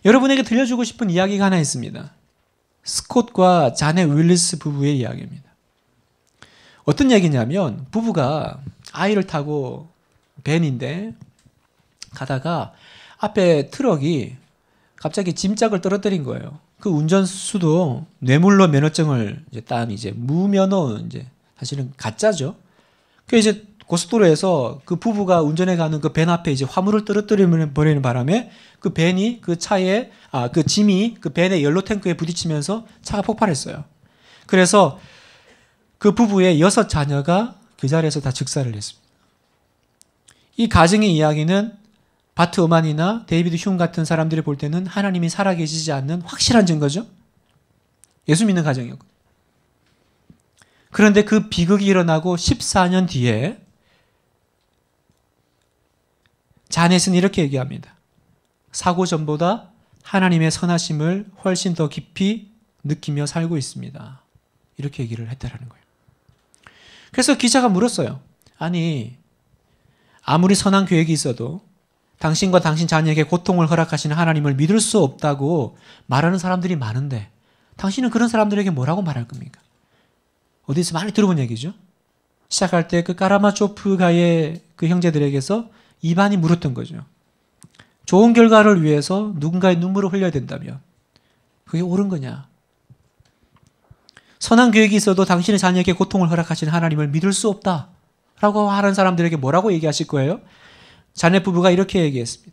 여러분에게 들려주고 싶은 이야기가 하나 있습니다. 스콧과 자네 윌리스 부부의 이야기입니다. 어떤 얘기냐면 부부가 아이를 타고 밴인데 가다가 앞에 트럭이 갑자기 짐짝을 떨어뜨린 거예요. 그 운전수도 뇌물로 면허증을 이제 딴 이제 무면허 이제 사실은 가짜죠. 그 이제 고속도로에서 그 부부가 운전해 가는 그 밴 앞에 이제 화물을 떨어뜨리면 버리는 바람에 그 밴이 그 차에 아 그 짐이 그 밴의 연료 탱크에 부딪히면서 차가 폭발했어요. 그래서 그 부부의 여섯 자녀가 그 자리에서 다 즉사를 했습니다. 이 가정의 이야기는 바트 어만이나 데이비드 흉 같은 사람들이 볼 때는 하나님이 살아계시지 않는 확실한 증거죠. 예수 믿는 가정이었고. 그런데 그 비극이 일어나고 14년 뒤에 자넷은 이렇게 얘기합니다. 사고 전보다 하나님의 선하심을 훨씬 더 깊이 느끼며 살고 있습니다. 이렇게 얘기를 했다라는 거예요. 그래서 기자가 물었어요. 아니, 아무리 선한 계획이 있어도 당신과 당신 자녀에게 고통을 허락하시는 하나님을 믿을 수 없다고 말하는 사람들이 많은데 당신은 그런 사람들에게 뭐라고 말할 겁니까? 어디서 많이 들어본 얘기죠? 시작할 때 그 까라마초프가의 그 형제들에게서 이반이 물었던 거죠. 좋은 결과를 위해서 누군가의 눈물을 흘려야 된다면 그게 옳은 거냐? 선한 교육이 있어도 당신의 자녀에게 고통을 허락하시는 하나님을 믿을 수 없다. 라고 하는 사람들에게 뭐라고 얘기하실 거예요? 자네 부부가 이렇게 얘기했습니다.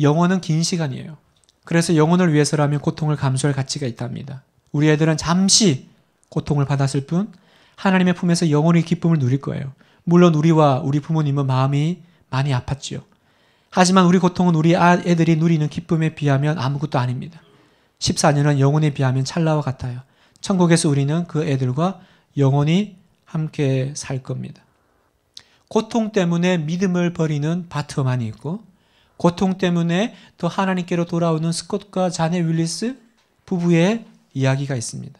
영혼은 긴 시간이에요. 그래서 영혼을 위해서라면 고통을 감수할 가치가 있답니다. 우리 애들은 잠시 고통을 받았을 뿐 하나님의 품에서 영원히 기쁨을 누릴 거예요. 물론 우리와 우리 부모님은 마음이 많이 아팠지요. 하지만 우리 고통은 우리 아, 애들이 누리는 기쁨에 비하면 아무것도 아닙니다. 14년은 영혼에 비하면 찰나와 같아요. 천국에서 우리는 그 애들과 영원히 함께 살 겁니다. 고통 때문에 믿음을 버리는 바트만이 있고 고통 때문에 또 하나님께로 돌아오는 스콧과 자네 윌리스 부부의 이야기가 있습니다.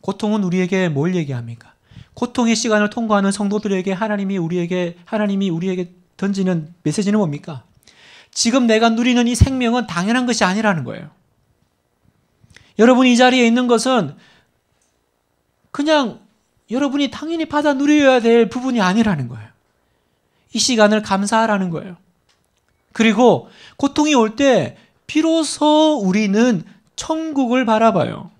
고통은 우리에게 뭘 얘기합니까? 고통의 시간을 통과하는 성도들에게 하나님이 우리에게 하나님이 우리에게 던지는 메시지는 뭡니까? 지금 내가 누리는 이 생명은 당연한 것이 아니라는 거예요. 여러분 이 자리에 있는 것은 그냥 여러분이 당연히 받아 누려야 될 부분이 아니라는 거예요. 이 시간을 감사하라는 거예요. 그리고 고통이 올 때 비로소 우리는 천국을 바라봐요.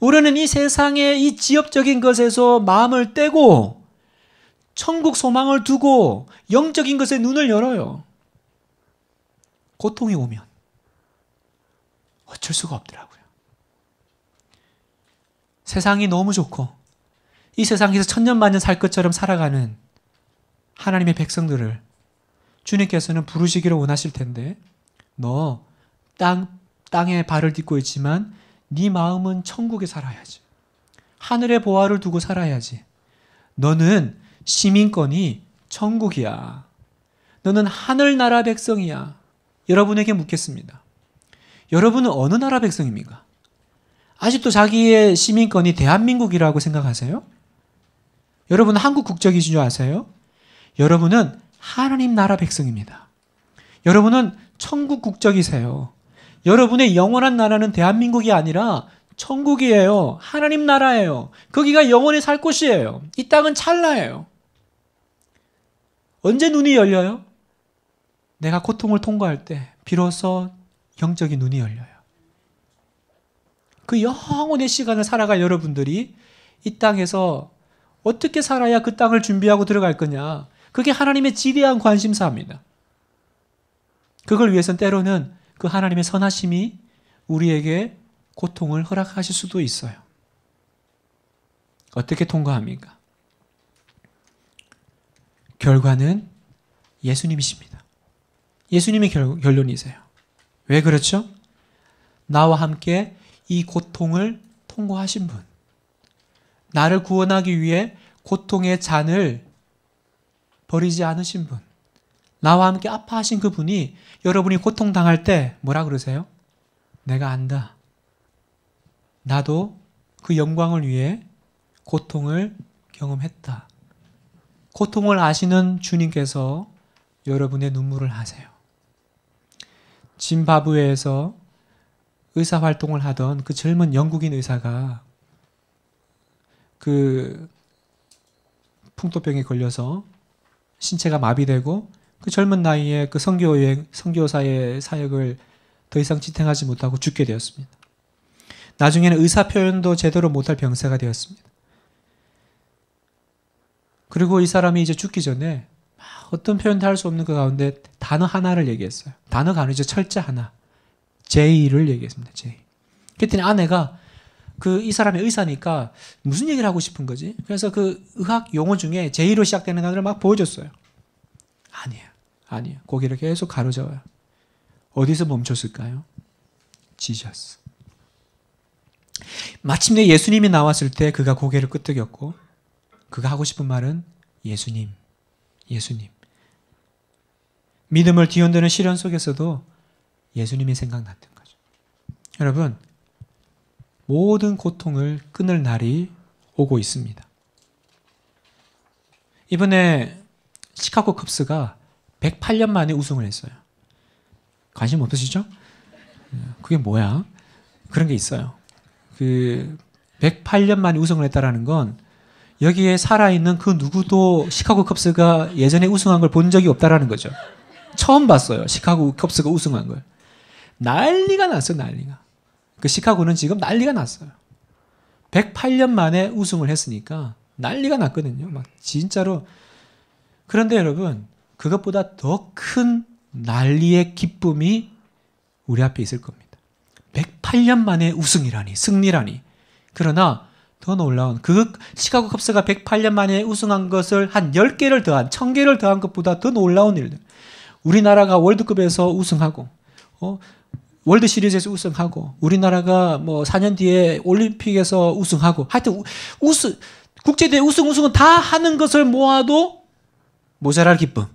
우리는 이 세상의 이 지엽적인 것에서 마음을 떼고 천국 소망을 두고 영적인 것에 눈을 열어요. 고통이 오면 어쩔 수가 없더라고요. 세상이 너무 좋고 이 세상에서 천년만년 살 것처럼 살아가는 하나님의 백성들을 주님께서는 부르시기를 원하실 텐데 너 땅 땅에 발을 딛고 있지만 네 마음은 천국에 살아야지. 하늘의 보화를 두고 살아야지. 너는 시민권이 천국이야. 너는 하늘나라 백성이야. 여러분에게 묻겠습니다. 여러분은 어느 나라 백성입니까? 아직도 자기의 시민권이 대한민국이라고 생각하세요? 여러분 한국 국적이신 줄 아세요? 여러분은 하나님 나라 백성입니다. 여러분은 천국 국적이세요. 여러분의 영원한 나라는 대한민국이 아니라 천국이에요. 하나님 나라예요. 거기가 영원히 살 곳이에요. 이 땅은 찰나예요. 언제 눈이 열려요? 내가 고통을 통과할 때 비로소 영적인 눈이 열려요. 그 영혼의 시간을 살아갈 여러분들이 이 땅에서 어떻게 살아야 그 땅을 준비하고 들어갈 거냐. 그게 하나님의 지대한 관심사입니다. 그걸 위해선 때로는 그 하나님의 선하심이 우리에게 고통을 허락하실 수도 있어요. 어떻게 통과합니까? 결과는 예수님이십니다. 예수님의 결, 결론이세요. 왜 그렇죠? 나와 함께 이 고통을 통과하신 분. 나를 구원하기 위해 고통의 잔을 버리지 않으신 분, 나와 함께 아파하신 그 분이 여러분이 고통당할 때 뭐라 그러세요? 내가 안다. 나도 그 영광을 위해 고통을 경험했다. 고통을 아시는 주님께서 여러분의 눈물을 하세요. 짐바브웨에서 의사 활동을 하던 그 젊은 영국인 의사가 그 풍토병에 걸려서 신체가 마비되고 그 젊은 나이에 그 성교 여행, 성교사의 사역을 더 이상 지탱하지 못하고 죽게 되었습니다. 나중에는 의사 표현도 제대로 못할 병세가 되었습니다. 그리고 이 사람이 이제 죽기 전에 어떤 표현도 할 수 없는 그 가운데 단어 하나를 얘기했어요. 단어가 아니죠. 철자 하나. 제의를 얘기했습니다. 제의. 그랬더니 아내가 그이 사람의 의사니까 무슨 얘기를 하고 싶은 거지? 그래서 그 의학 용어 중에 제의로 시작되는 단어를 막 보여줬어요. 아니에요. 아니에요. 고개를 계속 가로잡아요 어디서 멈췄을까요? 지저스. 마침내 예수님이 나왔을 때 그가 고개를 끄덕였고 그가 하고 싶은 말은 예수님, 예수님. 믿음을 뒤흔드는 시련 속에서도 예수님이 생각났던 거죠. 여러분, 모든 고통을 끊을 날이 오고 있습니다. 이번에 시카고 컵스가 108년 만에 우승을 했어요. 관심 없으시죠? 그게 뭐야? 그런 게 있어요. 그 108년 만에 우승을 했다라는 건 여기에 살아있는 그 누구도 시카고 컵스가 예전에 우승한 걸 본 적이 없다라는 거죠. 처음 봤어요. 시카고 컵스가 우승한 걸. 난리가 났어 난리가. 그 시카고는 지금 난리가 났어요. 108년 만에 우승을 했으니까 난리가 났거든요. 막 진짜로. 그런데 여러분, 그것보다 더 큰 난리의 기쁨이 우리 앞에 있을 겁니다. 108년 만에 우승이라니, 승리라니. 그러나 더 놀라운 그 시카고 컵스가 108년 만에 우승한 것을 한 10개를 더한 1000개를 더한 것보다 더 놀라운 일들. 우리나라가 월드컵에서 우승하고 어, 월드 시리즈에서 우승하고 우리나라가 뭐 4년 뒤에 올림픽에서 우승하고 하여튼 우승 국제대회 우승 우승은 다 하는 것을 모아도 모자랄 기쁨.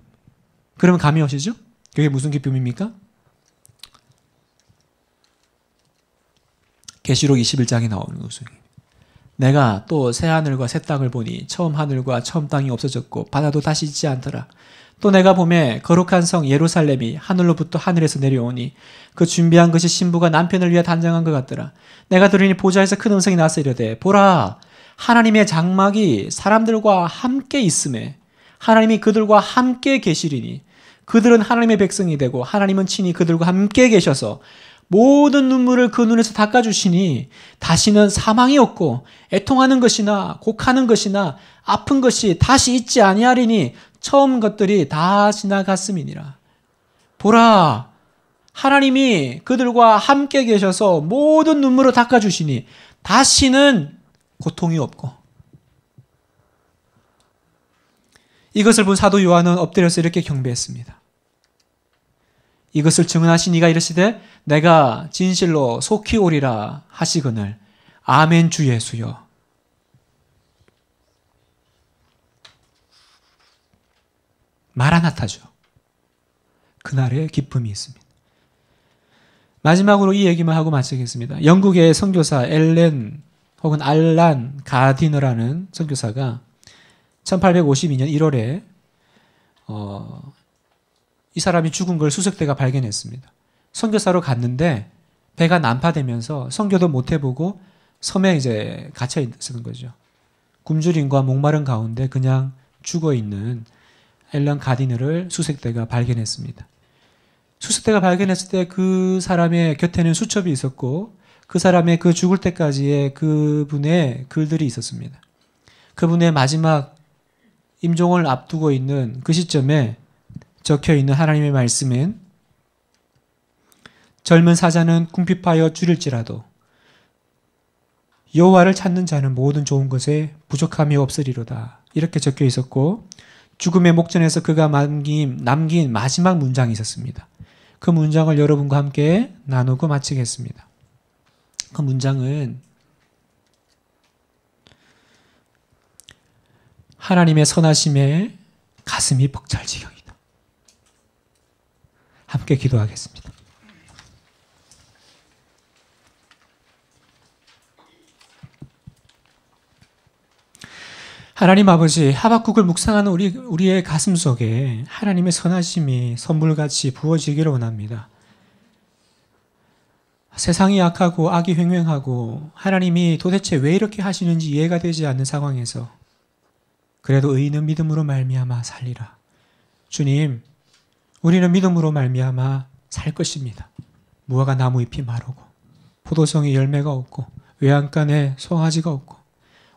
그러면 감이 오시죠? 그게 무슨 기쁨입니까? 계시록 21장에 나오는 우승이. 내가 또 새 하늘과 새 땅을 보니 처음 하늘과 처음 땅이 없어졌고 바다도 다시 있지 않더라. 또 내가 봄에 거룩한 성 예루살렘이 하늘로부터 하늘에서 내려오니 그 준비한 것이 신부가 남편을 위해 단장한 것 같더라. 내가 들으니 보좌에서 큰 음성이 나서 이르되 보라 하나님의 장막이 사람들과 함께 있음에 하나님이 그들과 함께 계시리니 그들은 하나님의 백성이 되고 하나님은 친히 그들과 함께 계셔서 모든 눈물을 그 눈에서 닦아주시니 다시는 사망이 없고 애통하는 것이나 곡하는 것이나 아픈 것이 다시 있지 아니하리니 처음 것들이 다 지나갔음이니라. 보라, 하나님이 그들과 함께 계셔서 모든 눈물을 닦아주시니 다시는 고통이 없고. 이것을 본 사도 요한은 엎드려서 이렇게 경배했습니다. 이것을 증언하신 이가 이르시되 내가 진실로 속히 오리라 하시거늘 아멘 주 예수여. 마라나타죠. 그날의 기쁨이 있습니다. 마지막으로 이 얘기만 하고 마치겠습니다. 영국의 선교사 엘렌 혹은 알란 가디너라는 선교사가 1852년 1월에 어, 이 사람이 죽은 걸 수색대가 발견했습니다. 선교사로 갔는데 배가 난파되면서 선교도 못 해보고 섬에 이제 갇혀 있는 거죠. 굶주림과 목마른 가운데 그냥 죽어 있는 앨런 가디너를 수색대가 발견했습니다. 수색대가 발견했을 때 그 사람의 곁에는 수첩이 있었고 그 사람의 그 죽을 때까지의 그분의 글들이 있었습니다. 그분의 마지막 임종을 앞두고 있는 그 시점에 적혀 있는 하나님의 말씀은 젊은 사자는 궁핍하여 줄일지라도 여호와를 찾는 자는 모든 좋은 것에 부족함이 없으리로다. 이렇게 적혀 있었고 죽음의 목전에서 그가 남긴, 남긴 마지막 문장이 있었습니다. 그 문장을 여러분과 함께 나누고 마치겠습니다. 그 문장은 하나님의 선하심에 가슴이 벅찰 지경이다. 함께 기도하겠습니다. 하나님 아버지 하박국을 묵상하는 우리 우리의 가슴 속에 하나님의 선하심이 선물같이 부어지기를 원합니다. 세상이 약하고 악이 횡행하고 하나님이 도대체 왜 이렇게 하시는지 이해가 되지 않는 상황에서 그래도 의인은 믿음으로 말미암아 살리라. 주님, 우리는 믿음으로 말미암아 살 것입니다. 무화과 나무 잎이 마르고 포도송이 열매가 없고 외양간에 송아지가 없고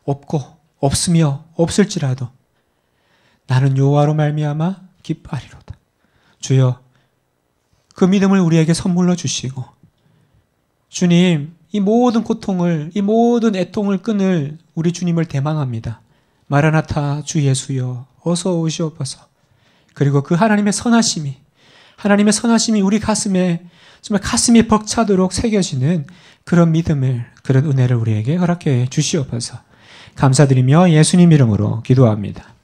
없고 없으며 없을지라도 나는 요하로 말미암아 기뻐하리로다. 주여 그 믿음을 우리에게 선물로 주시고 주님 이 모든 고통을 이 모든 애통을 끊을 우리 주님을 대망합니다. 마라나타 주 예수여 어서 오시옵소서. 그리고 그 하나님의 선하심이 하나님의 선하심이 우리 가슴에 정말 가슴이 벅차도록 새겨지는 그런 믿음을 그런 은혜를 우리에게 허락해 주시옵소서. 감사드리며 예수님 이름으로 기도합니다.